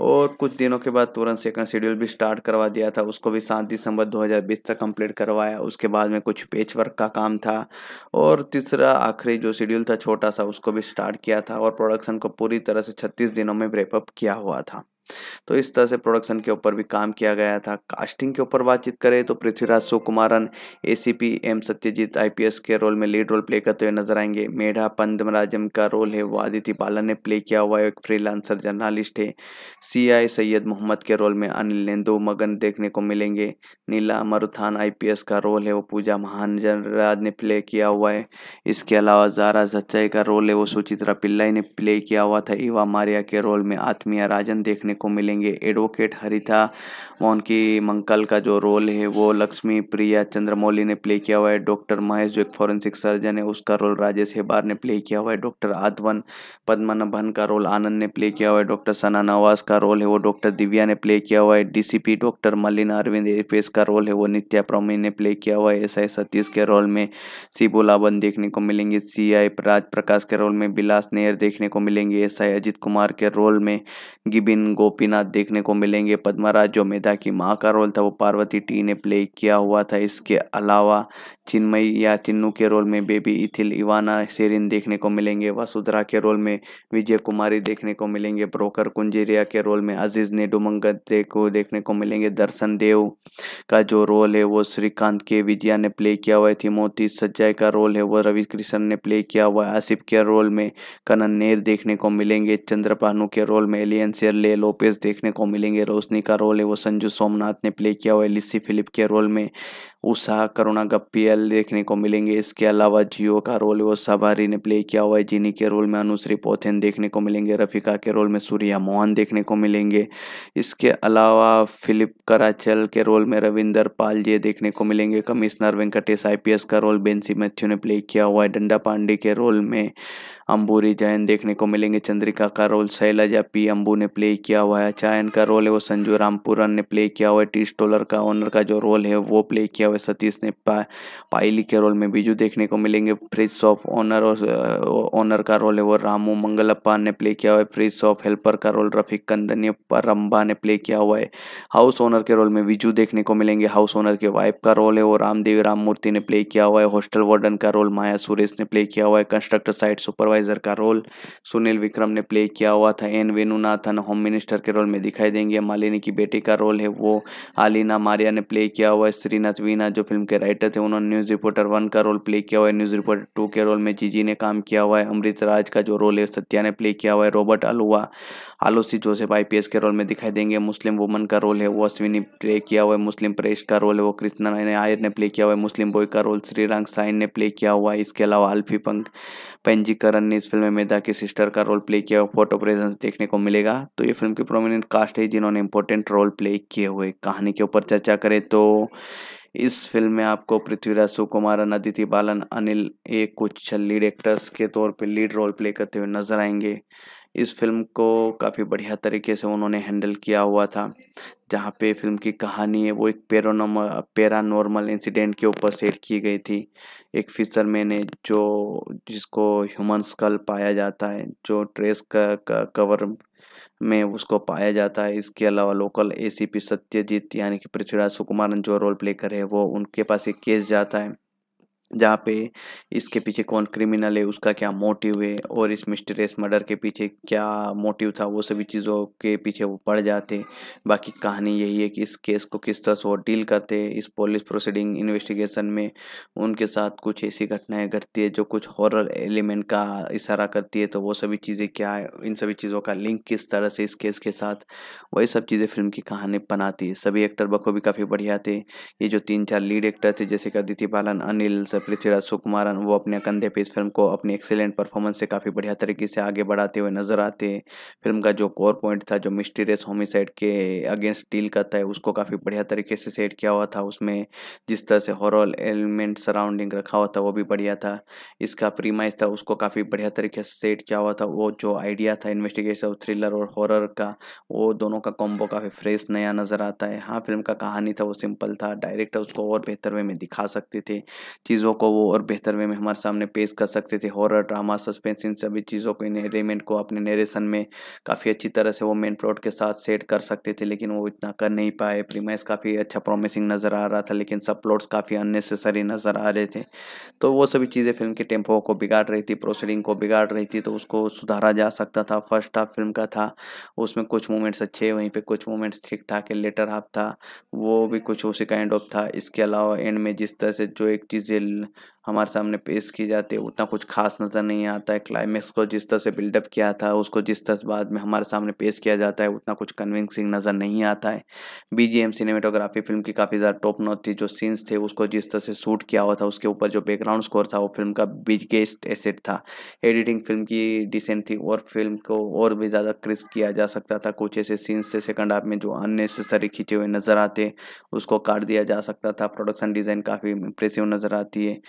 S1: और कुछ दिनों के बाद तुरंत सेकंड शेड्यूल भी स्टार्ट करवा दिया था उसको भी सात दिसंबर 2020 तक कंप्लीट करवाया उसके बाद में कुछ पेच वर्क का काम था और तीसरा आखिरी जो शेड्यूल था छोटा सा उसको भी स्टार्ट किया था और प्रोडक्शन को पूरी तरह से छत्तीस दिनों में ब्रेकअप किया हुआ था तो इस तरह से प्रोडक्शन के ऊपर भी काम किया गया था कास्टिंग के ऊपर बातचीत करें तो Prithviraj Sukumaran A M Satyajit IPS के रोल में लीड रोल प्ले करते हुए नजर आएंगे मेढा पंदमराजम का रोल है वो आदित्य बालन ने प्ले किया हुआ एक फ्रीलांसर जर्नलिस्ट है सीआई सैयद मोहम्मद के रोल में अनिल नेंदो मगन देखने को मिलेंगे नीला मरुथान आईपीएस का रोल है वो पूजा महाजन राज ने प्ले किया हुआ है इसके अलावा जारा सच्चाई का रोल है वो सुचित्रा पिल्लाई ने प्ले किया हुआ था इवा मारिया के रोल में आत्मिया राजन देखने देखने को मिलेंगे एडवोकेट हरिथा मोहन की मंकल का जो रोल है वो लक्ष्मी प्रिया चंद्रमौली ने प्ले किया हुआ है डॉक्टर महेश जो एक फॉरेंसिक सर्जन है उसका रोल राजेश हेबार ने प्ले किया हुआ है डॉक्टर आदवन पद्मनाभन का रोल आनंद ने प्ले किया हुआ है डॉक्टर सना नवाज का रोल है वो डॉक्टर दिव्या ने प्ले किया हुआ है डीसीपी डॉक्टर मलिन अरविंद एपेस का रोल है वो नित्या प्रोमी ने प्ले किया हुआ है एस आई सतीश के रोल में बोलावन देखने को मिलेंगे सी आई राज प्रकाश के रोल में बिलास नेहर देखने को मिलेंगे एस आई अजित कुमार के रोल में गिबिन गो गोपीनाथ देखने को मिलेंगे पद्माराज जो मेधा की माँ का रोल था वो पार्वती टी ने प्ले किया हुआ था इसके अलावा चिन्मयी या चिन्नू के रोल में बेबी इथिल इवाना सेरिन देखने को मिलेंगे वसुधरा के रोल में विजय कुमारी देखने को मिलेंगे ब्रोकर कुंजेरिया के रोल में अजीज नेडुमंग को देखने को मिलेंगे दर्शन देव का जो रोल है वो श्रीकांत के विजया ने प्ले किया हुआ थी मोती सज्जय का रोल है वो रवि कृष्ण ने प्ले किया हुआ आसिफ के रोल में कनन नेर देखने को मिलेंगे चंद्रपानु के रोल में एलियन सेर ले लो पेज देखने को मिलेंगे रोशनी का रोल है वो संजू सोमनाथ ने प्ले किया हुआ है लिस्सी फिलिप के रोल में उषा करुणा गप्पियल देखने को मिलेंगे इसके अलावा जियो का रोल वो सबारी ने प्ले किया हुआ है जिनी के रोल में अनुश्री पोथेन देखने को मिलेंगे रफिका के रोल में सूर्या मोहन देखने को मिलेंगे इसके अलावा फिलिप कराचल के रोल में रविंदर पाल जी देखने को मिलेंगे कमिश्नर वेंकटेश आई का रोल बेंसी मैथ्यू ने प्ले किया हुआ है डंडा पांडे के रोल में अम्बूरी जैन देखने को मिलेंगे चंद्रिका का रोल शैलाजा पी अम्बू ने प्ले किया हुआ है चायन का रोल है वो संजू रामपुरन ने प्ले किया हुआ है टी स्टोलर का ओनर का जो रोल है वो प्ले किया हुआ अलावा सतीश ने पा, पायली के रोल में बीजू देखने को मिलेंगे फ्रिज ऑफ ऑनर और ऑनर का रोल है वो रामू मंगलप्पा ने प्ले किया हुआ है फ्रिज ऑफ हेल्पर का रोल रफीक कंदनी रंबा ने प्ले किया हुआ है हाउस ओनर के रोल में बीजू देखने को मिलेंगे हाउस ओनर के वाइफ का रोल है वो रामदेवी राममूर्ति ने प्ले किया हुआ है हॉस्टल वार्डन का रोल माया सुरेश ने प्ले किया हुआ है कंस्ट्रक्टर साइट सुपरवाइजर का रोल सुनील विक्रम ने प्ले किया हुआ था एन वेणुनाथन होम मिनिस्टर के रोल में दिखाई देंगे मालिनी की बेटी का रोल है वो आलिना मारिया ने प्ले किया हुआ है श्रीनाथ वीना सिन्हा जो फिल्म के राइटर थे उन्होंने न्यूज़ रिपोर्टर वन का रोल प्ले किया हुआ है न्यूज़ रिपोर्टर टू के रोल में जीजी ने काम किया हुआ है अमृत राज का जो रोल है सत्या ने प्ले किया हुआ है रॉबर्ट अलुआ आलोसी जोसेफ आई के रोल में दिखाई देंगे मुस्लिम वुमन का रोल है वो अश्विनी प्ले किया हुआ है मुस्लिम प्रेस का रोल है वो कृष्णा आयर ने प्ले किया हुआ है मुस्लिम बॉय का रोल श्रीरंग साइन ने प्ले किया हुआ है इसके अलावा अल्फी पंख पेंजीकरण ने इस फिल्म में मेधा की सिस्टर का रोल प्ले किया हुआ फोटो प्रेजेंस देखने को मिलेगा तो ये फिल्म की प्रोमिनेंट कास्ट है जिन्होंने इंपॉर्टेंट रोल प्ले किए हुए कहानी के ऊपर चर्चा करें तो इस फिल्म में आपको पृथ्वीराज सुकुमारन अदिति बालन अनिल एक कुछ लीड एक्टर्स के तौर पर लीड रोल प्ले करते हुए नजर आएंगे इस फिल्म को काफ़ी बढ़िया तरीके से उन्होंने हैंडल किया हुआ था जहाँ पे फिल्म की कहानी है वो एक पेरोनोम पेरानॉर्मल इंसिडेंट के ऊपर सेट की गई थी एक फिशर मैन है जो जिसको ह्यूमन स्कल पाया जाता है जो ट्रेस का, का कवर મે ઉસકો પાયા જાતા હૈ اسકે અલાવા લોકલ એસીપી સત્યજીત યાની કિ પ્રચુરાસ કુમારન જો રોલ પ્લે કરે વો ઉનકે પાસ હી કેસ જાતા હૈ जहाँ पे इसके पीछे कौन क्रिमिनल है उसका क्या मोटिव है और इस मिस्टरियस मर्डर के पीछे क्या मोटिव था वो सभी चीज़ों के पीछे वो पड़ जाते बाकी कहानी यही है कि इस केस को किस तरह से वो डील करते इस पुलिस प्रोसीडिंग इन्वेस्टिगेशन में उनके साथ कुछ ऐसी घटनाएं घटती है जो कुछ हॉरर एलिमेंट का इशारा करती है तो वो सभी चीज़ें क्या है इन सभी चीज़ों का लिंक किस तरह से इस केस के साथ वही सब चीज़ें फिल्म की कहानी बनाती है सभी एक्टर बखूबी काफ़ी बढ़िया थे ये जो तीन चार लीड एक्टर थे जैसे कि अदिति बालन अनिल सब पृथ्वीराज सुकुमारन वो अपने कंधे पे इस फिल्म को अपनी एक्सेलेंट परफॉर्मेंस से काफ़ी बढ़िया तरीके से आगे बढ़ाते हुए नजर आते फिल्म का जो कोर पॉइंट था जो मिस्टीरियस होमिसाइड के अगेंस्ट डील करता है उसको काफ़ी बढ़िया तरीके से सेट किया हुआ था उसमें जिस तरह से हॉरल एलिमेंट सराउंडिंग रखा हुआ था वो भी बढ़िया था इसका प्रीमाइज था उसको काफ़ी बढ़िया तरीके से सेट किया हुआ था वो जो आइडिया था इन्वेस्टिगेशन थ्रिलर और हॉरर का वो दोनों का कॉम्बो काफ़ी फ्रेश नया नज़र आता है हाँ फिल्म का कहानी था वो सिंपल था डायरेक्टर उसको और बेहतर वे में दिखा सकते थे चीज़ों को वो और बेहतर वे में हमारे सामने पेश कर सकते थे हॉरर ड्रामा सस्पेंस इन सभी चीज़ों को इन एलिमेंट को अपने नरेशन में काफ़ी अच्छी तरह से वो मेन प्लॉट के साथ सेट कर सकते थे लेकिन वो इतना कर नहीं पाए प्रीमाइस काफ़ी अच्छा प्रोमिसिंग नज़र आ रहा था लेकिन सब प्लॉट्स काफ़ी अननेसेसरी नज़र आ रहे थे तो वो सभी चीज़ें फिल्म के टेम्पो को बिगाड़ रही थी प्रोसीडिंग को बिगाड़ रही थी तो उसको सुधारा जा सकता था फर्स्ट हाफ फिल्म का था उसमें कुछ मोमेंट्स अच्छे वहीं पर कुछ मोमेंट्स ठीक ठाक है लेटर हाफ था वो भी कुछ उसी काइंड ऑफ था इसके अलावा एंड में जिस तरह से जो एक चीज़ें till हमारे सामने पेश की जाती है उतना कुछ खास नज़र नहीं आता है क्लाइमेक्स को जिस तरह से बिल्डअप किया था उसको जिस तरह से बाद में हमारे सामने पेश किया जाता है उतना कुछ कन्विंसिंग नज़र नहीं आता है बीजेम सिनेमेटोग्राफी फिल्म की काफ़ी ज़्यादा टॉप नोट थी जो सीन्स थे उसको जिस तरह से शूट किया हुआ था उसके ऊपर जो बैकग्राउंड स्कोर था वो फिल्म का बिगेस्ट एसेट था एडिटिंग फिल्म की डिसेंट थी और फिल्म को और भी ज़्यादा क्रिस्प किया जा सकता था कुछ ऐसे सीन्स थे सेकंड हाफ में जो अननेसेसरी खींचे हुए नज़र आते उसको काट दिया जा सकता था प्रोडक्शन डिज़ाइन काफ़ी इंप्रेसिव नज़र आती है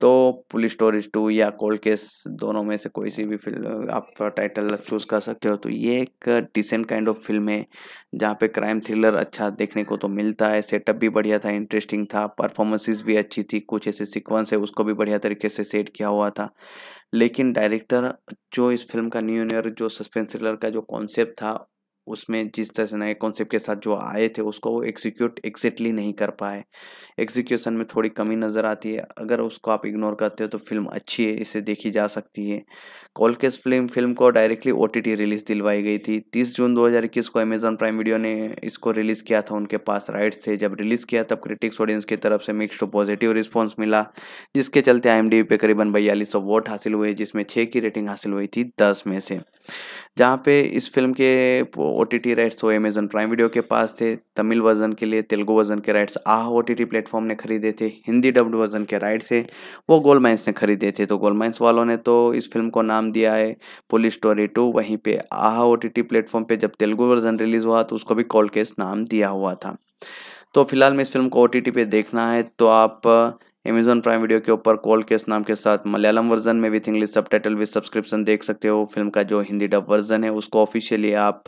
S1: तो पुलिस स्टोरीज टू या कोल्ड केस दोनों में से कोई सी भी फिल्म आप टाइटल चूज़ कर सकते हो तो ये एक डिसेंट काइंड ऑफ फिल्म है जहाँ पे क्राइम थ्रिलर अच्छा देखने को तो मिलता है सेटअप भी बढ़िया था इंटरेस्टिंग था परफॉर्मेंसेस भी अच्छी थी कुछ ऐसे सिक्वेंस है उसको भी बढ़िया तरीके से सेट किया हुआ था लेकिन डायरेक्टर जो इस फिल्म का न्यू ईयर जो सस्पेंस थ्रिलर का जो कॉन्सेप्ट था उसमें जिस तरह से नए कॉन्सेप्ट के साथ जो आए थे उसको वो एग्जीक्यूट एग्जैक्टली नहीं कर पाए एग्जीक्यूशन में थोड़ी कमी नज़र आती है अगर उसको आप इग्नोर करते हो तो फिल्म अच्छी है इसे देखी जा सकती है कॉलकेस फिल्म फिल्म को डायरेक्टली ओ रिलीज़ दिलवाई गई थी तीस जून इक्कीस को अमेजॉन प्राइम वीडियो ने इसको रिलीज़ किया था उनके पास राइट्स थे जब रिलीज़ किया तब क्रिटिक्स ऑडियंस की तरफ से मिक्स टू पॉजिटिव रिस्पॉन्स मिला जिसके चलते आई पे करीबन बयालीस सौ वोट हासिल हुए जिसमें छः की रेटिंग हासिल हुई थी दस में से जहाँ पे इस फिल्म के ओ टी टी राइट्स वो अमेजन प्राइम वीडियो के पास थे तमिल वर्जन के लिए तेलुगु वर्जन के rights ah O T T platform ने खरीदे थे हिंदी डब्ड वर्जन के राइट्स है वो गोल माइंस ने खरीदे थे तो गोल माइंस वालों ने तो इस फिल्म को नाम दिया है पुलिस स्टोरी टू वहीं पे ah O T T platform पर जब तेलुगु वर्जन रिलीज़ हुआ तो उसको भी कॉल केस नाम दिया हुआ था तो फिलहाल में इस फिल्म को ओ टी टी पे देखना है तो आप अमेजॉन प्राइम वीडियो के ऊपर कॉल केस नाम के साथ मलयालम वर्जन में with English subtitle with subscription देख सकते हो फिल्म का जो हिंदी डब वर्जन है उसको ऑफिशियली आप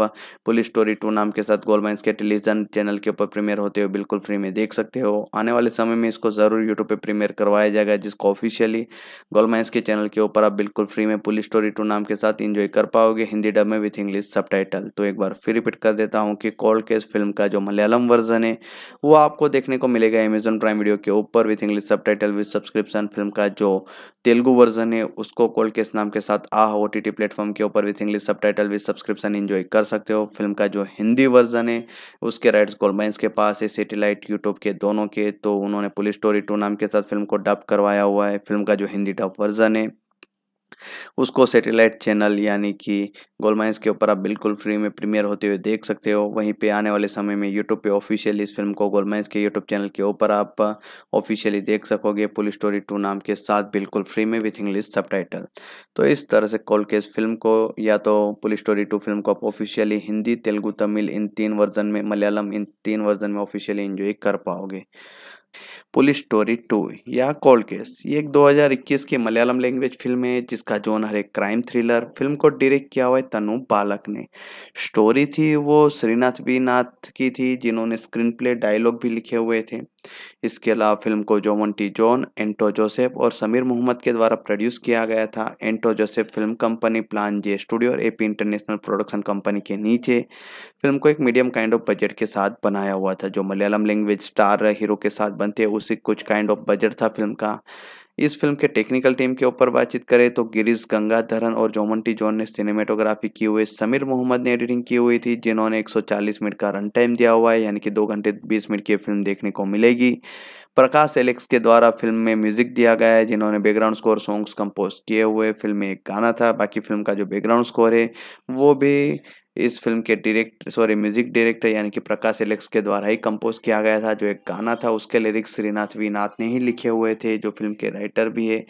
S1: पुलिस स्टोरी टू नाम के साथ गोल माइंस के टेलीविजन चैनल के ऊपर प्रीमियर होते हुए बिल्कुल फ्री में देख सकते हो आने वाले समय में इसको ज़रूर यूट्यूब पर प्रीमियर करवाया जाएगा जिसको ऑफिशियली गोल माइंस के चैनल के ऊपर आप बिल्कुल फ्री में पुलिस स्टोरी टू नाम के साथ इंजॉय कर पाओगे हिंदी डब में विथ इंग्लिश सब तो एक बार फिर रिपीट कर देता हूँ कि कॉल केस फिल्म का जो मलयालम वर्जन है वो आपको देखने को मिलेगा अमेजॉन प्राइम वीडियो के ऊपर with English subtitle with subscription film का जो तेलुगु वर्जन है उसको कोल्ड केस नाम के साथ आह ओ टी प्लेटफॉर्म के ऊपर with English subtitle with subscription enjoy कर सकते हो फिल्म का जो हिंदी वर्जन है उसके राइट्स गोलमाइंस के पास है सेटेलाइट यूट्यूब के दोनों के तो उन्होंने पुलिस स्टोरी टू नाम के साथ फिल्म को डब करवाया हुआ है फिल्म का जो हिंदी डब वर्जन है उसको सैटेलाइट चैनल यानी कि गोलमाइंस के ऊपर आप बिल्कुल फ्री में प्रीमियर होते हुए देख सकते हो वहीं पे आने वाले समय में यूट्यूब पे ऑफिशियली इस फिल्म को गोलमाइंस के यूट्यूब चैनल के ऊपर आप ऑफिशियली देख सकोगे पुलिस स्टोरी टू नाम के साथ बिल्कुल फ्री में विथ इंग्लिश सब तो इस तरह से कॉल केस फिल्म को या तो पुलिस स्टोरी टू फिल्म को आप ऑफिशियली हिंदी तेलुगू तमिल इन तीन वर्जन में मलयालम इन तीन वर्जन में ऑफिशियली इंजॉय कर पाओगे पुलिस स्टोरी टू या कोल्ड केस ये एक 2021 की मलयालम लैंग्वेज फिल्म है जिसका जोन हर एक क्राइम थ्रिलर फिल्म को डायरेक्ट किया हुआ है तनु बालक ने स्टोरी थी वो श्रीनाथ वी नाथ की थी जिन्होंने स्क्रीन प्ले डायलॉग भी लिखे हुए थे इसके अलावा फिल्म को जोमंटी जॉन एंटो जोसेफ और समीर मोहम्मद के द्वारा प्रोड्यूस किया गया था एंटो Joseph film company plan J studio और एपी इंटरनेशनल प्रोडक्शन कंपनी के नीचे फिल्म को एक मीडियम काइंड ऑफ बजट के साथ बनाया हुआ था जो मलयालम लैंग्वेज स्टार हीरो के साथ તે ઉસિત કુછ કાઈન્ડ ઓફ બજેટ થા ફિલ્મ કા ઇસ ફિલ્મ કે ટેકનિકલ ટીમ કે ઉપર વાચિત કરે તો ગિરિઝ ગંગા ધરણ ઓર જોમંટી જોન ને સિનેમેટોગ્રાફી કી હુઈ સમીર મોહમ્મદ ને એડિટિંગ કી હુઈ થી જિન્હોને 140 મિનિટ કા રન ટાઈમ દિયા હુઆ હે યાની કી 2 ઘંટે 20 મિનિટ કે ફિલ્મ દેખને કો મિલેગી પ્રકાશ એલેક્સ કે દ્વારા ફિલ્મ મે મ્યુઝિક દિયા ગયા હે જિન્હોને બેકગ્રાઉન્ડ સ્કોર સૉંગ્સ કમ્પોઝ કી હુએ ફિલ્મ મે એક ગانا થા બાકી ફિલ્મ કા જો બેકગ્રાઉન્ડ સ્કોર હે વો ભી इस फिल्म के डायरेक्ट सॉरी म्यूजिक डायरेक्टर यानी कि प्रकाश एलेक्स के द्वारा ही कंपोज किया गया था जो एक गाना था उसके लिरिक्स श्रीनाथ वी नाथ ने ही लिखे हुए थे जो फिल्म के राइटर भी है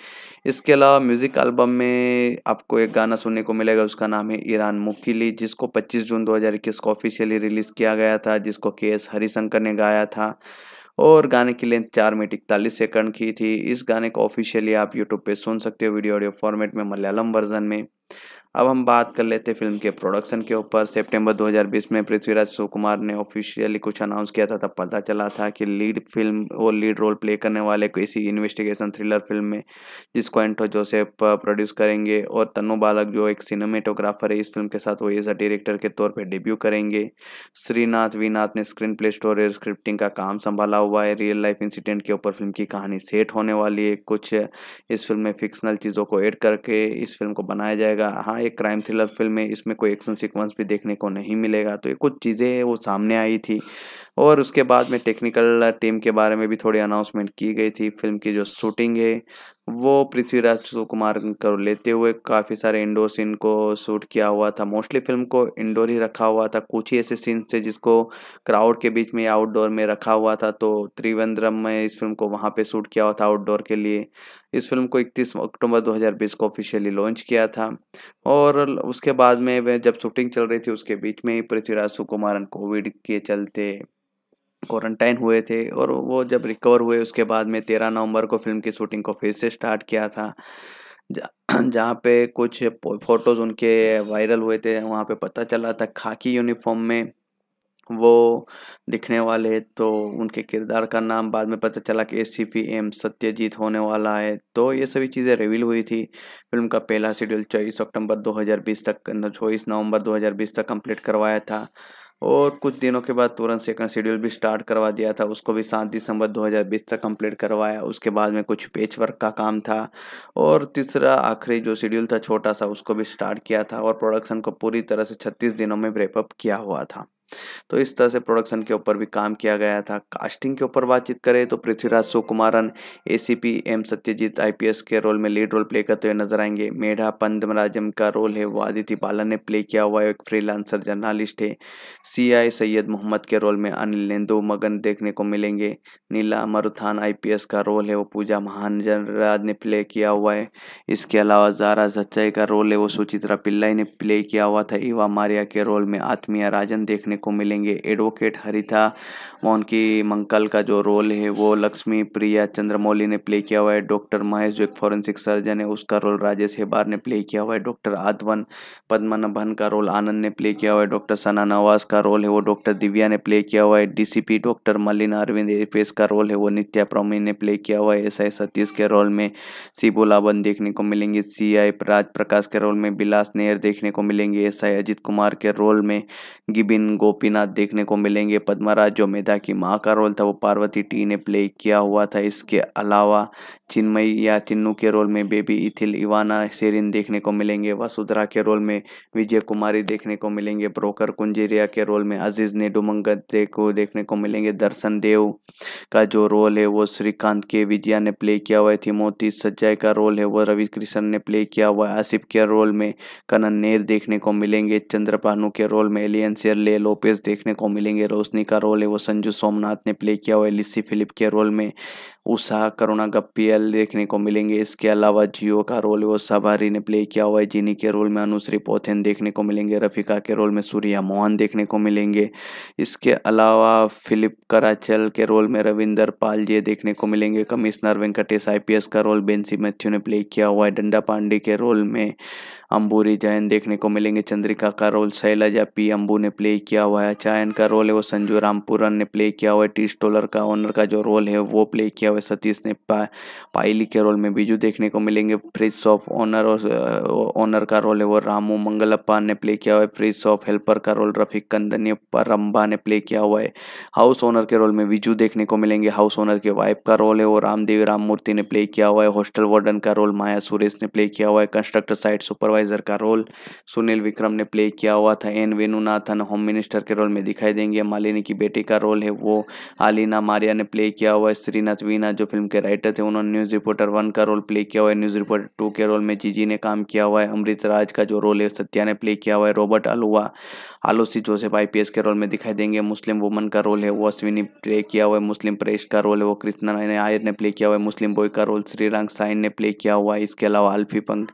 S1: इसके अलावा म्यूजिक एल्बम में आपको एक गाना सुनने को मिलेगा उसका नाम है ईरान मुकीली जिसको 25 जून 2021 को ऑफिशियली रिलीज़ किया गया था जिसको के एस हरिशंकर ने गाया था और गाने की लेंथ चार मिनट इकतालीस सेकंड की थी इस गाने को ऑफिशियली आप यूट्यूब पे सुन सकते हो वीडियो ऑडियो फॉर्मेट में मलयालम वर्जन में अब हम बात कर लेते हैं फिल्म के प्रोडक्शन के ऊपर सितंबर 2020 में पृथ्वीराज सुकुमार ने ऑफिशियली कुछ अनाउंस किया था तब पता चला था कि लीड फिल्म और लीड रोल प्ले करने वाले इसी इन्वेस्टिगेशन थ्रिलर फिल्म में जिसको एंटो जोसेफ प्रोड्यूस करेंगे और तनु बालक जो एक सिनेमेटोग्राफर है इस फिल्म के साथ वो एज अ डायरेक्टर के तौर पर डेब्यू करेंगे श्रीनाथ वीनाथ ने स्क्रीन प्ले स्टोर स्क्रिप्टिंग का काम संभाला हुआ है रियल लाइफ इंसिडेंट के ऊपर फिल्म की कहानी सेट होने वाली है कुछ इस फिल्म में फिक्सनल चीज़ों को एड करके इस फिल्म को बनाया जाएगा हाँ एक क्राइम थ्रिलर फिल्म है इसमें कोई एक्शन सीक्वेंस भी देखने को नहीं मिलेगा तो ये कुछ चीज़ें वो सामने आई थी और उसके बाद में टेक्निकल टीम के बारे में भी थोड़ी अनाउंसमेंट की गई थी फिल्म की जो शूटिंग है वो पृथ्वीराज सुकुमार को लेते हुए काफ़ी सारे इंडोर सीन को शूट किया हुआ था मोस्टली फिल्म को इंडोर ही रखा हुआ था कुछ ही ऐसे सीन थे जिसको क्राउड के बीच में आउटडोर में रखा हुआ था तो त्रिवेंद्रम में इस फिल्म को वहाँ पे शूट किया हुआ था आउटडोर के लिए इस फिल्म को 31 अक्टूबर 2020 को ऑफिशियली लॉन्च किया था और उसके बाद में जब शूटिंग चल रही थी उसके बीच में ही पृथ्वीराज सुकुमारन कोविड के चलते क्वारंटाइन हुए थे और वो जब रिकवर हुए उसके बाद में तेरह नवंबर को फिल्म की शूटिंग को फिर से स्टार्ट किया था जहाँ पे कुछ फोटोज़ उनके वायरल हुए थे वहाँ पे पता चला था खाकी यूनिफॉर्म में वो दिखने वाले तो उनके किरदार का नाम बाद में पता चला कि S C P M Satyajit होने वाला है तो ये सभी चीज़ें रिवील हुई थी फिल्म का पहला शेड्यूल चौबीस अक्टूबर 2020 तक चौबीस नवंबर 2020 तक कंप्लीट करवाया था और कुछ दिनों के बाद तुरंत सेकंड शेड्यूल भी स्टार्ट करवा दिया था उसको भी सात दिसंबर 2020 तक कंप्लीट करवाया उसके बाद में कुछ पेच वर्क का काम था और तीसरा आखिरी जो शेड्यूल था छोटा सा उसको भी स्टार्ट किया था और प्रोडक्शन को पूरी तरह से छत्तीस दिनों में ब्रेकअप किया हुआ था तो इस तरह से प्रोडक्शन के ऊपर भी काम किया गया था कास्टिंग के ऊपर बातचीत करें तो Prithviraj Sukumaran A M Satyajit IPS के रोल में लीड रोल प्ले करते हुए नजर आएंगे मेढा पंदमराजम का रोल है वो आदित्य बालन ने प्ले किया हुआ एक फ्रीलांसर जर्नलिस्ट है सी सैयद मोहम्मद के रोल में अनिल ने मगन देखने को मिलेंगे नीला मरुथान आईपीएस का रोल है वो पूजा महाजन राज ने प्ले किया हुआ है इसके अलावा जारा सच्चाई का रोल है वो सुचित्रा पिल्लाई ने प्ले किया हुआ था इवा मारिया के रोल में आत्मीय राजन देखने देखने को मिलेंगे एडवोकेट हरिथा मोहन की मंकल का जो रोल है वो लक्ष्मी प्रिया चंद्रमौली ने प्ले किया हुआ है डॉक्टर महेश जो एक फॉरेंसिक सर्जन है उसका रोल राजेश हेबार ने प्ले किया हुआ है डॉक्टर आधवन पद्मनाभन का रोल आनंद ने प्ले किया हुआ है डॉक्टर सना नवाज का रोल है वो डॉक्टर दिव्या ने प्ले किया हुआ है डीसीपी डॉक्टर मलिन अरविंद एपेस का रोल है वो नित्या प्रोमी ने प्ले किया हुआ है एस आई सतीश के रोल में सिबोलाबन देखने को मिलेंगे सी आई प्रकाश के रोल में बिलास नेहर देखने को मिलेंगे एस आई अजित कुमार के रोल में गिबिन गोपीनाथ देखने को मिलेंगे पद्मराज जो मेधा की माँ का रोल था वो पार्वती टी ने प्ले किया हुआ था इसके अलावा चिन्मयी या चिन्नू के रोल में बेबी इथिल इवाना सेरिन देखने को मिलेंगे वसुधरा के रोल में विजय कुमारी देखने को मिलेंगे ब्रोकर कुंजेरिया के रोल में अजीज ने को देखने को मिलेंगे दर्शन देव का जो रोल है वो श्रीकांत के विजया ने प्ले किया हुआ है मोती सज्जय का रोल है वो रवि कृष्ण ने प्ले किया हुआ है आसिफ के रोल में कनन नेर देखने को मिलेंगे चंद्रपानु के रोल में एलियन ले लोपेज देखने को मिलेंगे रोशनी का रोल है वो संजू सोमनाथ ने प्ले किया हुआ है लिस्सी फिलिप के रोल में उषा करुणा गप्पियल देखने को मिलेंगे इसके अलावा जियो का रोल वो सबारी ने प्ले किया हुआ है जिनी के रोल में अनुश्री पोथेन देखने को मिलेंगे रफिका के रोल में सूर्या मोहन देखने को मिलेंगे इसके अलावा फिलिप कराचल के रोल में रविंदर पाल जी देखने को मिलेंगे कमिश्नर वेंकटेश आई का रोल बेंसी मैथ्यू ने प्ले किया हुआ है डंडा पांडे के रोल में अंबूरी जैन देखने को मिलेंगे चंद्रिका का रोल शैलाजा पी अम्बू ने प्ले किया हुआ है चायन का रोल है वो संजू रामपुरन ने प्ले किया हुआ है टी स्टोलर का ओनर का जो रोल है वो प्ले किया हुआ अलावा सतीश ने पा, पायली के रोल में बीजू देखने को मिलेंगे फ्रिज ऑफ ऑनर और ओनर का रोल है वो रामू मंगलप्पा ने प्ले किया हुआ है फ्रिज ऑफ हेल्पर का रोल रफीक कंदनी परम्बा ने प्ले किया हुआ है हाउस ओनर के रोल में बीजू देखने को मिलेंगे हाउस ओनर के वाइफ का रोल है वो रामदेवी राममूर्ति ने प्ले किया हुआ है हॉस्टल वार्डन का रोल माया सुरेश ने प्ले किया हुआ है कंस्ट्रक्टर साइट सुपरवाइजर का रोल सुनील विक्रम ने प्ले किया हुआ था एन वेणुनाथन होम मिनिस्टर के रोल में दिखाई देंगे मालिनी की बेटी का रोल है वो आलिना मारिया ने प्ले किया हुआ है श्रीनाथ वीना सिन्हा जो फिल्म के राइटर थे उन्होंने न्यूज़ रिपोर्टर वन का रोल प्ले किया हुआ है न्यूज़ रिपोर्टर टू के रोल में जीजी ने काम किया हुआ है अमृत राज का जो रोल है सत्या ने प्ले किया हुआ है रॉबर्ट अलुआ आलोसी जोसेफ आई के रोल में दिखाई देंगे मुस्लिम वुमन का रोल है वो अश्विनी प्ले किया हुआ है मुस्लिम प्रेस का रोल है वो कृष्णा आयर ने प्ले किया हुआ है मुस्लिम बॉय का रोल श्रीरंग साइन ने प्ले किया हुआ है इसके अलावा अल्फी पंख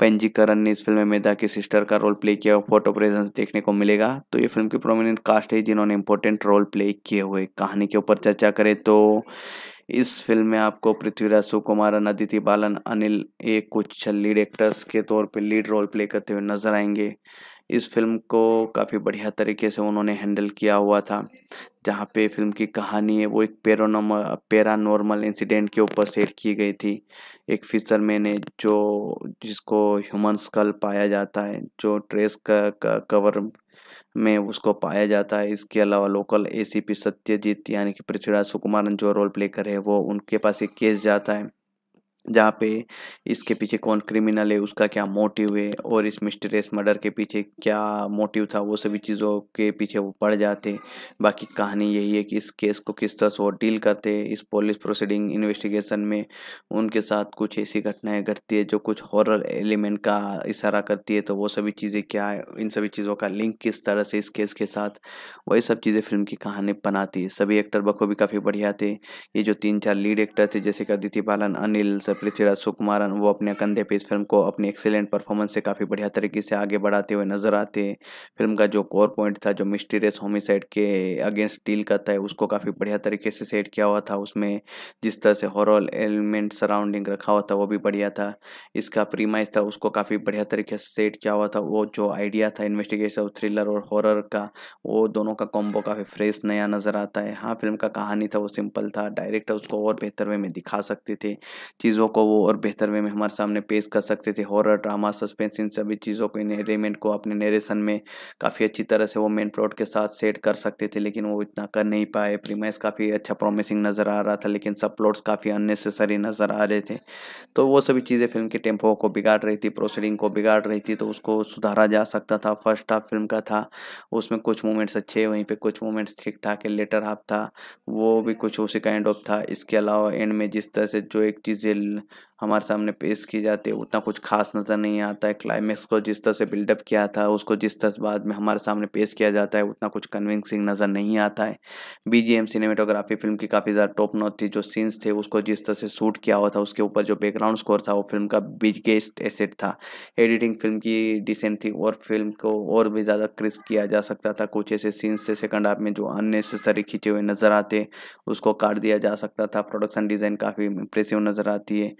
S1: पेंजीकरण ने इस फिल्म में मेधा की सिस्टर का रोल प्ले किया हुआ फोटो प्रेजेंस देखने को मिलेगा तो ये फिल्म की प्रोमिनेंट कास्ट है जिन्होंने इंपॉर्टेंट रोल प्ले किए हुए कहानी के ऊपर चर्चा करें तो इस फिल्म में आपको पृथ्वीराज सुकुमारन अदिति बालन अनिल ए कुछ लीड एक्टर्स के तौर पर लीड रोल प्ले करते हुए नजर आएंगे इस फिल्म को काफ़ी बढ़िया तरीके से उन्होंने हैंडल किया हुआ था जहाँ पे फिल्म की कहानी है वो एक पेरा नॉर्मल इंसिडेंट के ऊपर सेट की गई थी एक फिशर मैन है जो जिसको ह्यूमन स्कल पाया जाता है जो ट्रेस का कवर में उसको पाया जाता है इसके अलावा लोकल एसीपी सत्यजीत यानी कि पृथ्वीराज सुकुमारन जो रोल प्ले करे वो उनके पास एक केस जाता है जहाँ पे इसके पीछे कौन क्रिमिनल है उसका क्या मोटिव है और इस मिस्टरियस मर्डर के पीछे क्या मोटिव था वो सभी चीज़ों के पीछे वो पड़ जाते बाकी कहानी यही है कि इस केस को किस तरह से वो डील करते इस पुलिस प्रोसीडिंग इन्वेस्टिगेशन में उनके साथ कुछ ऐसी घटनाएं घटती है जो कुछ हॉरर एलिमेंट का इशारा करती है तो वो सभी चीज़ें क्या है इन सभी चीज़ों का लिंक किस तरह से इस केस के साथ वही सब चीज़ें फिल्म की कहानी बनाती है सभी एक्टर बखूबी काफ़ी बढ़िया थे ये जो तीन चार लीड एक्टर थे जैसे कि अदिति बालन अनिल सब पृथ्वीराज सुकुमारन वो अपने कंधे पे इस फिल्म को अपनी एक्सेलेंट परफॉर्मेंस से काफ़ी बढ़िया तरीके से आगे बढ़ाते हुए नजर आते फिल्म का जो कोर पॉइंट था जो मिस्टीरियस होमिसाइड के अगेंस्ट डील करता है उसको काफ़ी बढ़िया तरीके से सेट किया हुआ था उसमें जिस तरह से हॉरल एलिमेंट सराउंडिंग रखा हुआ था वो भी बढ़िया था इसका प्रीमाइज था उसको काफ़ी बढ़िया तरीके से सेट किया हुआ था वो जो आइडिया था इन्वेस्टिगेशन थ्रिलर और हॉरर का वो दोनों का कॉम्बो काफ़ी फ्रेश नया नज़र आता है हाँ फिल्म का कहानी था वो सिंपल था डायरेक्टर उसको और बेहतर वे में दिखा सकते थे चीज़ चीज़ों को वो और बेहतर वे में हमारे सामने पेश कर सकते थे हॉरर ड्रामा सस्पेंस इन सभी चीज़ों को इन एलिमेंट को अपने नरेशन में काफ़ी अच्छी तरह से वो मेन प्लॉट के साथ सेट कर सकते थे लेकिन वो इतना कर नहीं पाए प्रीमाइस काफ़ी अच्छा प्रॉमिसिंग नज़र आ रहा था लेकिन सब प्लॉट्स काफ़ी अननेसेसरी नज़र आ रहे थे तो वो सभी चीज़ें फिल्म के टेम्पो को बिगाड़ रही थी प्रोसीडिंग को बिगाड़ रही थी तो उसको सुधारा जा सकता था फर्स्ट हाफ फिल्म का था उसमें कुछ मोमेंट्स अच्छे वहीं पर कुछ मोमेंट्स ठीक ठाक है लेटर हाफ था वो भी कुछ उसी काइंड ऑफ था इसके अलावा एंड में जिस तरह से जो एक चीज़ें till हमारे सामने पेश की जाती है उतना कुछ खास नज़र नहीं आता है क्लाइमेक्स को जिस तरह से बिल्डअप किया था उसको जिस तरह से बाद में हमारे सामने पेश किया जाता है उतना कुछ कन्विंसिंग नज़र नहीं आता है बीजीएम सिनेमेटोग्राफी फिल्म की काफ़ी ज़्यादा टॉप नोट थी जो सीन्स थे उसको जिस तरह से शूट किया हुआ था उसके ऊपर जो बैकग्राउंड स्कोर था वो फिल्म का बिगेस्ट एसेट था एडिटिंग फिल्म की डिसेंट थी और फिल्म को और भी ज़्यादा क्रिस्प किया जा सकता था कुछ ऐसे सीन्स से सेकंड हाफ में जो अननेसेसरी खींचे हुए नज़र आते उसको काट दिया जा सकता था प्रोडक्शन डिज़ाइन काफ़ी इंप्रेसिव नज़र आती है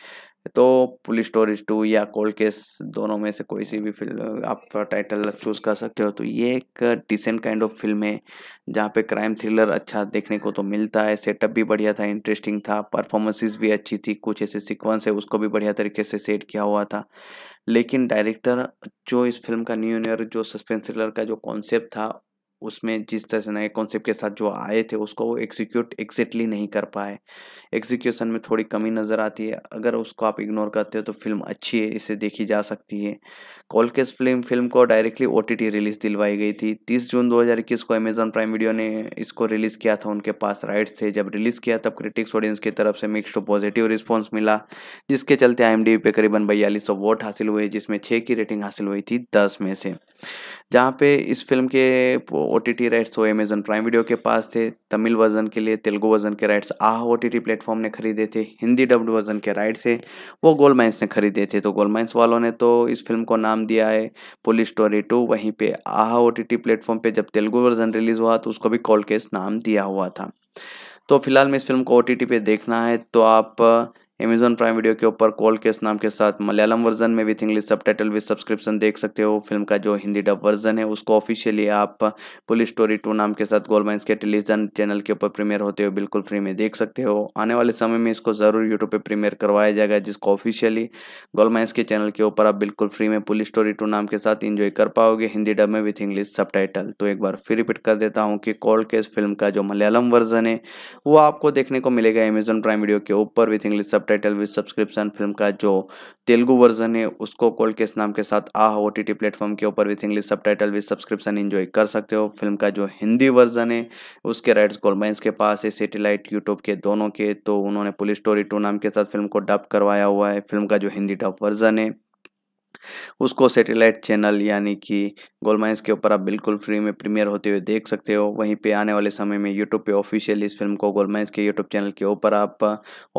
S1: तो पुलिस स्टोरीज टू या कोल्ड केस दोनों में से कोई सी भी फिल्म आप टाइटल चूज़ कर सकते हो तो ये एक डिसेंट काइंड ऑफ फिल्म है जहाँ पे क्राइम थ्रिलर अच्छा देखने को तो मिलता है सेटअप भी बढ़िया था इंटरेस्टिंग था परफॉर्मेंसेस भी अच्छी थी कुछ ऐसे सीक्वेंस है उसको भी बढ़िया तरीके से सेट किया हुआ था लेकिन डायरेक्टर जो इस फिल्म का न्यू ईयर जो सस्पेंस थ्रिलर का जो कॉन्सेप्ट था उसमें जिस तरह से नए कॉन्सेप्ट के साथ जो आए थे उसको वो एग्जीक्यूट एग्जैक्टली नहीं कर पाए एग्जीक्यूशन में थोड़ी कमी नज़र आती है अगर उसको आप इग्नोर करते हो तो फिल्म अच्छी है इसे देखी जा सकती है कॉलकेस फिल्म फिल्म को डायरेक्टली ओ रिलीज़ दिलवाई गई थी तीस जून दो को अमेजॉन प्राइम वीडियो ने इसको रिलीज़ किया था उनके पास राइट्स थे जब रिलीज़ किया तब क्रिटिक्स ऑडियंस की तरफ से मिक्स टू पॉजिटिव रिस्पॉन्स मिला जिसके चलते आई पर करीबन बयालीस वोट हासिल हुए जिसमें छः की रेटिंग हासिल हुई थी दस में से जहाँ पे इस फिल्म के ओ टी टी राइट्स वो अमेजन प्राइम वीडियो के पास थे तमिल वर्जन के लिए तेलुगु वर्जन के rights ah O T T platform ने खरीदे थे हिंदी डब्ड वर्जन के राइट्स है वो गोल माइंस ने खरीदे थे तो गोल माइंस वालों ने तो इस फिल्म को नाम दिया है पुलिस स्टोरी टू वहीं पे ah O T T platform पर जब तेलुगु वर्जन रिलीज़ हुआ तो उसको भी कॉल केस नाम दिया हुआ था तो फिलहाल में इस फिल्म को ओ टी टी पे देखना है तो आप अमेजॉन प्राइम वीडियो के ऊपर कॉल केस नाम के साथ मलयालम वर्जन में with English subtitle with subscription देख सकते हो फिल्म का जो हिंदी डब वर्जन है उसको ऑफिशियली आप पुलिस स्टोरी टू नाम के साथ गोल माइंस के टेलीविजन चैनल के ऊपर प्रीमियर होते हुए बिल्कुल फ्री में देख सकते हो आने वाले समय में इसको ज़रूर यूट्यूब पर प्रीमियर करवाया जाएगा जिसको ऑफिशियली गोल माइंस के चैनल के ऊपर आप बिल्कुल फ्री में पुलिस स्टोरी टू नाम के साथ इंजॉय कर पाओगे हिंदी डब में विथ इंग्लिश सब तो एक बार फिर रिपीट कर देता हूँ कि कॉल केस फिल्म का जो मलयालम वर्जन है वो आपको देखने को मिलेगा अमेजॉन प्राइम वीडियो के ऊपर with English sub subtitle with subscription film का जो तेलुगु वर्जन है उसको कोल्ड केस नाम के साथ आह ओ टी प्लेटफॉर्म के ऊपर with English subtitle with subscription enjoy कर सकते हो फिल्म का जो हिंदी वर्जन है उसके राइट्स गोलमेंस के पास है सेटेलाइट यूट्यूब के दोनों के तो उन्होंने पुलिस स्टोरी टू नाम के साथ फिल्म को डब करवाया हुआ है फिल्म का जो हिंदी डब वर्जन है उसको सैटेलाइट चैनल यानी कि गोलमाइंस के ऊपर आप बिल्कुल फ्री में प्रीमियर होते हुए देख सकते हो वहीं पे आने वाले समय में यूट्यूब पे ऑफिशियली इस फिल्म को गोलमाइंस के यूट्यूब चैनल के ऊपर आप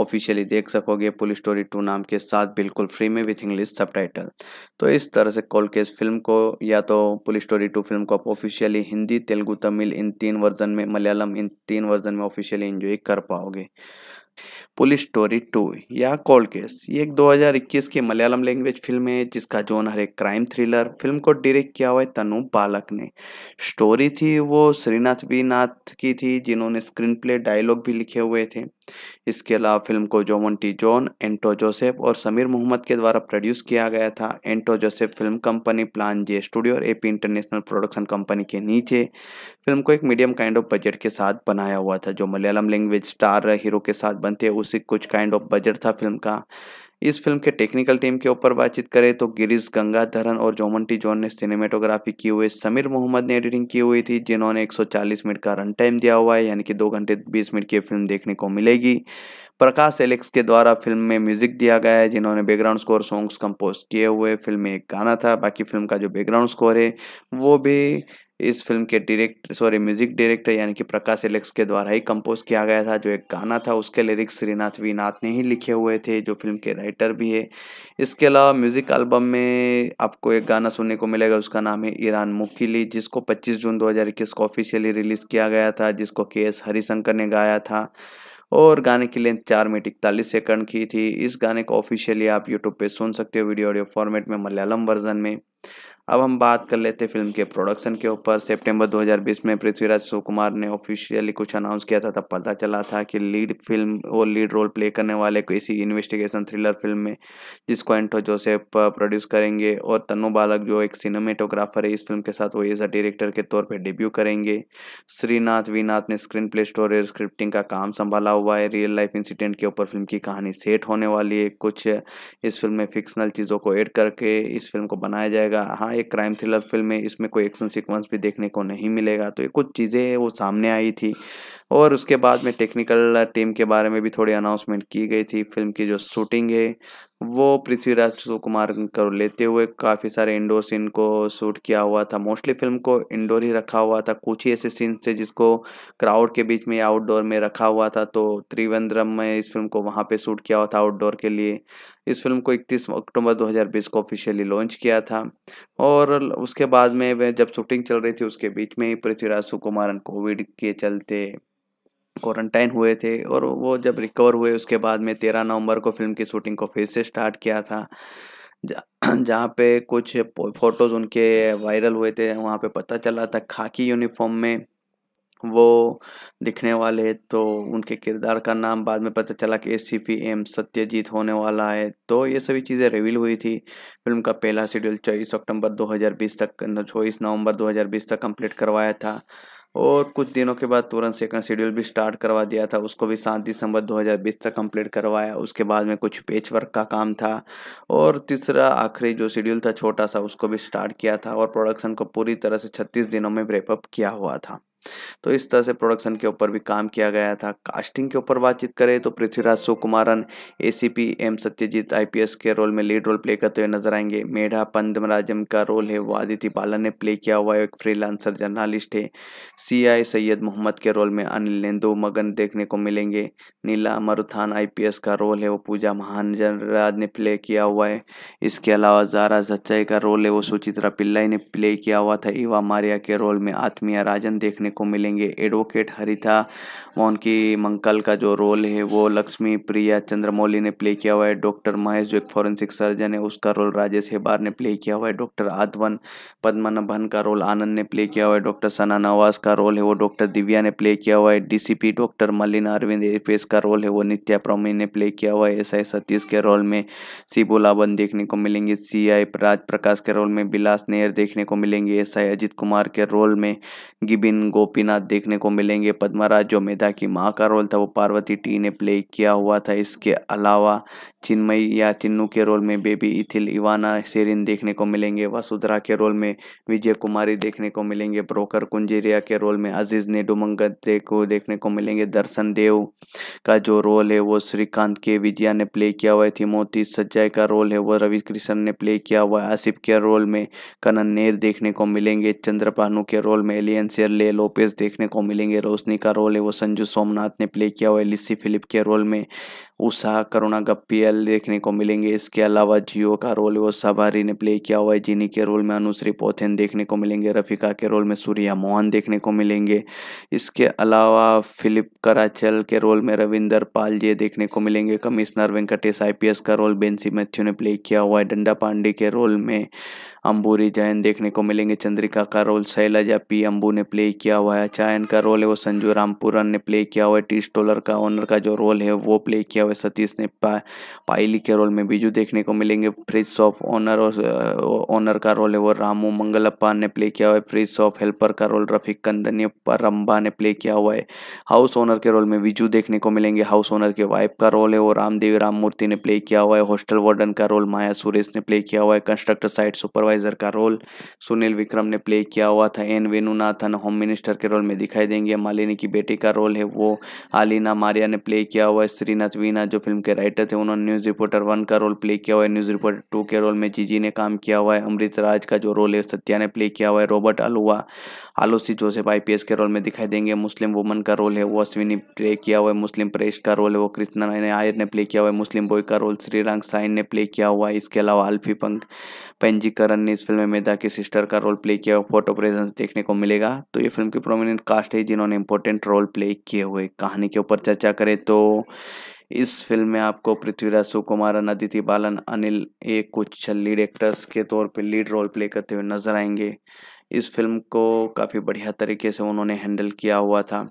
S1: ऑफिशियली देख सकोगे पुलिस स्टोरी टू नाम के साथ बिल्कुल फ्री में विथ इंग्लिश सब तो इस तरह से कॉल केस फिल्म को या तो पुलिस स्टोरी टू फिल्म को आप ऑफिशियली हिंदी तेलुगू तमिल इन तीन वर्जन में मलयालम इन तीन वर्जन में ऑफिशियली इंजॉय कर पाओगे पुलिस स्टोरी टू या कोल्ड केस ये एक 2021 की मलयालम लैंग्वेज फिल्म है जिसका हर एक क्राइम थ्रिलर फिल्म को डायरेक्ट किया हुआ है तनु बालक ने स्टोरी थी वो श्रीनाथ वी नाथ की थी जिन्होंने स्क्रीन प्ले डायलॉग भी लिखे हुए थे इसके अलावा फिल्म को टी जॉन एंटो जोसेफ और समीर मोहम्मद के द्वारा प्रोड्यूस किया गया था एंटो Joseph film company plan J studio और एपी इंटरनेशनल प्रोडक्शन कंपनी के नीचे फिल्म को एक मीडियम काइंड ऑफ बजट के साथ बनाया हुआ था जो मलयालम लैंग्वेज स्टार हीरो के साथ बनते उसी कुछ काइंड ऑफ बजट था फिल्म का इस फिल्म के टेक्निकल टीम के ऊपर बातचीत करें तो गिरीश गंगाधरन और जोमंटी जॉन ने सिनेमेटोग्राफी की हुई समीर मोहम्मद ने एडिटिंग की हुई थी जिन्होंने 140 मिनट का रन टाइम दिया हुआ है यानी कि दो घंटे बीस मिनट की फिल्म देखने को मिलेगी प्रकाश एलेक्स के द्वारा फिल्म में म्यूजिक दिया गया है जिन्होंने बैकग्राउंड स्कोर सॉन्ग्स कंपोज किए हुए फिल्म में एक गाना था बाकी फिल्म का जो बैकग्राउंड स्कोर है वो भी इस फिल्म के डायरेक्ट सॉरी म्यूजिक डायरेक्टर यानी कि प्रकाश एलेक्स के द्वारा ही कंपोज किया गया था जो एक गाना था उसके लिरिक्स श्रीनाथ वी नाथ ने ही लिखे हुए थे जो फिल्म के राइटर भी है इसके अलावा म्यूजिक एल्बम में आपको एक गाना सुनने को मिलेगा उसका नाम है ईरान मुकीली जिसको पच्चीस जून दो को ऑफिशियली रिलीज़ किया गया था जिसको के एस हरिशंकर ने गाया था और गाने की लेंथ चार मिनट इकतालीस सेकंड की थी इस गाने को ऑफिशियली आप यूट्यूब पे सुन सकते हो वीडियो ऑडियो फॉर्मेट में मलयालम वर्जन में अब हम बात कर लेते हैं फिल्म के प्रोडक्शन के ऊपर सितंबर 2020 में पृथ्वीराज सुकुमार ने ऑफिशियली कुछ अनाउंस किया था तब पता चला था कि लीड फिल्म और लीड रोल प्ले करने वाले किसी इन्वेस्टिगेशन थ्रिलर फिल्म में जिसको एंटो जोसेफ प्रोड्यूस करेंगे और तनु बालक जो एक सिनेमेटोग्राफर है इस फिल्म के साथ वो एज अ डायरेक्टर के तौर पर डेब्यू करेंगे श्रीनाथ वीनाथ ने स्क्रीन प्ले स्टोर स्क्रिप्टिंग का काम संभाला हुआ है रियल लाइफ इंसिडेंट के ऊपर फिल्म की कहानी सेट होने वाली है कुछ इस फिल्म में फिक्सनल चीज़ों को एड करके इस फिल्म को बनाया जाएगा हाँ एक क्राइम थ्रिलर फिल्म है इसमें कोई एक्शन सीक्वेंस भी देखने को नहीं मिलेगा तो ये कुछ चीज़ें वो सामने आई थी और उसके बाद में टेक्निकल टीम के बारे में भी थोड़ी अनाउंसमेंट की गई थी फिल्म की जो शूटिंग है वो पृथ्वीराज सुकुमार कर लेते हुए काफ़ी सारे इंडोर सीन को शूट किया हुआ था मोस्टली फिल्म को इंडोर ही रखा हुआ था कुछ ही ऐसे सीन थे जिसको क्राउड के बीच में आउटडोर में रखा हुआ था तो त्रिवेंद्रम में इस फिल्म को वहाँ पे शूट किया हुआ था आउटडोर के लिए इस फिल्म को 31 अक्टूबर 2020 को ऑफिशियली लॉन्च किया था और उसके बाद में जब शूटिंग चल रही थी उसके बीच में ही पृथ्वीराज सुकुमारन कोविड के चलते क्वारंटाइन हुए थे और वो जब रिकवर हुए उसके बाद में तेरह नवंबर को फिल्म की शूटिंग को फिर से स्टार्ट किया था जहाँ पे कुछ फोटोज़ उनके वायरल हुए थे वहाँ पे पता चला था खाकी यूनिफॉर्म में वो दिखने वाले तो उनके किरदार का नाम बाद में पता चला कि S C P M Satyajit होने वाला है तो ये सभी चीज़ें रिवील हुई थी फिल्म का पहला शेड्यूल चौबीस अक्टूबर 2020 तक चौबीस नवंबर 2020 तक कंप्लीट करवाया था और कुछ दिनों के बाद तुरंत सेकंड शेड्यूल भी स्टार्ट करवा दिया था उसको भी सात दिसंबर 2020 तक कंप्लीट करवाया उसके बाद में कुछ पेच वर्क का काम था और तीसरा आखिरी जो शेड्यूल था छोटा सा उसको भी स्टार्ट किया था और प्रोडक्शन को पूरी तरह से छत्तीस दिनों में ब्रेकअप किया हुआ था तो इस तरह से प्रोडक्शन के ऊपर भी काम किया गया था कास्टिंग के ऊपर बातचीत करें तो Prithviraj Sukumaran ACP M Satyajit IPS के रोल में लीड रोल प्ले करते हुए नजर आएंगे मेढा पंदमराजम का रोल है वो आदित्य बालन ने प्ले किया हुआ एक फ्रीलांसर जर्नलिस्ट है सीआई सैयद मोहम्मद के रोल में अनिल नेंदो मगन देखने को मिलेंगे नीला मरुथान आईपीएस का रोल है वो पूजा महाजन राज ने प्ले किया हुआ है इसके अलावा जारा सच्चाई का रोल है वो सुचित्रा पिल्लाई ने प्ले किया हुआ था इवा मारिया के रोल में आत्मिया राजन देखने देखने को मिलेंगे एडवोकेट हरिथा मोहन की मंकल का जो रोल है वो लक्ष्मी प्रिया चंद्रमौली ने प्ले किया हुआ है डॉक्टर महेश जो एक फॉरेंसिक सर्जन है उसका रोल राजेश हेबार ने प्ले किया हुआ है डॉक्टर आदवन पद्मनाभन का रोल आनंद ने प्ले किया हुआ है डॉक्टर सना नवाज का रोल है वो डॉक्टर दिव्या ने प्ले किया हुआ है DCP doctor Malina Arvind Apis का रोल है वो नित्या प्रोमी ने प्ले किया हुआ है एस आई सतीश के रोल में बोलावन देखने को मिलेंगे सी आई राज प्रकाश के रोल में बिलास नेहर देखने को मिलेंगे एस आई अजित कुमार के रोल में गिबिन गोपीनाथ देखने को मिलेंगे पद्माराज जो मेधा की माँ का रोल था वो पार्वती टी ने प्ले किया हुआ था इसके अलावा चिन्मयी या चिन्नू के रोल में बेबी इथिल इवाना सेरिन देखने को मिलेंगे वसुधरा के रोल में विजय कुमारी देखने को मिलेंगे ब्रोकर कुंजेरिया के रोल में अजीज़ ने को देखने को मिलेंगे दर्शन देव का जो रोल है वो श्रीकांत के विजया ने प्ले किया हुआ थी मोती सज्जय का रोल है वो रवि कृष्ण ने प्ले किया हुआ आसिफ के रोल में कनन नेर देखने को मिलेंगे चंद्रपानु के रोल में एलियन शेर ले लो लोपेज देखने को मिलेंगे रोशनी का रोल है वो संजू सोमनाथ ने प्ले किया हुआ है लिस्सी फिलिप के रोल में उषा करुणा गप्पियल देखने को मिलेंगे इसके अलावा जियो का रोल वो सबारी ने प्ले किया हुआ है जिनी के रोल में अनुश्री पोथेन देखने को मिलेंगे रफिका के रोल में सूर्या मोहन देखने को मिलेंगे इसके अलावा फिलिप कराचल के रोल में रविंदर पाल जी देखने को मिलेंगे कमिश्नर वेंकटेश आई का रोल बेंसी मैथ्यू ने प्ले किया हुआ है डंडा पांडे के रोल में अंबूरी जैन देखने को मिलेंगे चंद्रिका का रोल शैलाजा पी अम्बू ने प्ले किया हुआ है चायन का रोल है वो संजू रामपुरन ने प्ले किया हुआ है टी स्टोलर का ओनर का जो रोल है वो प्ले किया हुआ अलावा सतीश ने पा, पायली के रोल में बीजू देखने को मिलेंगे फ्रिज ऑफ ऑनर और ऑनर का रोल है वो रामू मंगलप्पा ने प्ले किया हुआ है फ्रिज ऑफ हेल्पर का रोल रफीक कंदनी परम्बा ने प्ले किया हुआ है हाउस ओनर के रोल में बीजू देखने को मिलेंगे हाउस ओनर के वाइफ का रोल है वो रामदेवी राममूर्ति ने प्ले किया हुआ है हॉस्टल वार्डन का रोल माया सुरेश ने प्ले किया हुआ है कंस्ट्रक्टर साइट सुपरवाइजर का रोल सुनील विक्रम ने प्ले किया हुआ था एन वेणुनाथन होम मिनिस्टर के रोल में दिखाई देंगे मालिनी की बेटी का रोल है वो आलिना मारिया ने प्ले किया हुआ है श्रीनाथ वीना सिन्हा जो फिल्म के राइटर थे उन्होंने न्यूज़ रिपोर्टर वन का रोल प्ले किया हुआ है न्यूज़ रिपोर्टर टू के रोल में जीजी ने काम किया हुआ है अमृत राज का जो रोल है सत्या ने प्ले किया हुआ है रॉबर्ट आलुआ आलोसी जोसेफ आई के रोल में दिखाई देंगे मुस्लिम वुमन का रोल है वो अश्विनी प्ले किया हुआ है मुस्लिम परेश का रोल है वो कृष्णा नारायण आयर ने प्ले किया हुआ है मुस्लिम बॉय का रोल श्रीरंग साइन ने प्ले किया हुआ है इसके अलावा अल्फी पंख पेंजीकरण ने इस फिल्म में मेधा के सिस्टर का रोल प्ले किया हुआ फोटो प्रेजेंस देखने को मिलेगा तो ये फिल्म की प्रोमिनेंट कास्ट है जिन्होंने इंपॉर्टेंट रोल प्ले किए हुए कहानी के ऊपर चर्चा करें तो इस फिल्म में आपको पृथ्वीराज सुकुमारन अदिति बालन अनिल ए कुछ लीड एक्टर्स के तौर पर लीड रोल प्ले करते हुए नजर आएंगे इस फिल्म को काफ़ी बढ़िया तरीके से उन्होंने हैंडल किया हुआ था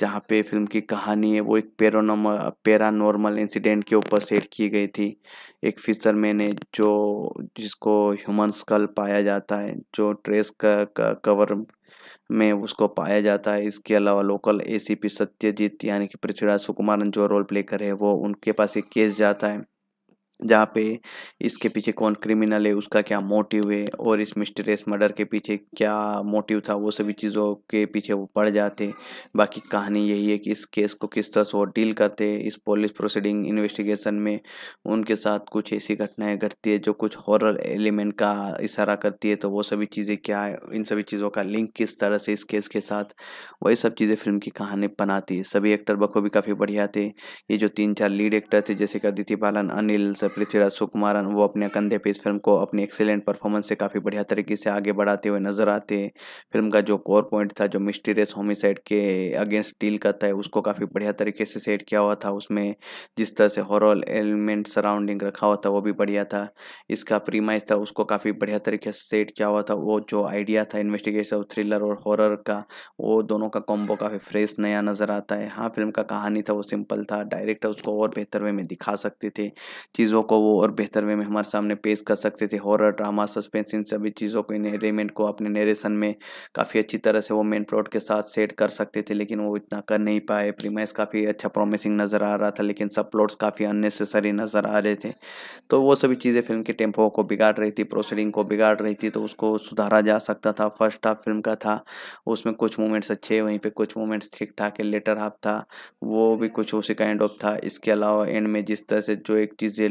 S1: जहाँ पे फिल्म की कहानी है वो एक पेरा नॉर्मल इंसिडेंट के ऊपर सेट की गई थी एक फिशर मैन है जो जिसको ह्यूमन स्कल पाया जाता है जो ट्रेस का, का कवर में उसको पाया जाता है इसके अलावा लोकल एसीपी सत्यजीत यानी कि पृथ्वीराज सुकुमारन जो रोल प्ले करे वो उनके पास एक केस जाता है जहाँ पे इसके पीछे कौन क्रिमिनल है उसका क्या मोटिव है और इस मिस्टरियस मर्डर के पीछे क्या मोटिव था वो सभी चीज़ों के पीछे वो पड़ जाते बाकी कहानी यही है कि इस केस को किस तरह से वो डील करते इस पुलिस प्रोसीडिंग इन्वेस्टिगेशन में उनके साथ कुछ ऐसी घटनाएं घटती है जो कुछ हॉरर एलिमेंट का इशारा करती है तो वो सभी चीज़ें क्या है इन सभी चीज़ों का लिंक किस तरह से इस केस के साथ वही सब चीज़ें फिल्म की कहानी बनाती है सभी एक्टर बखूबी काफ़ी बढ़िया थे ये जो तीन चार लीड एक्टर थे जैसे कि अदिति बालन अनिल प्रोड्यूसर पृथ्वीराज सुकुमारन वो अपने कंधे पे इस फिल्म को अपनी एक्सेलेंट परफॉर्मेंस से काफ़ी बढ़िया तरीके से आगे बढ़ाते हुए नजर आते हैं फिल्म का जो कोर पॉइंट था जो मिस्टीरियस होमिसाइड के अगेंस्ट डील करता है उसको काफ़ी बढ़िया तरीके से सेट किया हुआ था उसमें जिस तरह से हॉरल एलिमेंट सराउंडिंग रखा हुआ था वो भी बढ़िया था इसका प्रीमाइज था उसको काफ़ी बढ़िया तरीके से सेट किया हुआ था वो जो आइडिया था इन्वेस्टिगेशन थ्रिलर और हॉरर का वो दोनों का कॉम्बो काफ़ी फ्रेश नया नज़र आता है हाँ फिल्म का कहानी था वो सिंपल था डायरेक्टर उसको और बेहतर वे में दिखा सकते थे चीज़ चीज़ों को वो और बेहतर वे में हमारे सामने पेश कर सकते थे हॉरर ड्रामा सस्पेंस इन सभी चीज़ों को इन एलिमेंट को अपने नरेशन में काफ़ी अच्छी तरह से वो मेन प्लॉट के साथ सेट कर सकते थे लेकिन वो इतना कर नहीं पाए प्रीमाइस काफ़ी अच्छा प्रॉमिसिंग नज़र आ रहा था लेकिन सब प्लॉट्स काफ़ी अननेसेसरी नज़र आ रहे थे तो वो सभी चीज़ें फिल्म के टेम्पो को बिगाड़ रही थी प्रोसीडिंग को बिगाड़ रही थी तो उसको सुधारा जा सकता था फर्स्ट हाफ फिल्म का था उसमें कुछ मोमेंट्स अच्छे वहीं पर कुछ मोमेंट्स ठीक ठाक है लेटर हाफ था वो भी कुछ उसी काइंड ऑफ था इसके अलावा एंड में जिस तरह से जो एक चीज़ें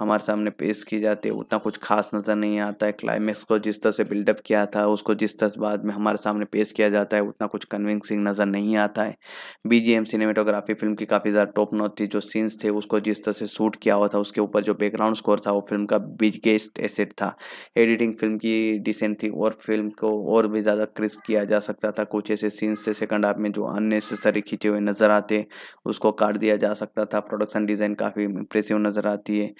S1: हमारे सामने पेश की जाती है उतना कुछ खास नज़र नहीं आता है क्लाइमेक्स को जिस तरह से बिल्डअप किया था उसको जिस तरह से बाद में हमारे सामने पेश किया जाता है उतना कुछ कन्विंसिंग नज़र नहीं आता है बीजीएम सिनेमेटोग्राफी फिल्म की काफ़ी ज़्यादा टॉप नोट थी जो सीन्स थे उसको जिस तरह से शूट किया हुआ था उसके ऊपर जो बैकग्राउंड स्कोर था वो फिल्म का बिगेस्ट एसेट था एडिटिंग फिल्म की डिसेंट थी और फिल्म को और भी ज़्यादा क्रिस्प किया जा सकता था कुछ ऐसे सीन्स थे सेकंड हाफ में जो अननेसेसरी खींचे हुए नज़र आते उसको काट दिया जा सकता था प्रोडक्शन डिज़ाइन काफ़ी इंप्रेसिव नज़र आती है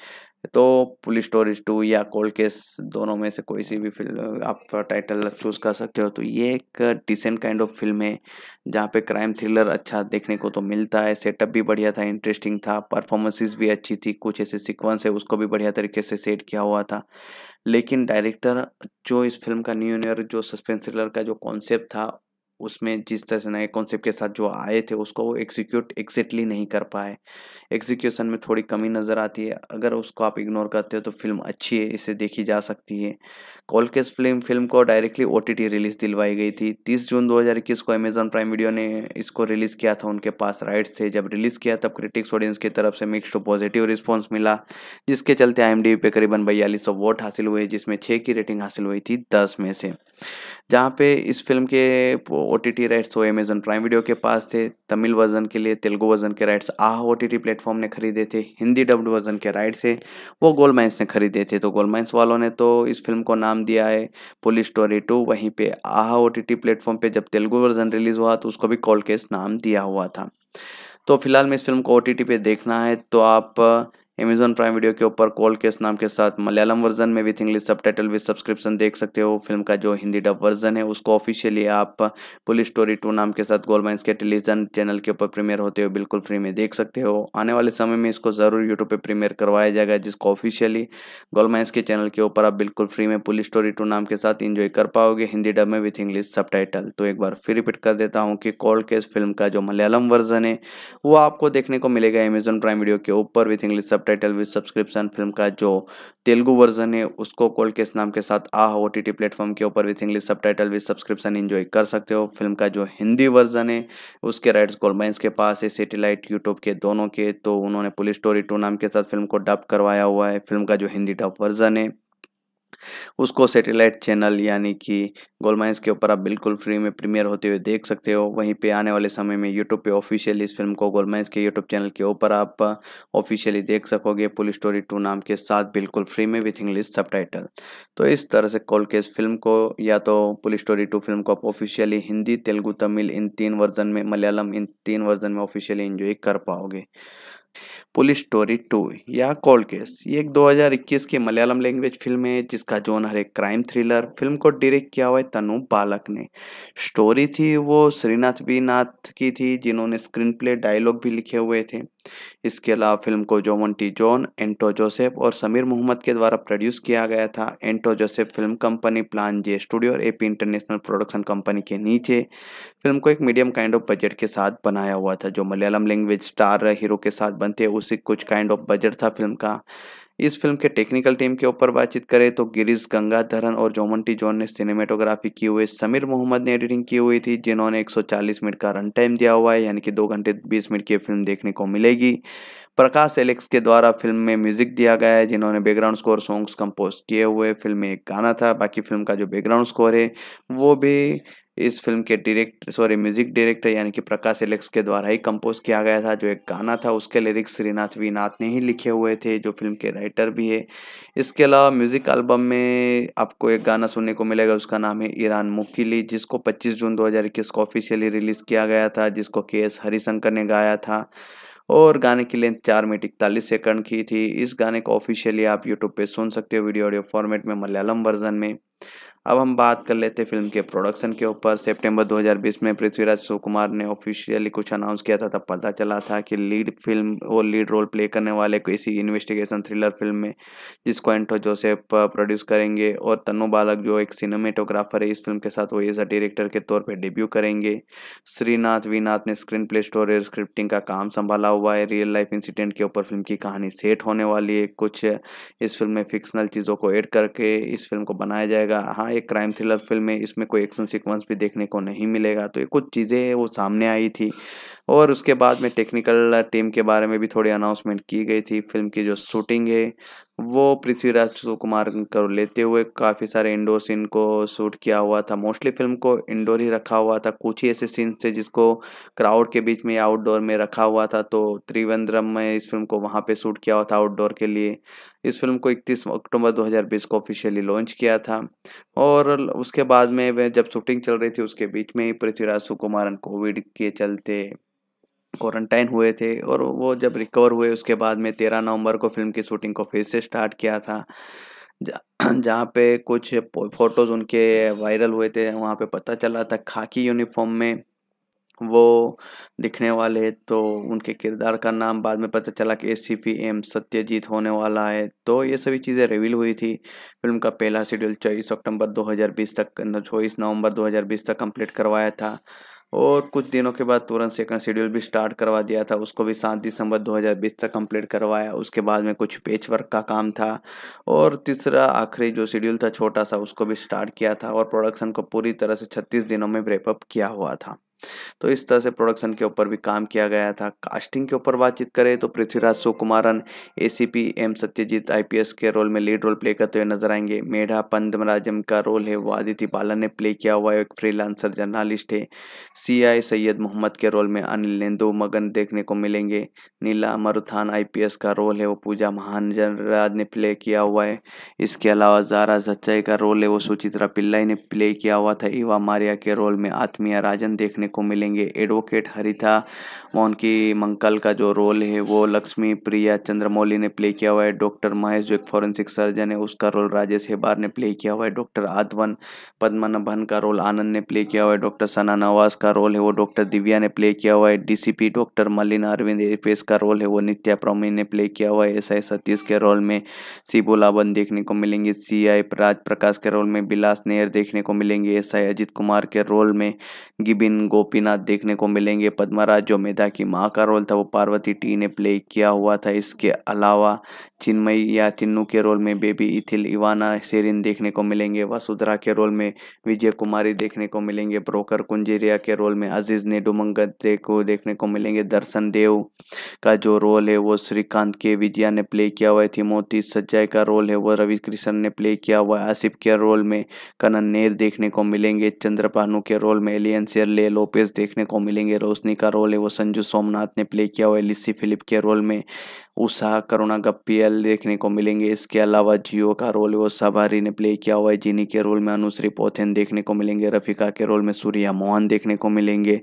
S1: तो पुलिस स्टोरीज टू या कोल्ड केस दोनों में से कोई सी भी फिल्म आप टाइटल चूज़ कर सकते हो तो ये एक डिसेंट काइंड ऑफ फिल्म है जहाँ पे क्राइम थ्रिलर अच्छा देखने को तो मिलता है सेटअप भी बढ़िया था इंटरेस्टिंग था परफॉर्मेंसेस भी अच्छी थी कुछ ऐसे सिक्वेंस है उसको भी बढ़िया तरीके से सेट किया हुआ था लेकिन डायरेक्टर जो इस फिल्म का न्यू ईयर जो सस्पेंस थ्रिलर का जो कॉन्सेप्ट था उसमें जिस तरह से नए कॉन्सेप्ट के साथ जो आए थे उसको वो एग्जीक्यूट एग्जैक्टली नहीं कर पाए एग्जीक्यूशन में थोड़ी कमी नज़र आती है अगर उसको आप इग्नोर करते हो तो फिल्म अच्छी है इसे देखी जा सकती है कोलकेस फिल्म फिल्म को डायरेक्टली ओ रिलीज़ दिलवाई गई थी तीस जून 2021 को अमेजॉन प्राइम वीडियो ने इसको रिलीज़ किया था उनके पास राइट्स थे जब रिलीज़ किया तब क्रिटिक्स ऑडियंस की तरफ से मिक्स पॉजिटिव रिस्पॉन्स मिला जिसके चलते आई पे करीबन बयालीस सौ वोट हासिल हुए जिसमें छः की रेटिंग हासिल हुई थी दस में से जहाँ पे इस फिल्म के ओ टी टी राइट्स वो अमेजन प्राइम वीडियो के पास थे तमिल वर्जन के लिए तेलुगु वर्जन के rights ah O T T platform ने खरीदे थे हिंदी डब्ड वर्जन के राइट्स है वो गोल माइंस ने खरीदे थे तो गोल माइंस वालों ने तो इस फिल्म को नाम दिया है पुलिस स्टोरी टू वहीं पे ah O T T platform पर जब तेलुगु वर्जन रिलीज़ हुआ तो उसको भी कॉल केस नाम दिया हुआ था तो फिलहाल में इस फिल्म को ओ टी पर देखना है तो आप अमेजॉन प्राइम वीडियो के ऊपर कॉल केस नाम के साथ मलयालम वर्जन में with English subtitle with subscription देख सकते हो फिल्म का जो हिंदी डब वर्जन है उसको ऑफिशियली आप पुलिस स्टोरी टू नाम के साथ गोल माइंस के टेलीविजन चैनल के ऊपर प्रीमियर होते हुए बिल्कुल फ्री में देख सकते हो आने वाले समय में इसको ज़रूर यूट्यूब पर प्रीमियर करवाया जाएगा जिसको ऑफिशियली गोल माइंस के चैनल के ऊपर आप बिल्कुल फ्री में पुलिस स्टोरी टू नाम के साथ इंजॉय कर पाओगे हिंदी डब में विथ इंग्लिश सब तो एक बार फिर रिपीट कर देता हूँ कि कॉल केस फिल्म का जो मलयालम वर्जन है वो आपको देखने को मिलेगा अमेजॉन प्राइम वीडियो के ऊपर with English sub subtitle with subscription film का जो तेलुगु वर्जन है उसको कोल केस नाम के साथ आ ओ टी टी प्लेटफॉर्म के ऊपर with English title with subscription enjoy कर सकते हो फिल्म का जो हिंदी वर्जन है उसके राइट्स गोलमाइंस के पास है सेटेलाइट यूट्यूब के दोनों के तो उन्होंने पुलिस स्टोरी टू नाम के साथ फिल्म को डब करवाया हुआ है फिल्म का जो हिंदी डब वर्जन है उसको सैटेलाइट चैनल यानी कि गोलमाइंस के ऊपर आप बिल्कुल फ्री में प्रीमियर होते हुए देख सकते हो वहीं पे आने वाले समय में यूट्यूब पे ऑफिशियली इस फिल्म को गोलमाइंस के यूट्यूब चैनल के ऊपर आप ऑफिशियली देख सकोगे पुलिस स्टोरी टू नाम के साथ बिल्कुल फ्री में विथ इंग्लिश सब तो इस तरह से कॉल के फिल्म को या तो पुलिस स्टोरी टू फिल्म को आप ऑफिशियली हिंदी तेलुगू तमिल इन तीन वर्जन में मलयालम इन तीन वर्जन में ऑफिशियली इंजॉय कर पाओगे पुलिस स्टोरी टू या कोल्ड केस ये एक 2021 की मलयालम लैंग्वेज फिल्म है जिसका हर एक क्राइम थ्रिलर फिल्म को डायरेक्ट किया हुआ है तनु बालक ने स्टोरी थी वो श्रीनाथ वी नाथ की थी जिन्होंने स्क्रीन प्ले डायलॉग भी लिखे हुए थे इसके अलावा फिल्म को जोमन टी जॉन एंटो जोसेफ और समीर मोहम्मद के द्वारा प्रोड्यूस किया गया था एंटो Joseph film company plan J studio और एपी इंटरनेशनल प्रोडक्शन कंपनी के नीचे फिल्म को एक मीडियम काइंड ऑफ बजट के साथ बनाया हुआ था जो मलयालम लैंग्वेज स्टार हीरो के साथ बनते उसी कुछ काइंड ऑफ बजट था फिल्म का इस फिल्म के टेक्निकल टीम के ऊपर बातचीत करें तो गिरीश गंगाधरन और जोमंटी जॉन ने सिनेमेटोग्राफी की हुई समीर मोहम्मद ने एडिटिंग की हुई थी जिन्होंने 140 मिनट का रन टाइम दिया हुआ है यानी कि दो घंटे 20 मिनट की फिल्म देखने को मिलेगी प्रकाश एलेक्स के द्वारा फिल्म में म्यूजिक दिया गया है जिन्होंने बैकग्राउंड स्कोर सॉन्ग्स कंपोज किए हुए फिल्म में एक गाना था बाकी फिल्म का जो बैकग्राउंड स्कोर है वो भी इस फिल्म के डायरेक्ट सॉरी म्यूजिक डायरेक्टर यानी कि प्रकाश एलेक्स के द्वारा ही कंपोज किया गया था जो एक गाना था उसके लिरिक्स श्रीनाथ वी नाथ ने ही लिखे हुए थे जो फिल्म के राइटर भी है इसके अलावा म्यूजिक एल्बम में आपको एक गाना सुनने को मिलेगा उसका नाम है ईरान मुकीली जिसको पच्चीस जून दो को ऑफिशियली रिलीज़ किया गया था जिसको के एस हरिशंकर ने गाया था और गाने की लेंथ चार मिनट इकतालीस सेकंड की थी इस गाने को ऑफिशियली आप यूट्यूब पे सुन सकते हो वीडियो ऑडियो फॉर्मेट में मलयालम वर्जन में अब हम बात कर लेते फिल्म के प्रोडक्शन के ऊपर सितंबर 2020 में पृथ्वीराज सुकुमार ने ऑफिशियली कुछ अनाउंस किया था तब पता चला था कि लीड फिल्म और लीड रोल प्ले करने वाले किसी इन्वेस्टिगेशन थ्रिलर फिल्म में जिसको एंटो जोसेफ प्रोड्यूस करेंगे और तनु बालक जो एक सिनेमेटोग्राफर है इस फिल्म के साथ वो एज अ डायरेक्टर के तौर पर डेब्यू करेंगे श्रीनाथ वीनाथ ने स्क्रीन प्ले स्टोर स्क्रिप्टिंग का काम संभाला हुआ है रियल लाइफ इंसिडेंट के ऊपर फिल्म की कहानी सेट होने वाली है कुछ इस फिल्म में फिक्सनल चीज़ों को एड करके इस फिल्म को बनाया जाएगा हाँ एक क्राइम थ्रिलर फिल्म है इसमें कोई एक्शन सीक्वेंस भी देखने को नहीं मिलेगा तो ये कुछ चीज़ें वो सामने आई थी और उसके बाद में टेक्निकल टीम के बारे में भी थोड़ी अनाउंसमेंट की गई थी फिल्म की जो शूटिंग है वो पृथ्वीराज सुकुमार को लेते हुए काफ़ी सारे इंडोर सीन को शूट किया हुआ था मोस्टली फिल्म को इंडोर ही रखा हुआ था कुछ ही ऐसे सीन थे जिसको क्राउड के बीच में आउटडोर में रखा हुआ था तो त्रिवेंद्रम में इस फिल्म को वहाँ पे शूट किया हुआ था आउटडोर के लिए इस फिल्म को 31 अक्टूबर 2020 को ऑफिशियली लॉन्च किया था और उसके बाद में जब शूटिंग चल रही थी उसके बीच में ही पृथ्वीराज सुकुमारन कोविड के चलते क्वारंटाइन हुए थे और वो जब रिकवर हुए उसके बाद में तेरह नवंबर को फिल्म की शूटिंग को फिर से स्टार्ट किया था जहाँ पे कुछ फोटोज़ उनके वायरल हुए थे वहाँ पे पता चला था खाकी यूनिफॉर्म में वो दिखने वाले तो उनके किरदार का नाम बाद में पता चला कि S C P M Satyajit होने वाला है तो ये सभी चीज़ें रिवील हुई थी फिल्म का पहला शेड्यूल चौबीस अक्टूबर 2020 तक चौबीस नवंबर 2020 तक कंप्लीट करवाया था और कुछ दिनों के बाद तुरंत सेकंड शेड्यूल भी स्टार्ट करवा दिया था उसको भी सात दिसंबर 2020 तक कंप्लीट करवाया उसके बाद में कुछ पेच वर्क का काम था और तीसरा आखिरी जो शेड्यूल था छोटा सा उसको भी स्टार्ट किया था और प्रोडक्शन को पूरी तरह से छत्तीस दिनों में ब्रेकअप किया हुआ था तो इस तरह से प्रोडक्शन के ऊपर भी काम किया गया था कास्टिंग के ऊपर बातचीत करें तो Prithviraj Sukumaran A M Satyajit IPS के रोल में लीड रोल प्ले करते हुए नजर आएंगे मेढा पंदमराजम का रोल है वो आदित्य बालन ने प्ले किया हुआ एक फ्रीलांसर जर्नलिस्ट है सी सैयद मोहम्मद के रोल में अनिल नेंदो मगन देखने को मिलेंगे नीला मरुथान आईपीएस का रोल है वो पूजा महाजन राज ने प्ले किया हुआ है इसके अलावा जारा सच्चाई का रोल है वो सुचित्रा पिल्लाई ने प्ले किया हुआ था इवा मारिया के रोल में आत्मीय राजन देखने देखने को मिलेंगे एडवोकेट हरिथा मोहन की मंकल का जो रोल है वो लक्ष्मी प्रिया चंद्रमौली ने प्ले किया हुआ है डॉक्टर महेश जो एक फॉरेंसिक सर्जन है उसका रोल राजेश हेबार ने प्ले किया हुआ है डॉक्टर आधवन पद्मनाभन का रोल आनंद ने प्ले किया हुआ है डॉक्टर सना नवाज का रोल है वो डॉक्टर दिव्या ने प्ले किया हुआ है DCP doctor Malina Arvind Apis का रोल है वो नित्या प्रोमी ने प्ले किया हुआ है एस आई सतीश के रोल में बोलावन देखने को मिलेंगे सी आई राज प्रकाश के रोल में बिलास नेहर देखने को मिलेंगे एस आई अजित कुमार के रोल में गिबिन गोपीनाथ देखने को मिलेंगे पद्मराज जो मेधा की माँ का रोल था वो पार्वती टी ने प्ले किया हुआ था इसके अलावा चिन्मयी या चिन्नू के रोल में बेबी इथिल इवाना सेरिन देखने को मिलेंगे वसुधरा के रोल में विजय कुमारी देखने को मिलेंगे ब्रोकर कुंजेरिया के रोल में अजीज़ ने को देखने को मिलेंगे दर्शन देव का जो रोल है वो श्रीकांत के विजया ने प्ले किया हुआ है मोती सज्जय का रोल है वो रवि कृष्ण ने प्ले किया हुआ है आसिफ के रोल में कनन नेर देखने को मिलेंगे चंद्रपानू के रोल में एलियन ले लोपेज देखने को मिलेंगे रोशनी का रोल है वो संजू सोमनाथ ने प्ले किया हुआ है लिस्सी फिलिप के रोल में उषा करुणा गप्पियल देखने को मिलेंगे इसके अलावा जियो का रोल वो सबारी ने प्ले किया हुआ है जिनी के रोल में अनुश्री पोथेन देखने को मिलेंगे रफिका के रोल में सूर्या मोहन देखने को मिलेंगे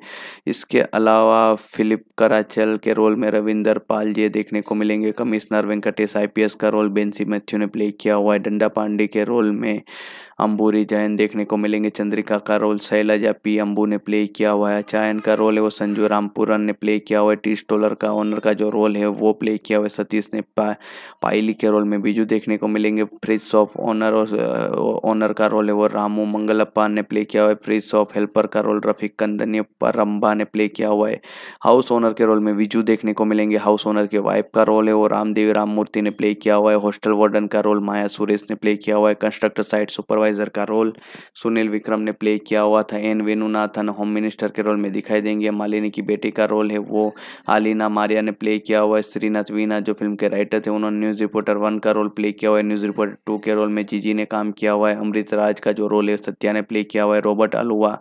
S1: इसके अलावा फिलिप कराचल के रोल में रविंदर पाल जी देखने को मिलेंगे कमिश्नर वेंकटेश आई का रोल बेंसी मैथ्यू ने प्ले किया हुआ है डंडा पांडे के रोल में अम्बूरी जैन देखने को मिलेंगे चंद्रिका का रोल शैलजा पी अम्बू ने प्ले किया हुआ है चायन का रोल है वो संजू रामपुरन ने प्ले किया हुआ है टी स्टोलर का ओनर का जो रोल है वो प्ले किया हुआ है सतीश ने पा, पायली के रोल में बीजू देखने को मिलेंगे फ्रिज ऑफ ओनर और का रोल है वो रामू मंगलप्पा ने प्ले किया हुआ है फ्रिज ऑफ हेल्पर का रोल रफीक कंदनी रंबा ने प्ले किया हुआ है हाउस ओनर के रोल में विजू देखने को मिलेंगे हाउस ओनर के वाइफ का रोल है वो रामदेवी राममूर्ति ने प्ले किया हुआ है हॉस्टल वार्डन का रोल माया सुरेश ने प्ले किया हुआ है कंस्ट्रक्टर साइट सुपर सुपरवाइजर का रोल सुनील विक्रम ने प्ले किया हुआ था एन वेणुनाथन होम मिनिस्टर के रोल में दिखाई देंगे मालिनी की बेटी का रोल है वो आलिना मारिया ने प्ले किया हुआ है श्रीनाथ वीना जो फिल्म के राइटर थे उन्होंने न्यूज़ रिपोर्टर वन का रोल प्ले किया हुआ है न्यूज़ रिपोर्टर टू के रोल में जीजी ने काम किया हुआ है अमृत राज का जो रोल है सत्या ने प्ले किया हुआ है रॉबर्ट अलुआ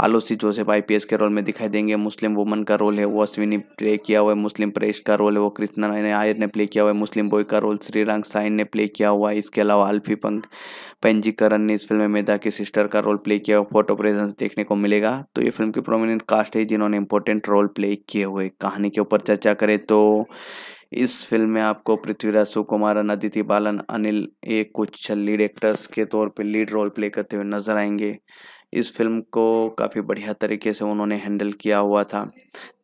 S1: आलोसी जोसेफ आईपीएस के रोल में दिखाई देंगे मुस्लिम वुमन का रोल है वो अश्विनी प्ले किया हुआ है मुस्लिम परेश का रोल है वो कृष्णा आयर ने प्ले किया हुआ है मुस्लिम बॉय का रोल श्रीरंग साइन ने प्ले किया हुआ है इसके अलावा अल्फी पंख पेंजीकरण ने इस फिल्म में मेधा की सिस्टर का रोल प्ले किया हुआ फोटो प्रेजेंस देखने को मिलेगा तो ये फिल्म की प्रोमिनेंट कास्ट है जिन्होंने इंपॉर्टेंट रोल प्ले किए हुए कहानी के ऊपर चर्चा करें तो इस फिल्म में आपको पृथ्वीराज सुकुमारन अदिति बालन अनिल एक कुछ लीड एक्टर्स के तौर पर लीड रोल प्ले करते हुए नजर आएंगे इस फिल्म को काफ़ी बढ़िया तरीके से उन्होंने हैंडल किया हुआ था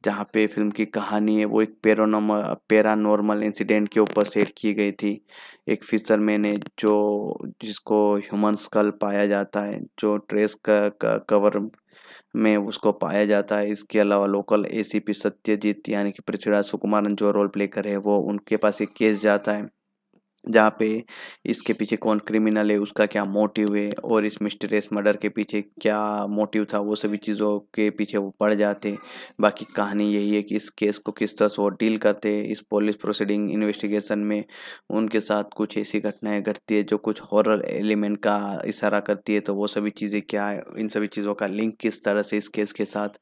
S1: जहाँ पे फिल्म की कहानी है वो एक पेरोनोम पेरानॉर्मल इंसिडेंट के ऊपर सेट की गई थी एक फिशर मैन जो जिसको ह्यूमन स्कल पाया जाता है जो ट्रेस का, का कवर में उसको पाया जाता है इसके अलावा लोकल एसीपी सत्यजीत यानी कि पृथ्वीराज सुकुमारन जो रोल प्ले करे वो उनके पास एक केस जाता है जहाँ पे इसके पीछे कौन क्रिमिनल है उसका क्या मोटिव है और इस मिस्टरेस मर्डर के पीछे क्या मोटिव था वो सभी चीज़ों के पीछे वो पड़ जाते बाकी कहानी यही है कि इस केस को किस तरह से वो डील करते इस पुलिस प्रोसीडिंग इन्वेस्टिगेशन में उनके साथ कुछ ऐसी घटनाएं घटती है जो कुछ हॉरर एलिमेंट का इशारा करती है तो वो सभी चीज़ें क्या है इन सभी चीज़ों का लिंक किस तरह से इस केस के साथ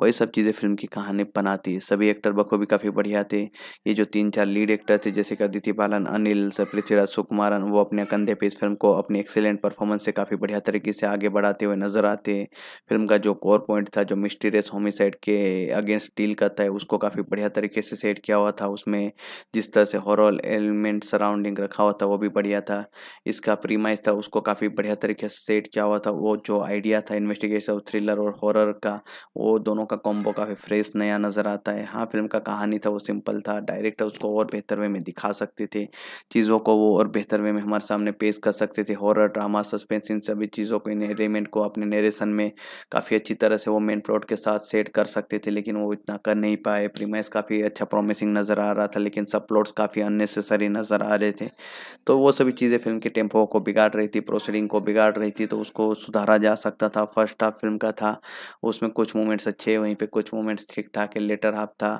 S1: वही सब चीज़ें फिल्म की कहानी बनाती है सभी एक्टर बखूबी काफ़ी बढ़िया थे ये जो तीन चार लीड एक्टर थे जैसे कि अदिति बालन अनिल सब पृथ्वीराज सुकुमारन वो अपने कंधे पे इस फिल्म को अपनी एक्सेलेंट परफॉर्मेंस से काफ़ी बढ़िया तरीके से आगे बढ़ाते हुए नजर आते हैं फिल्म का जो कोर पॉइंट था जो मिस्टीरियस होमिसाइड के अगेंस्ट डील करता है उसको काफ़ी बढ़िया तरीके से सेट किया हुआ था उसमें जिस तरह से हॉरल एलिमेंट सराउंडिंग रखा हुआ था वो भी बढ़िया था इसका प्रीमाइज था उसको काफ़ी बढ़िया तरीके से सेट किया हुआ था वो जो आइडिया था इन्वेस्टिगेशन थ्रिलर और हॉरर का वो दोनों का कॉम्बो काफ़ी फ्रेश नया नज़र आता है हाँ फिल्म का कहानी था वो सिंपल था डायरेक्टर उसको और बेहतर वे में दिखा सकते थे चीज़ों चीज़ों को वो और बेहतर वे में हमारे सामने पेश कर सकते थे हॉरर ड्रामा सस्पेंस इन सभी चीज़ों को इन एलिमेंट को अपने नरेशन में काफ़ी अच्छी तरह से वो मेन प्लॉट के साथ सेट कर सकते थे लेकिन वो इतना कर नहीं पाए प्रीमाइस काफ़ी अच्छा प्रॉमिसिंग नज़र आ रहा था लेकिन सब प्लॉट्स काफ़ी अननेसेसरी नज़र आ रहे थे तो वो सभी चीज़ें फिल्म के टेम्पो को बिगाड़ रही थी प्रोसीडिंग को बिगाड़ रही थी तो उसको सुधारा जा सकता था फर्स्ट हाफ फिल्म का था उसमें कुछ मोमेंट्स अच्छे वहीं पर कुछ मोमेंट्स ठीक ठाक है लेटर हाफ था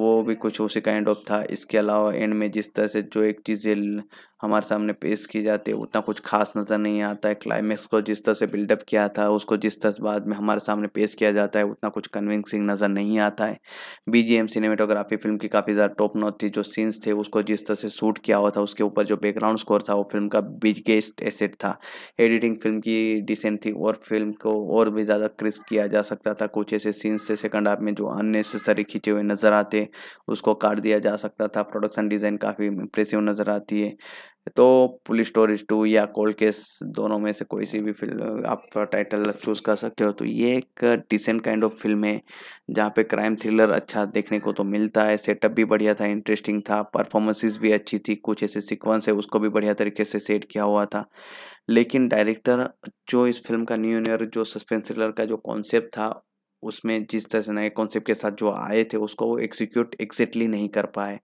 S1: वो भी कुछ उसी काइंड ऑफ था इसके अलावा एंड में जिस तरह से जो एक चीज़ें el हमारे सामने पेश की जाती है उतना कुछ खास नज़र नहीं आता है क्लाइमैक्स को जिस तरह से बिल्डअप किया था उसको जिस तरह से बाद में हमारे सामने पेश किया जाता है उतना कुछ कन्विंसिंग नज़र नहीं आता है बीजीएम सिनेमेटोग्राफी फिल्म की काफ़ी ज़्यादा टॉप नोट थी जो सीन्स थे उसको जिस तरह से शूट किया हुआ था उसके ऊपर जो बैकग्राउंड स्कोर था वो फिल्म का बिगेस्ट एसेट था एडिटिंग फिल्म की डिसेंट थी और फिल्म को और भी ज़्यादा क्रिस्प किया जा सकता था कुछ ऐसे सीन्स थे सेकंड हाफ में जो अननेसेसरी खींचे हुए नज़र आते उसको काट दिया जा सकता था प्रोडक्शन डिज़ाइन काफ़ी इंप्रेसिव नज़र आती है तो पुलिस स्टोरीज टू या कोल्ड केस दोनों में से कोई सी भी फिल्म आप टाइटल चूज़ कर सकते हो तो ये एक डिसेंट काइंड ऑफ फिल्म है जहाँ पे क्राइम थ्रिलर अच्छा देखने को तो मिलता है सेटअप भी बढ़िया था इंटरेस्टिंग था परफॉर्मेंसेस भी अच्छी थी कुछ ऐसे सिक्वेंस है उसको भी बढ़िया तरीके से सेट किया हुआ था लेकिन डायरेक्टर जो इस फिल्म का न्यू ईयर जो सस्पेंस थ्रिलर का जो कॉन्सेप्ट था उसमें जिस तरह से नए कॉन्सेप्ट के साथ जो आए थे उसको वो एग्जीक्यूट एग्जैक्टली नहीं कर पाए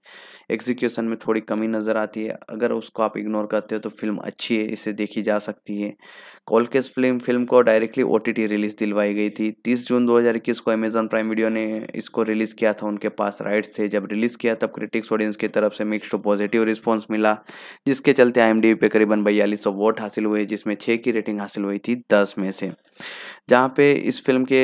S1: एग्जीक्यूशन में थोड़ी कमी नज़र आती है अगर उसको आप इग्नोर करते हो तो फिल्म अच्छी है इसे देखी जा सकती है कोलकेस फिल्म फिल्म को डायरेक्टली ओ रिलीज दिलवाई गई थी 30 जून 2021 को अमेजॉन प्राइम वीडियो ने इसको रिलीज़ किया था उनके पास राइट्स थे जब रिलीज़ किया तब क्रिटिक्स ऑडियंस की तरफ से मिक्स टू पॉजिटिव रिस्पॉन्स मिला जिसके चलते आई पे करीबन बयालीस वोट हासिल हुए जिसमें छः की रेटिंग हासिल हुई थी दस में से जहाँ पे इस फिल्म के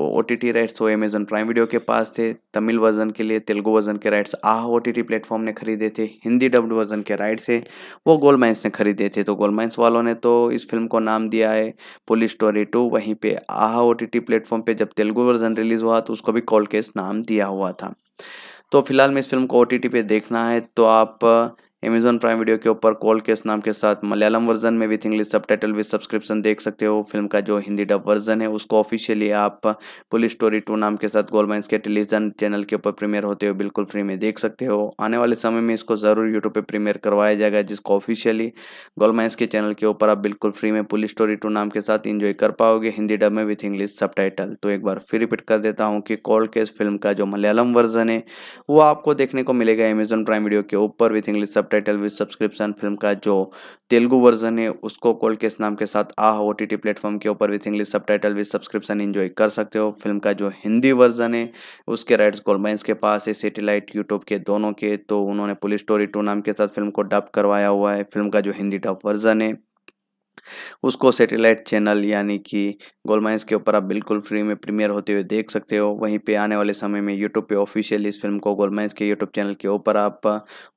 S1: ओ राइट्स वो अमेजॉन प्राइम वीडियो के पास थे तमिल वर्जन के लिए तेलुगु वर्जन के rights ah O T platform ने खरीदे थे हिंदी डब्ड वर्जन के राइट्स है वो गोलमाइंस ने खरीदे थे तो गोलमाइंस वालों ने तो इस फिल्म को नाम नाम दिया है पुलिस स्टोरी टू वहीं पे आहा ओ टी प्लेटफॉर्म पे जब तेलुगु वर्जन रिलीज़ हुआ तो उसको भी कॉल केस नाम दिया हुआ था तो फिलहाल में इस फिल्म को ओ पे देखना है तो आप अमेजॉन प्राइम वीडियो के ऊपर कॉल केस नाम के साथ मलयालम वर्जन में with English subtitle with subscription देख सकते हो फिल्म का जो हिंदी डब वर्जन है उसको ऑफिशियली आप पुलिस स्टोरी टू नाम के साथ गोल माइंस के टेलीविजन चैनल के ऊपर प्रीमियर होते हो बिल्कुल फ्री में देख सकते हो आने वाले समय में इसको ज़रूर यूट्यूब पर प्रीमियर करवाया जाएगा जिसको ऑफिशियली गोल माइंस के चैनल के ऊपर आप बिल्कुल फ्री में पुलिस स्टोरी टू नाम के साथ इंजॉय कर पाओगे हिंदी डब में विथ इंग्लिश सब टाइटल तो एक बार फिर रिपीट कर देता हूँ कि कॉल केस फिल्म का जो मलयालम वर्जन है वो आपको देखने को मिलेगा अमेजॉन प्राइम वीडियो के ऊपर with English sub subtitle title with subscription film का जो तेलुगु वर्जन है उसको कोल केस नाम के साथ आ ओ टी प्लेटफॉर्म के ऊपर with English subtitle with subscription enjoy कर सकते हो फिल्म का जो हिंदी वर्जन है उसके राइट्स गोलमेंस के पास है सेटेलाइट यूट्यूब के दोनों के तो उन्होंने पुलिस स्टोरी टू नाम के साथ फिल्म को डब करवाया हुआ है फिल्म का जो हिंदी डब वर्जन है उसको सैटेलाइट चैनल यानी कि गोलमाइंस के ऊपर आप बिल्कुल फ्री में प्रीमियर होते हुए देख सकते हो वहीं पे आने वाले समय में यूट्यूब पे ऑफिशियल इस फिल्म को गोलमाइंस के यूट्यूब चैनल के ऊपर आप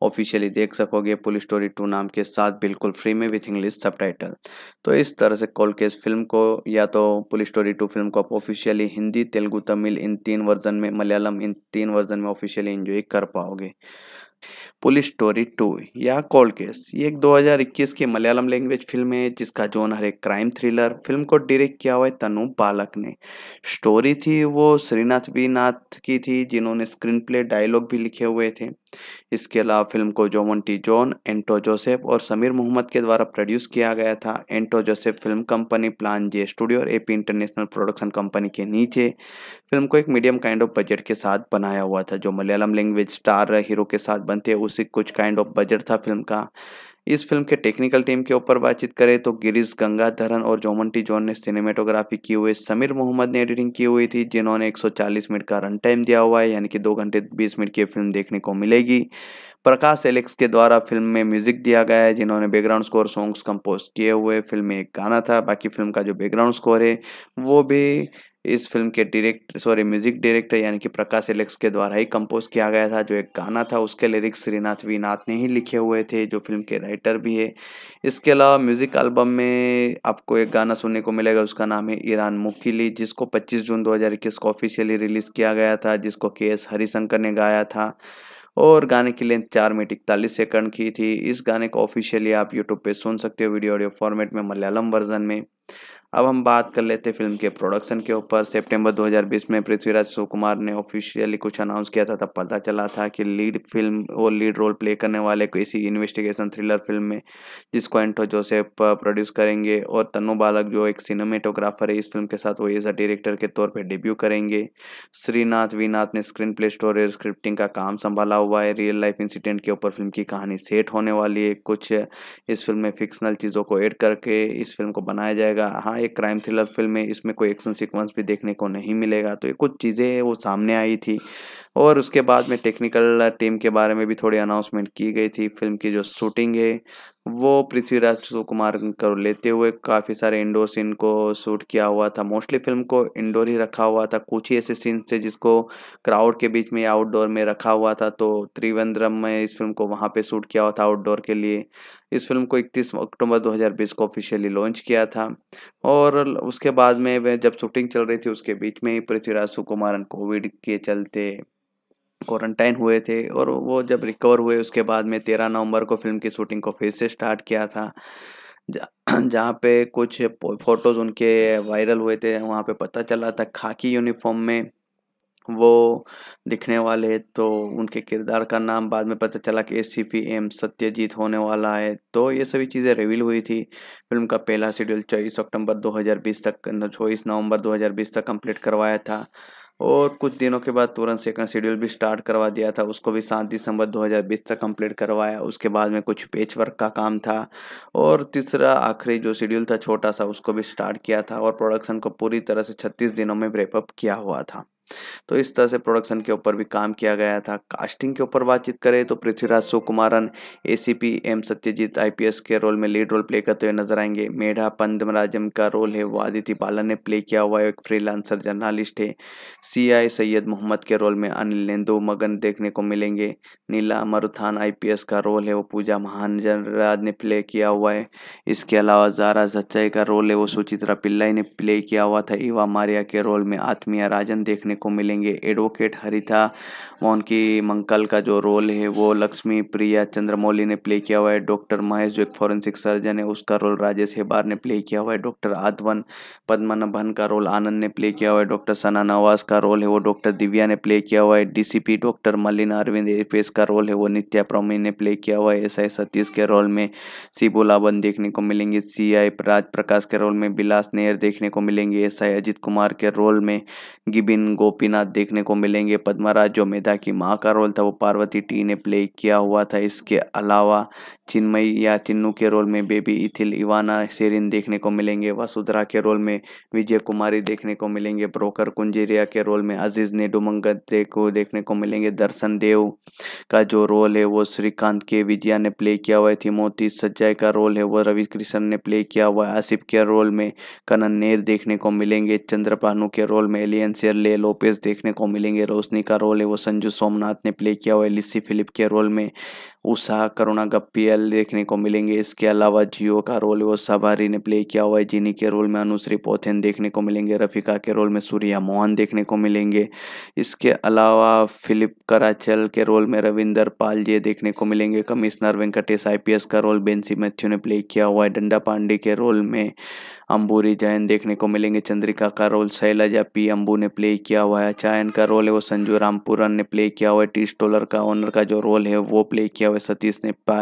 S1: ऑफिशियली देख सकोगे पुलिस स्टोरी टू नाम के साथ बिल्कुल फ्री में विथ इंग्लिश सब तो इस तरह से कॉल केस फिल्म को या तो पुलिस स्टोरी टू फिल्म को आप ऑफिशियली हिंदी तेलुगू तमिल इन तीन वर्जन में मलयालम इन तीन वर्जन में ऑफिशियली इंजॉय कर पाओगे पुलिस स्टोरी टू या कोल्ड केस ये एक 2021 की मलयालम लैंग्वेज फिल्म है जिसका जोन हर एक क्राइम थ्रिलर फिल्म को डायरेक्ट किया हुआ है तनु बालक ने स्टोरी थी वो श्रीनाथ वी नाथ की थी जिन्होंने स्क्रीन प्ले डायलॉग भी लिखे हुए थे इसके अलावा फिल्म को जोमन टी जॉन एंटो जोसेफ और समीर मोहम्मद के द्वारा प्रोड्यूस किया गया था एंटो Joseph film company plan J studio और एपी इंटरनेशनल प्रोडक्शन कंपनी के नीचे फिल्म को एक मीडियम काइंड ऑफ बजट के साथ बनाया हुआ था जो मलयालम लैंग्वेज स्टार हीरो के साथ बनते उसी कुछ काइंड ऑफ बजट था फिल्म का इस फिल्म के टेक्निकल टीम के ऊपर बातचीत करें तो गिरीश गंगाधरन और जोमंटी जॉन ने सिनेमेटोग्राफी की हुई समीर मोहम्मद ने एडिटिंग की हुई थी जिन्होंने 140 मिनट का रन टाइम दिया हुआ है यानी कि दो घंटे बीस मिनट की फिल्म देखने को मिलेगी प्रकाश एलेक्स के द्वारा फिल्म में म्यूजिक दिया गया है जिन्होंने बैकग्राउंड स्कोर सॉन्ग्स कंपोज किए हुए फिल्म में एक गाना था बाकी फिल्म का जो बैकग्राउंड स्कोर है वो भी इस फिल्म के डायरेक्ट सॉरी म्यूजिक डायरेक्टर यानी कि प्रकाश एलेक्स के द्वारा ही कंपोज किया गया था जो एक गाना था उसके लिरिक्स श्रीनाथ वी नाथ ने ही लिखे हुए थे जो फिल्म के राइटर भी है इसके अलावा म्यूजिक एल्बम में आपको एक गाना सुनने को मिलेगा उसका नाम है ईरान मुकीली जिसको पच्चीस जून दो को ऑफिशियली रिलीज़ किया गया था जिसको के एस हरिशंकर ने गाया था और गाने की लेंथ चार मिनट इकतालीस सेकंड की थी इस गाने को ऑफिशियली आप यूट्यूब पे सुन सकते हो वीडियो ऑडियो फॉर्मेट में मलयालम वर्जन में अब हम बात कर लेते हैं फिल्म के प्रोडक्शन के ऊपर सितंबर 2020 में पृथ्वीराज सुकुमार ने ऑफिशियली कुछ अनाउंस किया था तब पता चला था कि लीड फिल्म और लीड रोल प्ले करने वाले को इसी इन्वेस्टिगेशन थ्रिलर फिल्म में जिसको एंटो जोसेफ प्रोड्यूस करेंगे और तनु बालक जो एक सिनेमेटोग्राफर है इस फिल्म के साथ वो एज अ डायरेक्टर के तौर पर डेब्यू करेंगे श्रीनाथ वीनाथ ने स्क्रीन प्ले स्टोर स्क्रिप्टिंग का काम संभाला हुआ है रियल लाइफ इंसिडेंट के ऊपर फिल्म की कहानी सेट होने वाली है कुछ इस फिल्म में फिक्सनल चीज़ों को एड करके इस फिल्म को बनाया जाएगा हाँ एक क्राइम थ्रिलर फिल्म है इसमें कोई एक्शन सीक्वेंस भी देखने को नहीं मिलेगा तो ये कुछ चीज़ें वो सामने आई थी और उसके बाद में टेक्निकल टीम के बारे में भी थोड़ी अनाउंसमेंट की गई थी फिल्म की जो शूटिंग है वो पृथ्वीराज सुकुमार कर लेते हुए काफ़ी सारे इंडोर सीन को शूट किया हुआ था मोस्टली फिल्म को इंडोर ही रखा हुआ था कुछ ही ऐसे सीन थे जिसको क्राउड के बीच में आउटडोर में रखा हुआ था तो त्रिवेंद्रम में इस फिल्म को वहाँ पे शूट किया हुआ था आउटडोर के लिए इस फिल्म को 31 अक्टूबर 2020 को ऑफिशियली लॉन्च किया था और उसके बाद में जब शूटिंग चल रही थी उसके बीच में ही पृथ्वीराज सुकुमारन कोविड के चलते क्वारंटाइन हुए थे और वो जब रिकवर हुए उसके बाद में तेरह नवंबर को फिल्म की शूटिंग को फिर से स्टार्ट किया था जहाँ पे कुछ फोटोज़ उनके वायरल हुए थे वहाँ पे पता चला था खाकी यूनिफॉर्म में वो दिखने वाले तो उनके किरदार का नाम बाद में पता चला कि S C P M Satyajit होने वाला है तो ये सभी चीज़ें रिवील हुई थी फिल्म का पहला शेड्यूल चौबीस अक्टूबर 2020 तक चौबीस नवंबर 2020 तक कंप्लीट करवाया था और कुछ दिनों के बाद तुरंत सेकंड शेड्यूल भी स्टार्ट करवा दिया था उसको भी सात दिसंबर 2020 तक कंप्लीट करवाया उसके बाद में कुछ पेच वर्क का काम था और तीसरा आखिरी जो शेड्यूल था छोटा सा उसको भी स्टार्ट किया था और प्रोडक्शन को पूरी तरह से छत्तीस दिनों में ब्रेकअप किया हुआ था तो इस तरह से प्रोडक्शन के ऊपर भी काम किया गया था कास्टिंग के ऊपर बातचीत करें तो Prithviraj Sukumaran ACP M Satyajit IPS के रोल में लीड रोल प्ले करते हुए नजर आएंगे मेढा पंदमराजम का रोल है वो आदित्य बालन ने प्ले किया हुआ एक फ्रीलांसर जर्नलिस्ट है सी सैयद मोहम्मद के रोल में अनिल नेंदो मगन देखने को मिलेंगे नीला मरुथान आई का रोल है वो पूजा महाजन राज ने प्ले किया हुआ है इसके अलावा जारा सच्चाई का रोल है वो सुचित्रा पिल्लाई ने प्ले किया हुआ था इवा मारिया के रोल में आत्मिया राजन देखने को मिलेंगे एडवोकेट हरिता मोहन की मंकल का जो रोल है वो लक्ष्मी प्रिया चंद्रमौली ने प्ले किया हुआ है डॉक्टर महेश जो एक फॉरेंसिक सर्जन है उसका रोल राजेश हेबार ने प्ले किया हुआ है डॉक्टर आदवन पद्मनाभन का रोल आनंद ने प्ले किया हुआ है डॉक्टर सना नवाज का रोल है वो डॉक्टर दिव्या ने प्ले किया हुआ है DCP doctor Malina Arvind Apis का रोल है वो नित्या प्रोमी ने प्ले किया हुआ है एस आई सतीश के रोल में बोलावन देखने को मिलेंगे सी आई राज प्रकाश के रोल में बिलास नेहर देखने को मिलेंगे एस आई अजित कुमार के रोल में गिबिन गोप गोपीनाथ देखने को मिलेंगे पद्माराज जो मेधा की माँ का रोल था वो पार्वती टी ने प्ले किया हुआ था इसके अलावा चिन्मयी या चिन्नू के रोल में बेबी इथिल इवाना सेरिन देखने को मिलेंगे वसुधरा के रोल में विजय कुमारी देखने को मिलेंगे ब्रोकर कुंजेरिया के रोल में अजीज़ ने डुमंगते को देखने को मिलेंगे दर्शन देव का जो रोल है वो श्रीकांत के विजया ने प्ले किया हुआ थी मोती सज्जय का रोल है वो रवि कृष्ण ने प्ले किया हुआ आसिफ के रोल में कनन नेर देखने को मिलेंगे चंद्रपानु के रोल में एलियन शेर ले लो लोपेज देखने को मिलेंगे रोशनी का रोल है वो संजू सोमनाथ ने प्ले किया हुआ है लिस्सी फिलिप के रोल में उषा करुणा गप्पियल देखने को मिलेंगे इसके अलावा जियो का रोल है वो सबारी ने प्ले किया हुआ है जिनी के रोल में अनुश्री पोथेन देखने को मिलेंगे रफिका के रोल में सूर्या मोहन देखने को मिलेंगे इसके अलावा फिलिप कराचल के रोल में रविंदर पाल जी देखने को मिलेंगे कमिश्नर वेंकटेश आई का रोल बेंसी मैथ्यू ने प्ले किया हुआ है डंडा पांडे के रोल में अम्बूरी जैन देखने को मिलेंगे चंद्रिका का रोल शैलजा पी अम्बू ने प्ले किया हुआ है चायन का रोल है वो संजू रामपुरन ने प्ले किया हुआ है टी स्टोलर का ओनर का जो रोल है वो प्ले किया हुआ है सतीश ने पा,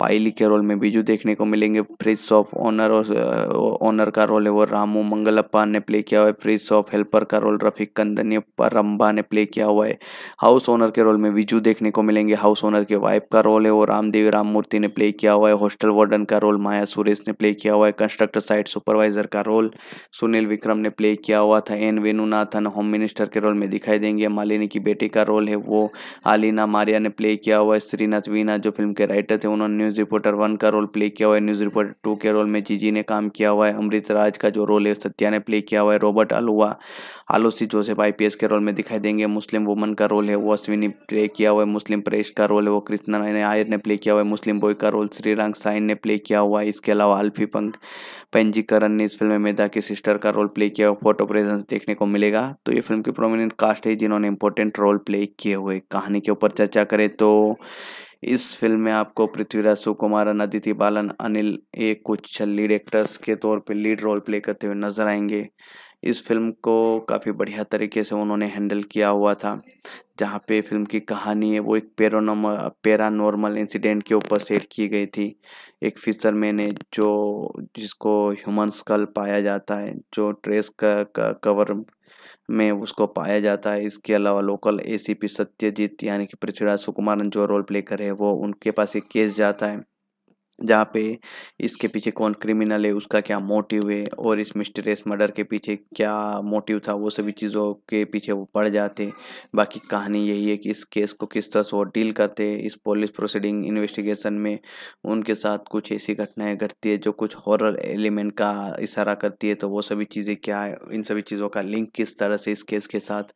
S1: पाइली के रोल में बीजू देखने को मिलेंगे फ्रिज ऑफ ऑनर और ओनर का रोल है वो रामू मंगलप्पा ने प्ले किया हुआ है फ्रिज ऑफ हेल्पर का रोल रफीक कंदनी रंबा ने प्ले किया हुआ है हाउस ओनर के रोल में विजू देखने को मिलेंगे हाउस ओनर के वाइफ का रोल है वो रामदेवी राममूर्ति ने प्ले किया हुआ है हॉस्टल वार्डन का रोल माया सुरेश ने प्ले किया हुआ है कंस्ट्रक्टर साइट सुपरवाइज एडवाइजर का रोल सुनील विक्रम ने प्ले किया हुआ था एन वेनुनाथन होम मिनिस्टर के रोल में दिखाई देंगे मालिनी की बेटी का रोल है वो आलिना मारिया ने प्ले किया हुआ है श्रीनाथ वीना जो फिल्म के राइटर थे उन्होंने न्यूज़ रिपोर्टर वन का रोल प्ले किया हुआ है न्यूज़ रिपोर्टर टू के रोल में जीजी ने काम किया हुआ है अमृत राज का जो रोल है सत्या ने प्ले किया हुआ है रॉबर्ट अलुआ आलोसी जोसेफ आई के रोल में दिखाई देंगे मुस्लिम वुमन का रोल है वो अश्विनी प्ले किया हुआ है मुस्लिम प्रेश का रोल है वो कृष्णा आयर ने प्ले किया हुआ है मुस्लिम बॉय का रोल श्रीरंग साइन ने प्ले किया हुआ है इसके अलावा अल्फी पंक पेंजीकरण करण ने इस फिल्म में मेधा के सिस्टर का रोल प्ले किया फोटो प्रेजेंस देखने को मिलेगा तो ये फिल्म की प्रोमिनेंट कास्ट है जिन्होंने इंपॉर्टेंट रोल प्ले किए हुए कहानी के ऊपर चर्चा करें तो इस फिल्म में आपको पृथ्वीराज सुकुमारन अदिति बालन अनिल ए कुछ लीड एक्टर्स के तौर पर लीड रोल प्ले करते हुए नजर आएंगे इस फिल्म को काफ़ी बढ़िया तरीके से उन्होंने हैंडल किया हुआ था जहाँ पे फिल्म की कहानी है वो एक पेरोनोम पेरानॉर्मल इंसिडेंट के ऊपर सेट की गई थी एक फिशर मैन है जो जिसको ह्यूमन स्कल पाया जाता है जो ट्रेस का, का कवर में उसको पाया जाता है इसके अलावा लोकल एसीपी सत्यजीत यानी कि पृथ्वीराज सुकुमारन जो रोल प्ले करे वो उनके पास एक केस जाता है जहाँ पे इसके पीछे कौन क्रिमिनल है उसका क्या मोटिव है और इस मिस्टरेस मर्डर के पीछे क्या मोटिव था वो सभी चीज़ों के पीछे वो पड़ जाते बाकी कहानी यही है कि इस केस को किस तरह से वो डील करते इस पुलिस प्रोसीडिंग इन्वेस्टिगेशन में उनके साथ कुछ ऐसी घटनाएं घटती है जो कुछ हॉरर एलिमेंट का इशारा करती है तो वो सभी चीज़ें क्या है इन सभी चीज़ों का लिंक किस तरह से इस केस के साथ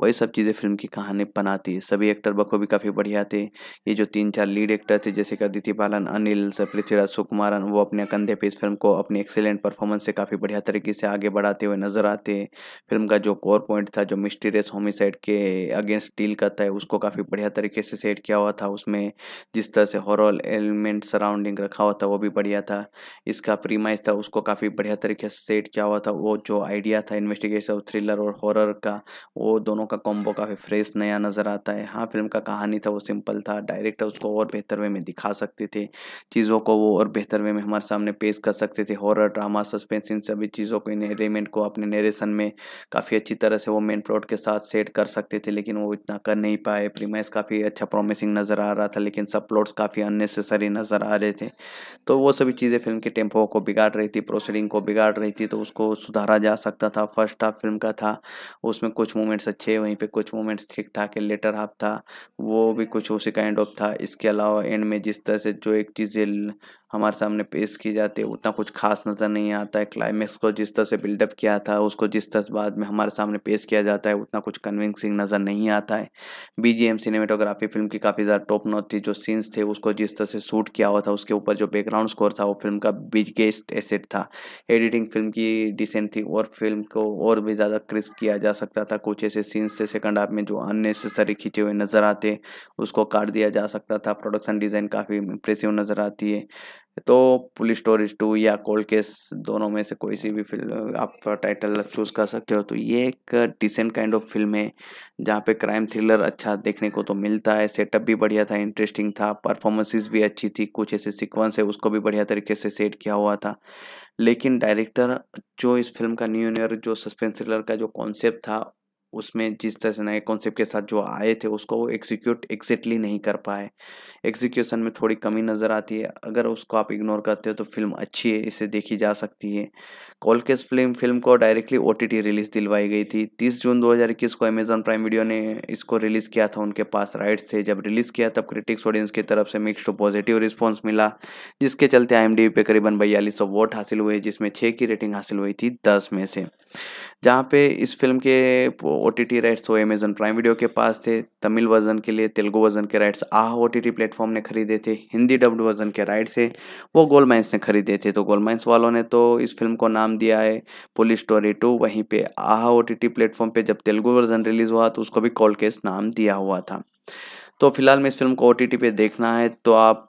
S1: वही सब चीज़ें फिल्म की कहानी बनाती है सभी एक्टर बखूबी काफ़ी बढ़िया थे ये जो तीन चार लीड एक्टर थे जैसे कि अदिति बालन अनिल सब पृथ्वीराज सुकुमारन वो अपने कंधे पे इस फिल्म को अपनी एक्सेलेंट परफॉर्मेंस से काफ़ी बढ़िया तरीके से आगे बढ़ाते हुए नजर आते हैं फिल्म का जो कोर पॉइंट था जो मिस्टीरियस होमिसाइड के अगेंस्ट डील करता है उसको काफ़ी बढ़िया तरीके से सेट किया हुआ था उसमें जिस तरह से हॉरल एलिमेंट सराउंडिंग रखा हुआ था वो भी बढ़िया था इसका प्रीमाइज था उसको काफ़ी बढ़िया तरीके से सेट किया हुआ था वो जो आइडिया था इन्वेस्टिगेशन थ्रिलर और हॉरर का वो दोनों का कॉम्बो काफ़ी फ्रेश नया नज़र आता है हाँ फिल्म का कहानी था वो सिंपल था डायरेक्टर उसको और बेहतर वे में दिखा सकते थे चीज़ों चीज़ों को वो और बेहतर वे में हमारे सामने पेश कर सकते थे हॉरर ड्रामा सस्पेंस इन सभी चीज़ों को इन एलिमेंट को अपने नरेशन में काफ़ी अच्छी तरह से वो मेन प्लॉट के साथ सेट कर सकते थे लेकिन वो इतना कर नहीं पाए प्रीमाइस काफ़ी अच्छा प्रॉमिसिंग नज़र आ रहा था लेकिन सब प्लॉट्स काफ़ी अननेसेसरी नज़र आ रहे थे तो वो सभी चीज़ें फिल्म के टेम्पो को बिगाड़ रही थी प्रोसीडिंग को बिगाड़ रही थी तो उसको सुधारा जा सकता था फर्स्ट हाफ फिल्म का था उसमें कुछ मोमेंट्स अच्छे वहीं पर कुछ मोमेंट्स ठीक ठाक है लेटर हाफ था वो भी कुछ उसी काइंड ऑफ था इसके अलावा एंड में जिस तरह से जो एक चीज़ें el हमारे सामने पेश की जाती है उतना कुछ खास नज़र नहीं आता है क्लाइमैक्स को जिस तरह से बिल्डअप किया था उसको जिस तरह से बाद में हमारे सामने पेश किया जाता है उतना कुछ कन्विंसिंग नज़र नहीं आता है B G M cinematography film की काफ़ी ज़्यादा टॉप नोट थी जो सीन्स थे उसको जिस तरह से शूट किया हुआ था उसके ऊपर जो बैकग्राउंड स्कोर था वो फिल्म का बिगेस्ट एसेट था एडिटिंग फिल्म की डिसेंट थी और फिल्म को और भी ज़्यादा क्रिस्प किया जा सकता था कुछ ऐसे सीन्स थे सेकंड हाफ में जो अननेसेसरी खींचे हुए नज़र आते उसको काट दिया जा सकता था प्रोडक्शन डिज़ाइन काफ़ी इंप्रेसिव नज़र आती है तो पुलिस स्टोरीज टू या कोल्ड केस दोनों में से कोई सी भी फिल्म आप टाइटल चूज़ कर सकते हो तो ये एक डिसेंट काइंड ऑफ फिल्म है जहाँ पे क्राइम थ्रिलर अच्छा देखने को तो मिलता है सेटअप भी बढ़िया था इंटरेस्टिंग था परफॉर्मेंसेस भी अच्छी थी कुछ ऐसे सिक्वेंस है उसको भी बढ़िया तरीके से सेट किया हुआ था लेकिन डायरेक्टर जो इस फिल्म का न्यू ईयर जो सस्पेंस थ्रिलर का जो कॉन्सेप्ट था उसमें जिस तरह से नए कॉन्सेप्ट के साथ जो आए थे उसको वो एग्जीक्यूट एग्जैक्टली नहीं कर पाए एग्जीक्यूशन में थोड़ी कमी नज़र आती है अगर उसको आप इग्नोर करते हो तो फिल्म अच्छी है इसे देखी जा सकती है कॉलकेस फिल्म फिल्म को डायरेक्टली ओ रिलीज़ दिलवाई गई थी तीस जून 2021 को अमेजॉन प्राइम वीडियो ने इसको रिलीज़ किया था उनके पास राइट्स थे जब रिलीज़ किया तब क्रिटिक्स ऑडियंस की तरफ से मिक्स पॉजिटिव रिस्पॉन्स मिला जिसके चलते आई पे करीबन बयालीस वोट हासिल हुए जिसमें छः की रेटिंग हासिल हुई थी दस में से जहाँ पे इस फिल्म के ओ टी टी राइट्स वो अमेजन प्राइम वीडियो के पास थे तमिल वर्जन के लिए तेलुगु वर्जन के rights ah O T T platform ने खरीदे थे हिंदी डब्ड वर्जन के राइट्स है वो गोल माइंस ने खरीदे थे तो गोल माइंस वालों ने तो इस फिल्म को नाम दिया है पुलिस स्टोरी टू वहीं पे ah O T T platform पर जब तेलुगु वर्जन रिलीज़ हुआ तो उसको भी कॉल केस नाम दिया हुआ था तो फिलहाल में इस फिल्म को ओ टी पे देखना है तो आप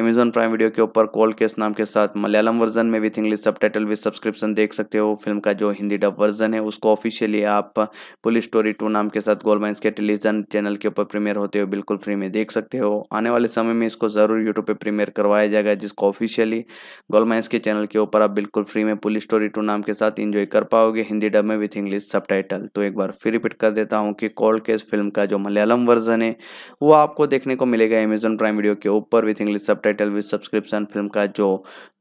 S1: अमेजॉन प्राइम वीडियो के ऊपर कॉल केस नाम के साथ मलयालम वर्जन में with English subtitle with subscription देख सकते हो फिल्म का जो हिंदी डब वर्जन है उसको ऑफिशियली आप पुलिस स्टोरी टू नाम के साथ गोल माइंस के टेलीविजन चैनल के ऊपर प्रीमियर होते हो बिल्कुल फ्री में देख सकते हो आने वाले समय में इसको ज़रूर यूट्यूब पर प्रीमियर करवाया जाएगा जिसको ऑफिशियली गोल माइंस के चैनल के ऊपर आप बिल्कुल फ्री में पुलिस स्टोरी टू नाम के साथ इंजॉय कर पाओगे हिंदी डब में विथ इंग्लिश सब टाइटल तो एक बार फिर रिपीट कर देता हूँ कि कॉल केस फिल्म का जो मलयालम वर्जन है वो आपको देखने को मिलेगा अमेजॉन प्राइम वीडियो के ऊपर with English subtitle with subscription film का जो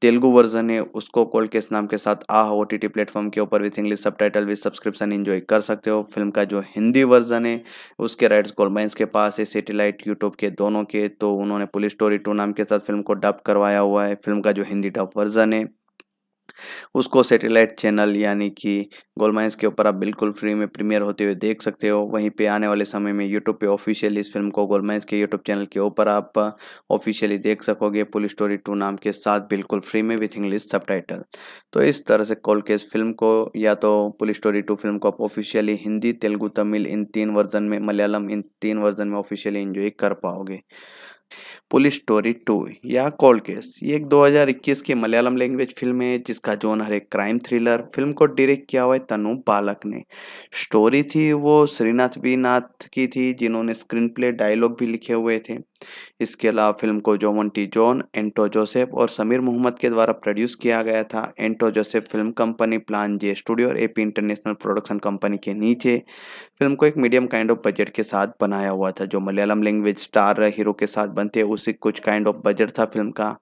S1: तेलुगु वर्जन है उसको कोल्ड केस नाम के साथ आ ओ टी प्लेटफॉर्म के ऊपर with English subtitle with subscription enjoy कर सकते हो फिल्म का जो हिंदी वर्जन है उसके राइट्स गोलमाइंस के पास है सेटेलाइट यूट्यूब के दोनों के तो उन्होंने पुलिस स्टोरी टू नाम के साथ फिल्म को डब करवाया हुआ है फिल्म का जो हिंदी डब वर्जन है उसको सैटेलाइट चैनल यानी कि गोलमाइंस के ऊपर आप बिल्कुल फ्री में प्रीमियर होते हुए देख सकते हो वहीं पे आने वाले समय में यूट्यूब पे ऑफिशियली इस फिल्म को गोलमाइंस के यूट्यूब चैनल के ऊपर आप ऑफिशियली देख सकोगे पुलिस स्टोरी टू नाम के साथ बिल्कुल फ्री में विथ इंग्लिश सब तो इस तरह से कॉल केस फिल्म को या तो पुलिस स्टोरी टू फिल्म को आप ऑफिशियली हिंदी तेलुगू तमिल इन तीन वर्जन में मलयालम इन तीन वर्जन में ऑफिशियली इंजॉय कर पाओगे पुलिस स्टोरी टू या कोल्ड केस ये एक 2021 की मलयालम लैंग्वेज फिल्म है जिसका जोन हर एक क्राइम थ्रिलर फिल्म को डायरेक्ट किया हुआ है तनु बालक ने स्टोरी थी वो श्रीनाथ वी नाथ की थी जिन्होंने स्क्रीन प्ले डायलॉग भी लिखे हुए थे इसके अलावा फिल्म को जोमन टी जॉन एंटो जोसेफ और समीर मोहम्मद के द्वारा प्रोड्यूस किया गया था एंटो Joseph film company plan J studio और एपी इंटरनेशनल प्रोडक्शन कंपनी के नीचे फिल्म को एक मीडियम काइंड ऑफ बजट के साथ बनाया हुआ था जो मलयालम लैंग्वेज स्टार हीरो के साथ बनते उसी कुछ काइंड ऑफ बजट था फिल्म का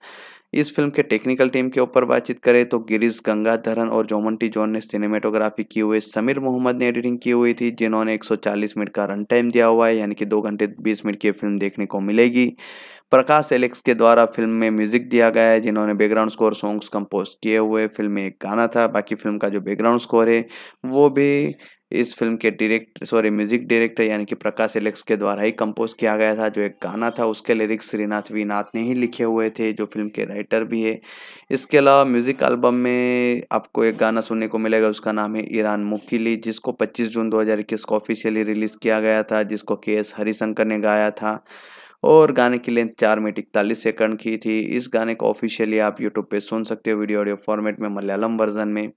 S1: इस फिल्म के टेक्निकल टीम के ऊपर बातचीत करें तो गिरीश गंगाधरन और जोमंटी जॉन ने सिनेमेटोग्राफी की हुई समीर मोहम्मद ने एडिटिंग की हुई थी जिन्होंने 140 मिनट का रन टाइम दिया हुआ है यानी कि दो घंटे 20 मिनट की फिल्म देखने को मिलेगी प्रकाश एलेक्स के द्वारा फिल्म में म्यूजिक दिया गया है जिन्होंने बैकग्राउंड स्कोर सॉन्ग्स कंपोज किए हुए फिल्म में एक गाना था बाकी फिल्म का जो बैकग्राउंड स्कोर है वो भी इस फिल्म के डायरेक्ट सॉरी म्यूजिक डायरेक्टर यानी कि प्रकाश एलेक्स के द्वारा ही कंपोज किया गया था जो एक गाना था उसके लिरिक्स श्रीनाथ वी नाथ ने ही लिखे हुए थे जो फिल्म के राइटर भी है इसके अलावा म्यूजिक एल्बम में आपको एक गाना सुनने को मिलेगा उसका नाम है ईरान मुकीली जिसको पच्चीस जून दो को ऑफिशियली रिलीज़ किया गया था जिसको के एस हरिशंकर ने गाया था और गाने की लेंथ चार मिनट इकतालीस सेकंड की थी इस गाने को ऑफिशियली आप यूट्यूब पे सुन सकते हो वीडियो ऑडियो फॉर्मेट में मलयालम वर्जन में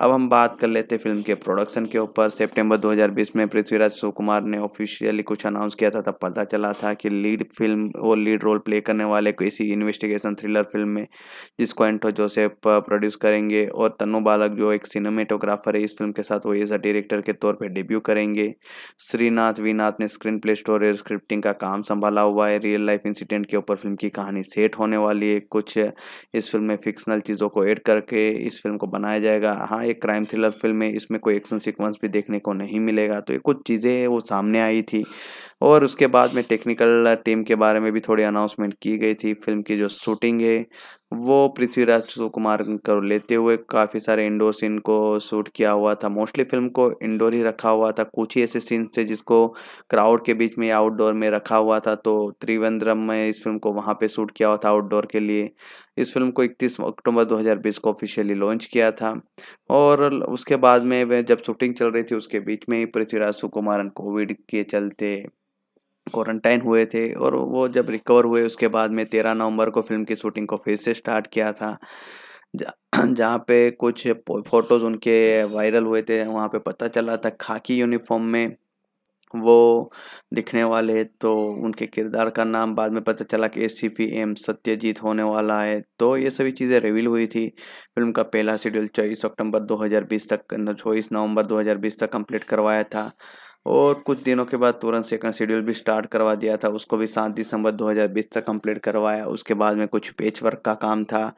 S1: अब हम बात कर लेते हैं फिल्म के प्रोडक्शन के ऊपर सितंबर 2020 में पृथ्वीराज सुकुमार ने ऑफिशियली कुछ अनाउंस किया था तब पता चला था कि लीड फिल्म और लीड रोल प्ले करने वाले किसी इन्वेस्टिगेशन थ्रिलर फिल्म में जिसको एंटो जोसेफ प्रोड्यूस करेंगे और तनु बालक जो एक सिनेमेटोग्राफर है इस फिल्म के साथ वो एज अ डायरेक्टर के तौर पर डेब्यू करेंगे श्रीनाथ वीनाथ ने स्क्रीन प्ले स्टोरी स्क्रिप्टिंग का काम संभाला हुआ है रियल लाइफ इंसिडेंट के ऊपर फिल्म की कहानी सेट होने वाली है कुछ इस फिल्म में फिक्सनल चीज़ों को एड करके इस फिल्म को बनाया जाएगा हाँ एक क्राइम थ्रिलर फिल्म है इसमें कोई एक्शन सीक्वेंस भी देखने को नहीं मिलेगा तो ये कुछ चीज़ें वो सामने आई थी और उसके बाद में टेक्निकल टीम के बारे में भी थोड़ी अनाउंसमेंट की गई थी फिल्म की जो शूटिंग है वो पृथ्वीराज सुकुमार कर लेते हुए काफ़ी सारे इंडोर सीन को शूट किया हुआ था मोस्टली फिल्म को इंडोर ही रखा हुआ था कुछ ही ऐसे सीन्स थे जिसको क्राउड के बीच में आउटडोर में रखा हुआ था तो त्रिवेंद्रम में इस फिल्म को वहाँ पे शूट किया हुआ था आउटडोर के लिए इस फिल्म को 31 अक्टूबर 2020 को ऑफिशियली लॉन्च किया था और उसके बाद में वह जब शूटिंग चल रही थी उसके बीच में ही पृथ्वीराज सुकुमारन कोविड के चलते क्वारंटाइन हुए थे और वो जब रिकवर हुए उसके बाद में तेरह नवंबर को फिल्म की शूटिंग को फिर से स्टार्ट किया था जहाँ पे कुछ फोटोज़ उनके वायरल हुए थे वहाँ पे पता चला था खाकी यूनिफॉर्म में वो दिखने वाले तो उनके किरदार का नाम बाद में पता चला कि S C P M Satyajit होने वाला है तो ये सभी चीज़ें रिवील हुई थी फिल्म का पहला शेड्यूल चौबीस अक्टूबर 2020 तक चौबीस नवंबर 2020 तक कंप्लीट करवाया था और कुछ दिनों के बाद तुरंत सेकंड शेड्यूल भी स्टार्ट करवा दिया था उसको भी सात दिसंबर 2020 तक कंप्लीट करवाया उसके बाद में कुछ पेच वर्क का काम था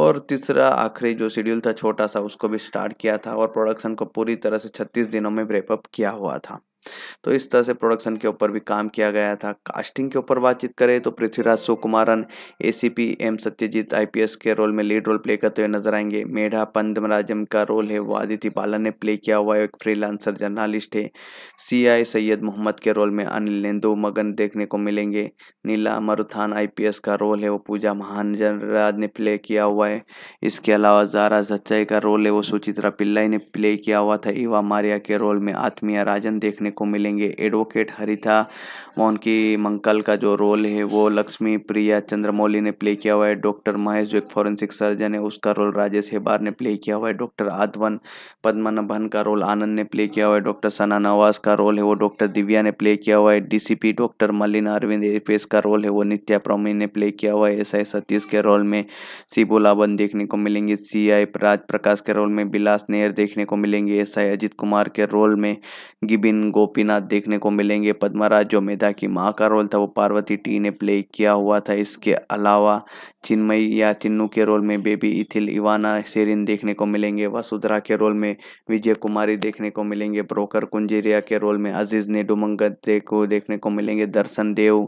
S1: और तीसरा आखिरी जो शेड्यूल था छोटा सा उसको भी स्टार्ट किया था और प्रोडक्शन को पूरी तरह से छत्तीस दिनों में ब्रेकअप किया हुआ था तो इस तरह से प्रोडक्शन के ऊपर भी काम किया गया था कास्टिंग के ऊपर बातचीत करें तो Prithviraj Sukumaran A M Satyajit I के रोल में लीड रोल प्ले करते हुए नजर आएंगे मेढा पंदमराजम का रोल है वो आदित्य बालन ने प्ले किया हुआ एक फ्रीलांसर जर्नलिस्ट है सी सैयद मोहम्मद के रोल में अनिल नेंदो मगन देखने को मिलेंगे नीला मरुथान आई का रोल है वो पूजा महानजन राज ने प्ले किया हुआ है इसके अलावा जारा सच्चाई का रोल है वो सुचित्रा पिल्लाई ने प्ले किया हुआ था इवा मारिया के रोल में आत्मिया राजन देखने को मिलेंगे एडवोकेट हरिथा मोहन की मंकल का जो रोल है वो लक्ष्मी प्रिया चंद्रमौली ने प्ले किया हुआ है डॉक्टर महेश जो एक फॉरेंसिक सर्जन है उसका रोल राजेश हेबार ने प्ले किया हुआ है डॉक्टर आदवन पद्मनाभन का रोल आनंद ने प्ले किया हुआ है डॉक्टर सना नवाज का रोल है वो डॉक्टर दिव्या ने प्ले किया हुआ है डीसीपी डॉक्टर मलिन अरविंद एपेस का रोल है वो नित्या प्रोमी ने प्ले किया हुआ है एस आई सतीश के रोल में सिबोलाबन देखने को मिलेंगे सी आई राज प्रकाश के रोल में बिलास नेहर देखने को मिलेंगे एस आई अजित कुमार के रोल में गिबिन गोपीनाथ देखने को मिलेंगे पद्माराज जो मेधा की माँ का रोल था वो पार्वती टी ने प्ले किया हुआ था इसके अलावा चिन्मयी या चिन्नू के रोल में बेबी इथिल इवाना सेरिन देखने को मिलेंगे वसुधरा के रोल में विजय कुमारी देखने को मिलेंगे ब्रोकर कुंजेरिया के रोल में अजीज़ ने डुमंगते को देखने को मिलेंगे दर्शन देव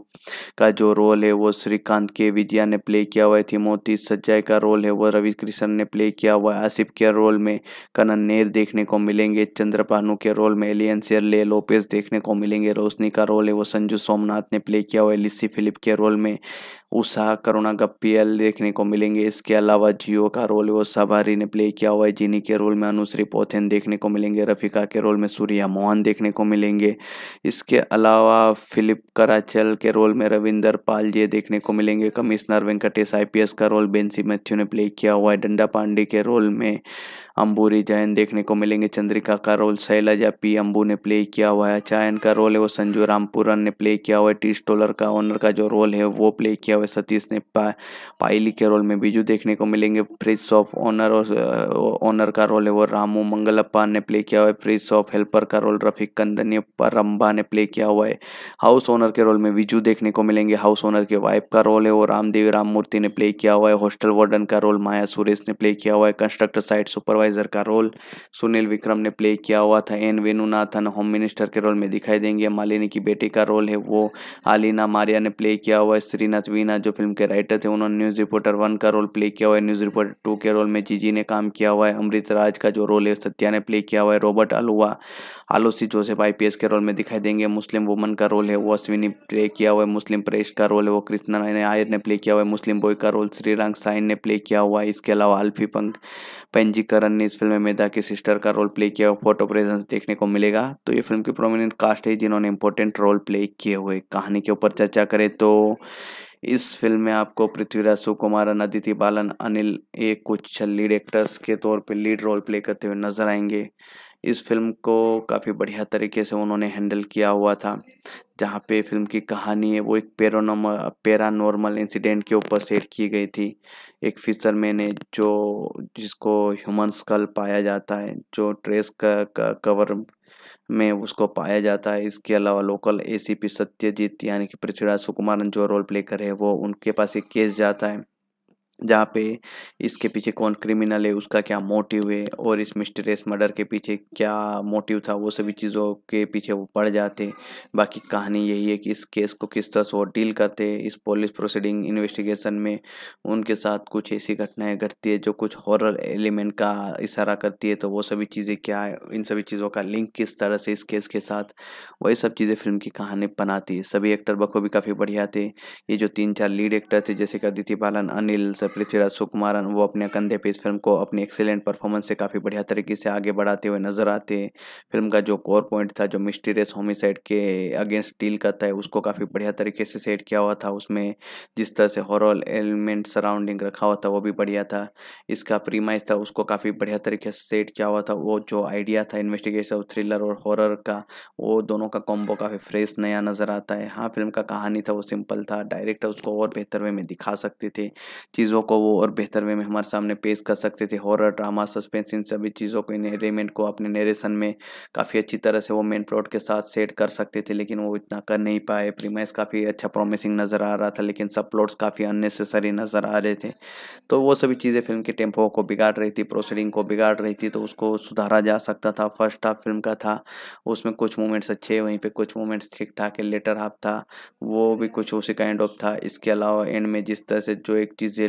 S1: का जो रोल है वो श्रीकांत के विजया ने प्ले किया हुआ थी मोती सज्जय का रोल है वो रवि कृष्ण ने प्ले किया हुआ है आसिफ के रोल में कनन नेर देखने को मिलेंगे चंद्रपानु के रोल में एलियन शेर ले लो लोपेज देखने को मिलेंगे रोशनी का रोल है वो संजू सोमनाथ ने प्ले किया हुआ है लिस्सी फिलिप के रोल में उषा करुणा गप्पियल देखने को मिलेंगे इसके अलावा जियो का रोल वो सबारी ने प्ले किया हुआ है जिनी के रोल में अनुश्री पोथेन देखने को मिलेंगे रफिका के रोल में सूर्या मोहन देखने को मिलेंगे इसके अलावा फिलिप कराचल के रोल में रविंदर पाल जी देखने को मिलेंगे कमिश्नर वेंकटेश आई का रोल बेंसी मैथ्यू ने प्ले किया हुआ है डंडा पांडे के रोल में अंबूरी जैन देखने को मिलेंगे चंद्रिका का रोल शैलाजा पी अंबू ने प्ले किया हुआ है चायन का रोल है वो संजू रामपुरन ने प्ले किया हुआ है टी स्टोलर का ओनर का जो रोल है वो प्ले किया हुए सतीश ने पायली के रोल में बीजू देखने को मिलेंगे फ्रिज ऑफ ऑनर और ऑनर का रोल है वो रामू मंगलप्पा ने प्ले किया हुआ है फ्रिज ऑफ हेल्पर का रोल रफीक कंदनी रंबा ने प्ले किया हुआ है हाउस ओनर के रोल में विजू देखने को मिलेंगे हाउस ओनर के वाइफ का रोल है वो रामदेव राममूर्ति ने प्ले किया हुआ है हॉस्टल वार्डन का रोल माया सुरेश ने प्ले किया हुआ है कंस्ट्रक्टर साइट सुपरवाइजर का रोल सुनील विक्रम ने प्ले किया हुआ था एन वेणुनाथन होम मिनिस्टर के रोल में दिखाई देंगे मालिनी की बेटी का रोल है वो आलिना मारिया ने प्ले किया हुआ है श्रीनाथ वीना सिन्हा जो फिल्म के राइटर थे उन्होंने न्यूज़ रिपोर्टर वन का रोल प्ले किया हुआ है न्यूज़ रिपोर्टर टू के रोल में जीजी ने काम किया हुआ है अमृत राज का जो रोल है सत्या ने प्ले किया हुआ है रॉबर्ट आलुआ आलोसी जोसेफ आई के रोल में दिखाई देंगे मुस्लिम वुमन का रोल है वो अश्विनी प्ले किया हुआ है मुस्लिम प्रेस का रोल है वो कृष्णा नारायण आयर ने प्ले किया हुआ है मुस्लिम बॉय का रोल श्रीरंग साइन ने प्ले किया हुआ है इसके अलावा अल्फी पंख पेंजीकरण ने इस फिल्म में मेधा की सिस्टर का रोल प्ले किया हुआ फोटो प्रेजेंस देखने को मिलेगा तो ये फिल्म की प्रोमिनेंट कास्ट है जिन्होंने इंपॉर्टेंट रोल प्ले किए हुए कहानी के ऊपर चर्चा करें तो इस फिल्म में आपको पृथ्वीराज सुकुमारन अदिति बालन अनिल ए कुछ लीड एक्टर्स के तौर पे लीड रोल प्ले करते हुए नजर आएंगे इस फिल्म को काफ़ी बढ़िया तरीके से उन्होंने हैंडल किया हुआ था जहाँ पे फिल्म की कहानी है वो एक पेरा पेरानॉर्मल इंसिडेंट के ऊपर सेट की गई थी एक फिशरमैन है जो जिसको ह्यूमन स्कल पाया जाता है जो ट्रेस का कवर में उसको पाया जाता है इसके अलावा लोकल एसीपी सत्यजीत यानी कि पृथ्वीराज सुकुमारन जो रोल प्ले करे वो उनके पास एक केस जाता है जहाँ पे इसके पीछे कौन क्रिमिनल है उसका क्या मोटिव है और इस मिस्टरियस मर्डर के पीछे क्या मोटिव था वो सभी चीज़ों के पीछे वो पड़ जाते बाकी कहानी यही है कि इस केस को किस तरह से वो डील करते इस पुलिस प्रोसीडिंग इन्वेस्टिगेशन में उनके साथ कुछ ऐसी घटनाएं घटती है जो कुछ हॉरर एलिमेंट का इशारा करती है तो वो सभी चीज़ें क्या है इन सभी चीज़ों का लिंक किस तरह से इस केस के साथ वही सब चीज़ें फिल्म की कहानी बनाती है सभी एक्टर बखूबी काफ़ी बढ़िया थे ये जो तीन चार लीड एक्टर थे जैसे कि अदिति बालन अनिल सब पृथ्वीराज सुकुमारन वो अपने कंधे पे इस फिल्म को अपनी एक्सेलेंट परफॉर्मेंस से काफ़ी बढ़िया तरीके से आगे बढ़ाते हुए नजर आते हैं फिल्म का जो कोर पॉइंट था जो मिस्टीरियस होमिसाइड के अगेंस्ट डील करता है उसको काफ़ी बढ़िया तरीके से सेट किया हुआ था उसमें जिस तरह से हॉरल एलिमेंट सराउंडिंग रखा हुआ था वो भी बढ़िया था इसका प्रीमाइज था उसको काफ़ी बढ़िया तरीके से सेट किया हुआ था वो जो आइडिया था इन्वेस्टिगेशन थ्रिलर और हॉरर का वो दोनों का कॉम्बो काफ़ी फ्रेश नया नज़र आता है हाँ फिल्म का कहानी था वो सिंपल था डायरेक्टर उसको और बेहतर वे में दिखा सकते थे चीज़ों चीज़ों को वो और बेहतर वे में हमारे सामने पेश कर सकते थे हॉरर ड्रामा सस्पेंस इन सभी चीज़ों को इन एलिमेंट को अपने नरेशन में काफ़ी अच्छी तरह से वो मेन प्लॉट के साथ सेट कर सकते थे लेकिन वो इतना कर नहीं पाए प्रीमाइस काफ़ी अच्छा प्रॉमिसिंग नज़र आ रहा था लेकिन सब प्लॉट्स काफ़ी अननेसेसरी नज़र आ रहे थे तो वो सभी चीज़ें फिल्म के टेम्पो को बिगाड़ रही थी प्रोसीडिंग को बिगाड़ रही थी तो उसको सुधारा जा सकता था फर्स्ट हाफ फिल्म का था उसमें कुछ मोमेंट्स अच्छे वहीं पर कुछ मोमेंट्स ठीक ठाक है लेटर हाफ था वो भी कुछ उसी काइंड ऑफ था इसके अलावा एंड में जिस तरह से जो एक चीज़ें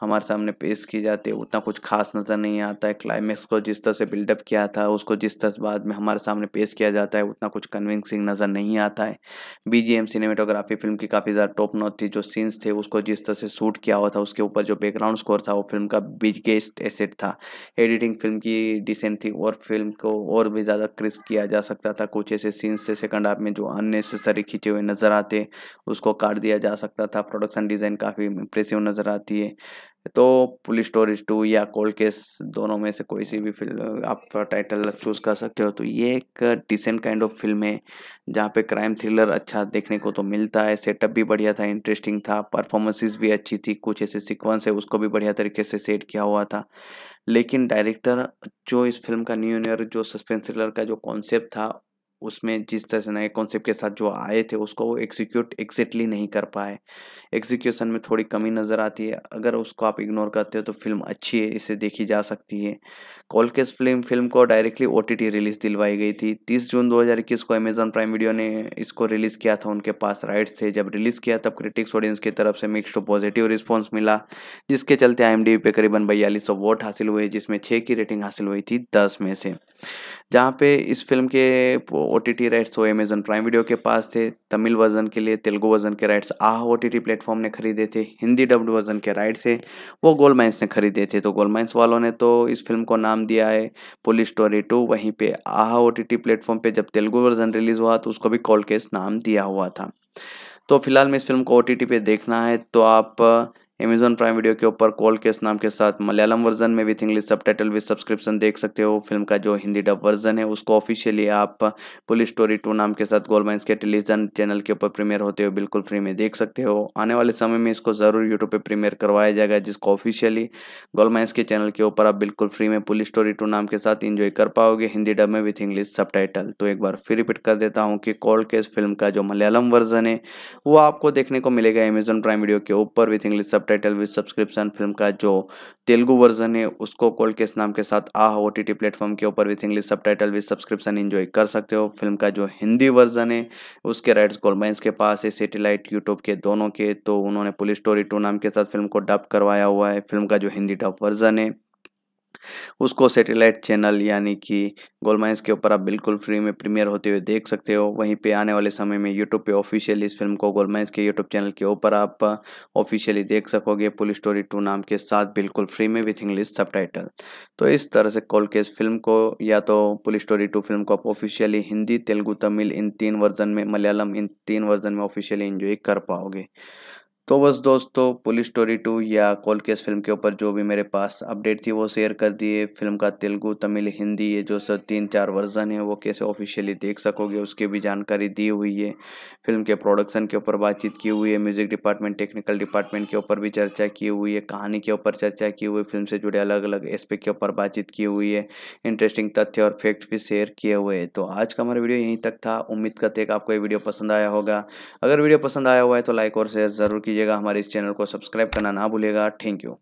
S1: हमारे सामने पेश की जाती है उतना कुछ खास नज़र नहीं आता है क्लाइमैक्स को जिस तरह से बिल्डअप किया था उसको जिस तरह से बाद में हमारे सामने पेश किया जाता है उतना कुछ कन्विंसिंग नज़र नहीं आता है B G M cinematography film की काफ़ी ज़्यादा टॉप नोट थी जो सीन्स थे उसको जिस तरह से शूट किया हुआ था उसके ऊपर जो बैकग्राउंड स्कोर था वो फिल्म का बिगेस्ट एसेट था एडिटिंग फिल्म की डिसेंट थी और फिल्म को और भी ज़्यादा क्रिस्प किया जा सकता था कुछ ऐसे सीन्स थे सेकंड हाफ में जो अननेसेसरी खींचे हुए नज़र आते उसको काट दिया जा सकता था प्रोडक्शन डिज़ाइन काफ़ी इंप्रेसिव नज़र आती है तो पुलिस स्टोरीज टू या कोल्ड केस दोनों में से कोई सी भी फिल्म आप टाइटल चूज़ कर सकते हो तो ये एक डिसेंट काइंड ऑफ फिल्म है जहाँ पे क्राइम थ्रिलर अच्छा देखने को तो मिलता है सेटअप भी बढ़िया था इंटरेस्टिंग था परफॉर्मेंसेस भी अच्छी थी कुछ ऐसे सिक्वेंस है उसको भी बढ़िया तरीके से सेट किया हुआ था लेकिन डायरेक्टर जो इस फिल्म का न्यू ईयर जो सस्पेंस थ्रिलर का जो कॉन्सेप्ट था उसमें जिस तरह से नए कॉन्सेप्ट के साथ जो आए थे उसको वो एक्जीक्यूट एग्जैक्टली नहीं कर पाए एग्जीक्यूशन में थोड़ी कमी नज़र आती है अगर उसको आप इग्नोर करते हो तो फिल्म अच्छी है इसे देखी जा सकती है कोलकेस फिल्म फिल्म को डायरेक्टली ओ रिलीज़ दिलवाई गई थी तीस जून दो को अमेजॉन प्राइम वीडियो ने इसको रिलीज़ किया था उनके पास राइट्स थे जब रिलीज़ किया तब क्रिटिक्स ऑडियंस की तरफ से मिक्स पॉजिटिव रिस्पॉन्स मिला जिसके चलते आई पे करीबन बयालीस वोट हासिल हुए जिसमें छः की रेटिंग हासिल हुई थी दस में से जहाँ पे इस फिल्म के ओ टी टी राइट्स वो अमेजन प्राइम वीडियो के पास थे तमिल वर्जन के लिए तेलुगु वर्जन के rights ah O T T platform ने खरीदे थे हिंदी डब्ड वर्जन के राइट्स है वो गोल माइंस ने खरीदे थे तो गोल माइंस वालों ने तो इस फिल्म को नाम दिया है पुलिस स्टोरी टू वहीं पे ah O T T platform पर जब तेलुगु वर्जन रिलीज़ हुआ तो उसको भी कॉल केस नाम दिया हुआ था तो फिलहाल में इस फिल्म को ओ पे देखना है तो आप अमेजॉन प्राइम वीडियो के ऊपर कॉल केस नाम के साथ मलयालम वर्जन में with English subtitle with subscription देख सकते हो फिल्म का जो हिंदी डब वर्जन है उसको ऑफिशियली आप पुलिस स्टोरी टू नाम के साथ गोलमाइंस के टेलीविजन चैनल के ऊपर प्रीमियर होते हो बिल्कुल फ्री में देख सकते हो आने वाले समय में इसको ज़रूर यूट्यूब पर प्रीमियर करवाया जाएगा जिसको ऑफिशियली गोलमाइंस के चैनल के ऊपर आप बिल्कुल फ्री में पुलिस स्टोरी टू नाम के साथ इंजॉय कर पाओगे हिंदी डब में विथ इंग्लिश सब तो एक बार फिर रिपीट कर देता हूँ कि कॉल केस फिल्म का जो मलयालम वर्जन है वो आपको देखने को मिलेगा अमेजोन प्राइम वीडियो के ऊपर with English sub subtitle with subscription film का जो तेलुगु वर्जन है उसको केस नाम के साथ आ ओ टी टी प्लेटफॉर्म के ऊपर with English title with subscription enjoy कर सकते हो फिल्म का जो हिंदी वर्जन है उसके राइट्स गोलमेंस के पास है सेटेलाइट यूट्यूब के दोनों के तो उन्होंने पुलिस स्टोरी टू नाम के साथ फिल्म को डब करवाया हुआ है फिल्म का जो हिंदी डब वर्जन है उसको सैटेलाइट चैनल यानी कि गोलमाइंस के ऊपर आप बिल्कुल फ्री में प्रीमियर होते हुए देख सकते हो वहीं पे आने वाले समय में यूट्यूब पे ऑफिशियली इस फिल्म को गोलमाइंस के यूट्यूब चैनल के ऊपर आप ऑफिशियली देख सकोगे पुलिस स्टोरी टू नाम के साथ बिल्कुल फ्री में विथ इंग्लिश सब तो इस तरह से कॉल के फिल्म को या तो पुलिस स्टोरी टू फिल्म को आप ऑफिशियली हिंदी तेलुगू तमिल इन तीन वर्जन में मलयालम इन तीन वर्जन में ऑफिशियली इंजॉय कर पाओगे तो बस दोस्तों पुलिस स्टोरी टू या कॉल केस फिल्म के ऊपर जो भी मेरे पास अपडेट थी वो शेयर कर दिए फिल्म का तेलुगू तमिल हिंदी ये जो सब तीन चार वर्जन है वो कैसे ऑफिशियली देख सकोगे उसकी भी जानकारी दी हुई है फिल्म के प्रोडक्शन के ऊपर बातचीत की हुई है म्यूज़िक डिपार्टमेंट टेक्निकल डिपार्टमेंट के ऊपर भी चर्चा की हुई है कहानी के ऊपर चर्चा की हुई फिल्म से जुड़े अलग अलग एस्पेक्ट के ऊपर बातचीत की हुई है इंटरेस्टिंग तथ्य और फैक्ट भी शेयर किए हुए हैं तो आज का हमारा वीडियो यहीं तक था उम्मीद करते हैं कि आपको ये वीडियो पसंद आया होगा अगर वीडियो पसंद आया हुआ है तो लाइक और शेयर ज़रूर कीजिए कीजिएगा हमारे इस चैनल को सब्सक्राइब करना ना भूलेगा थैंक यू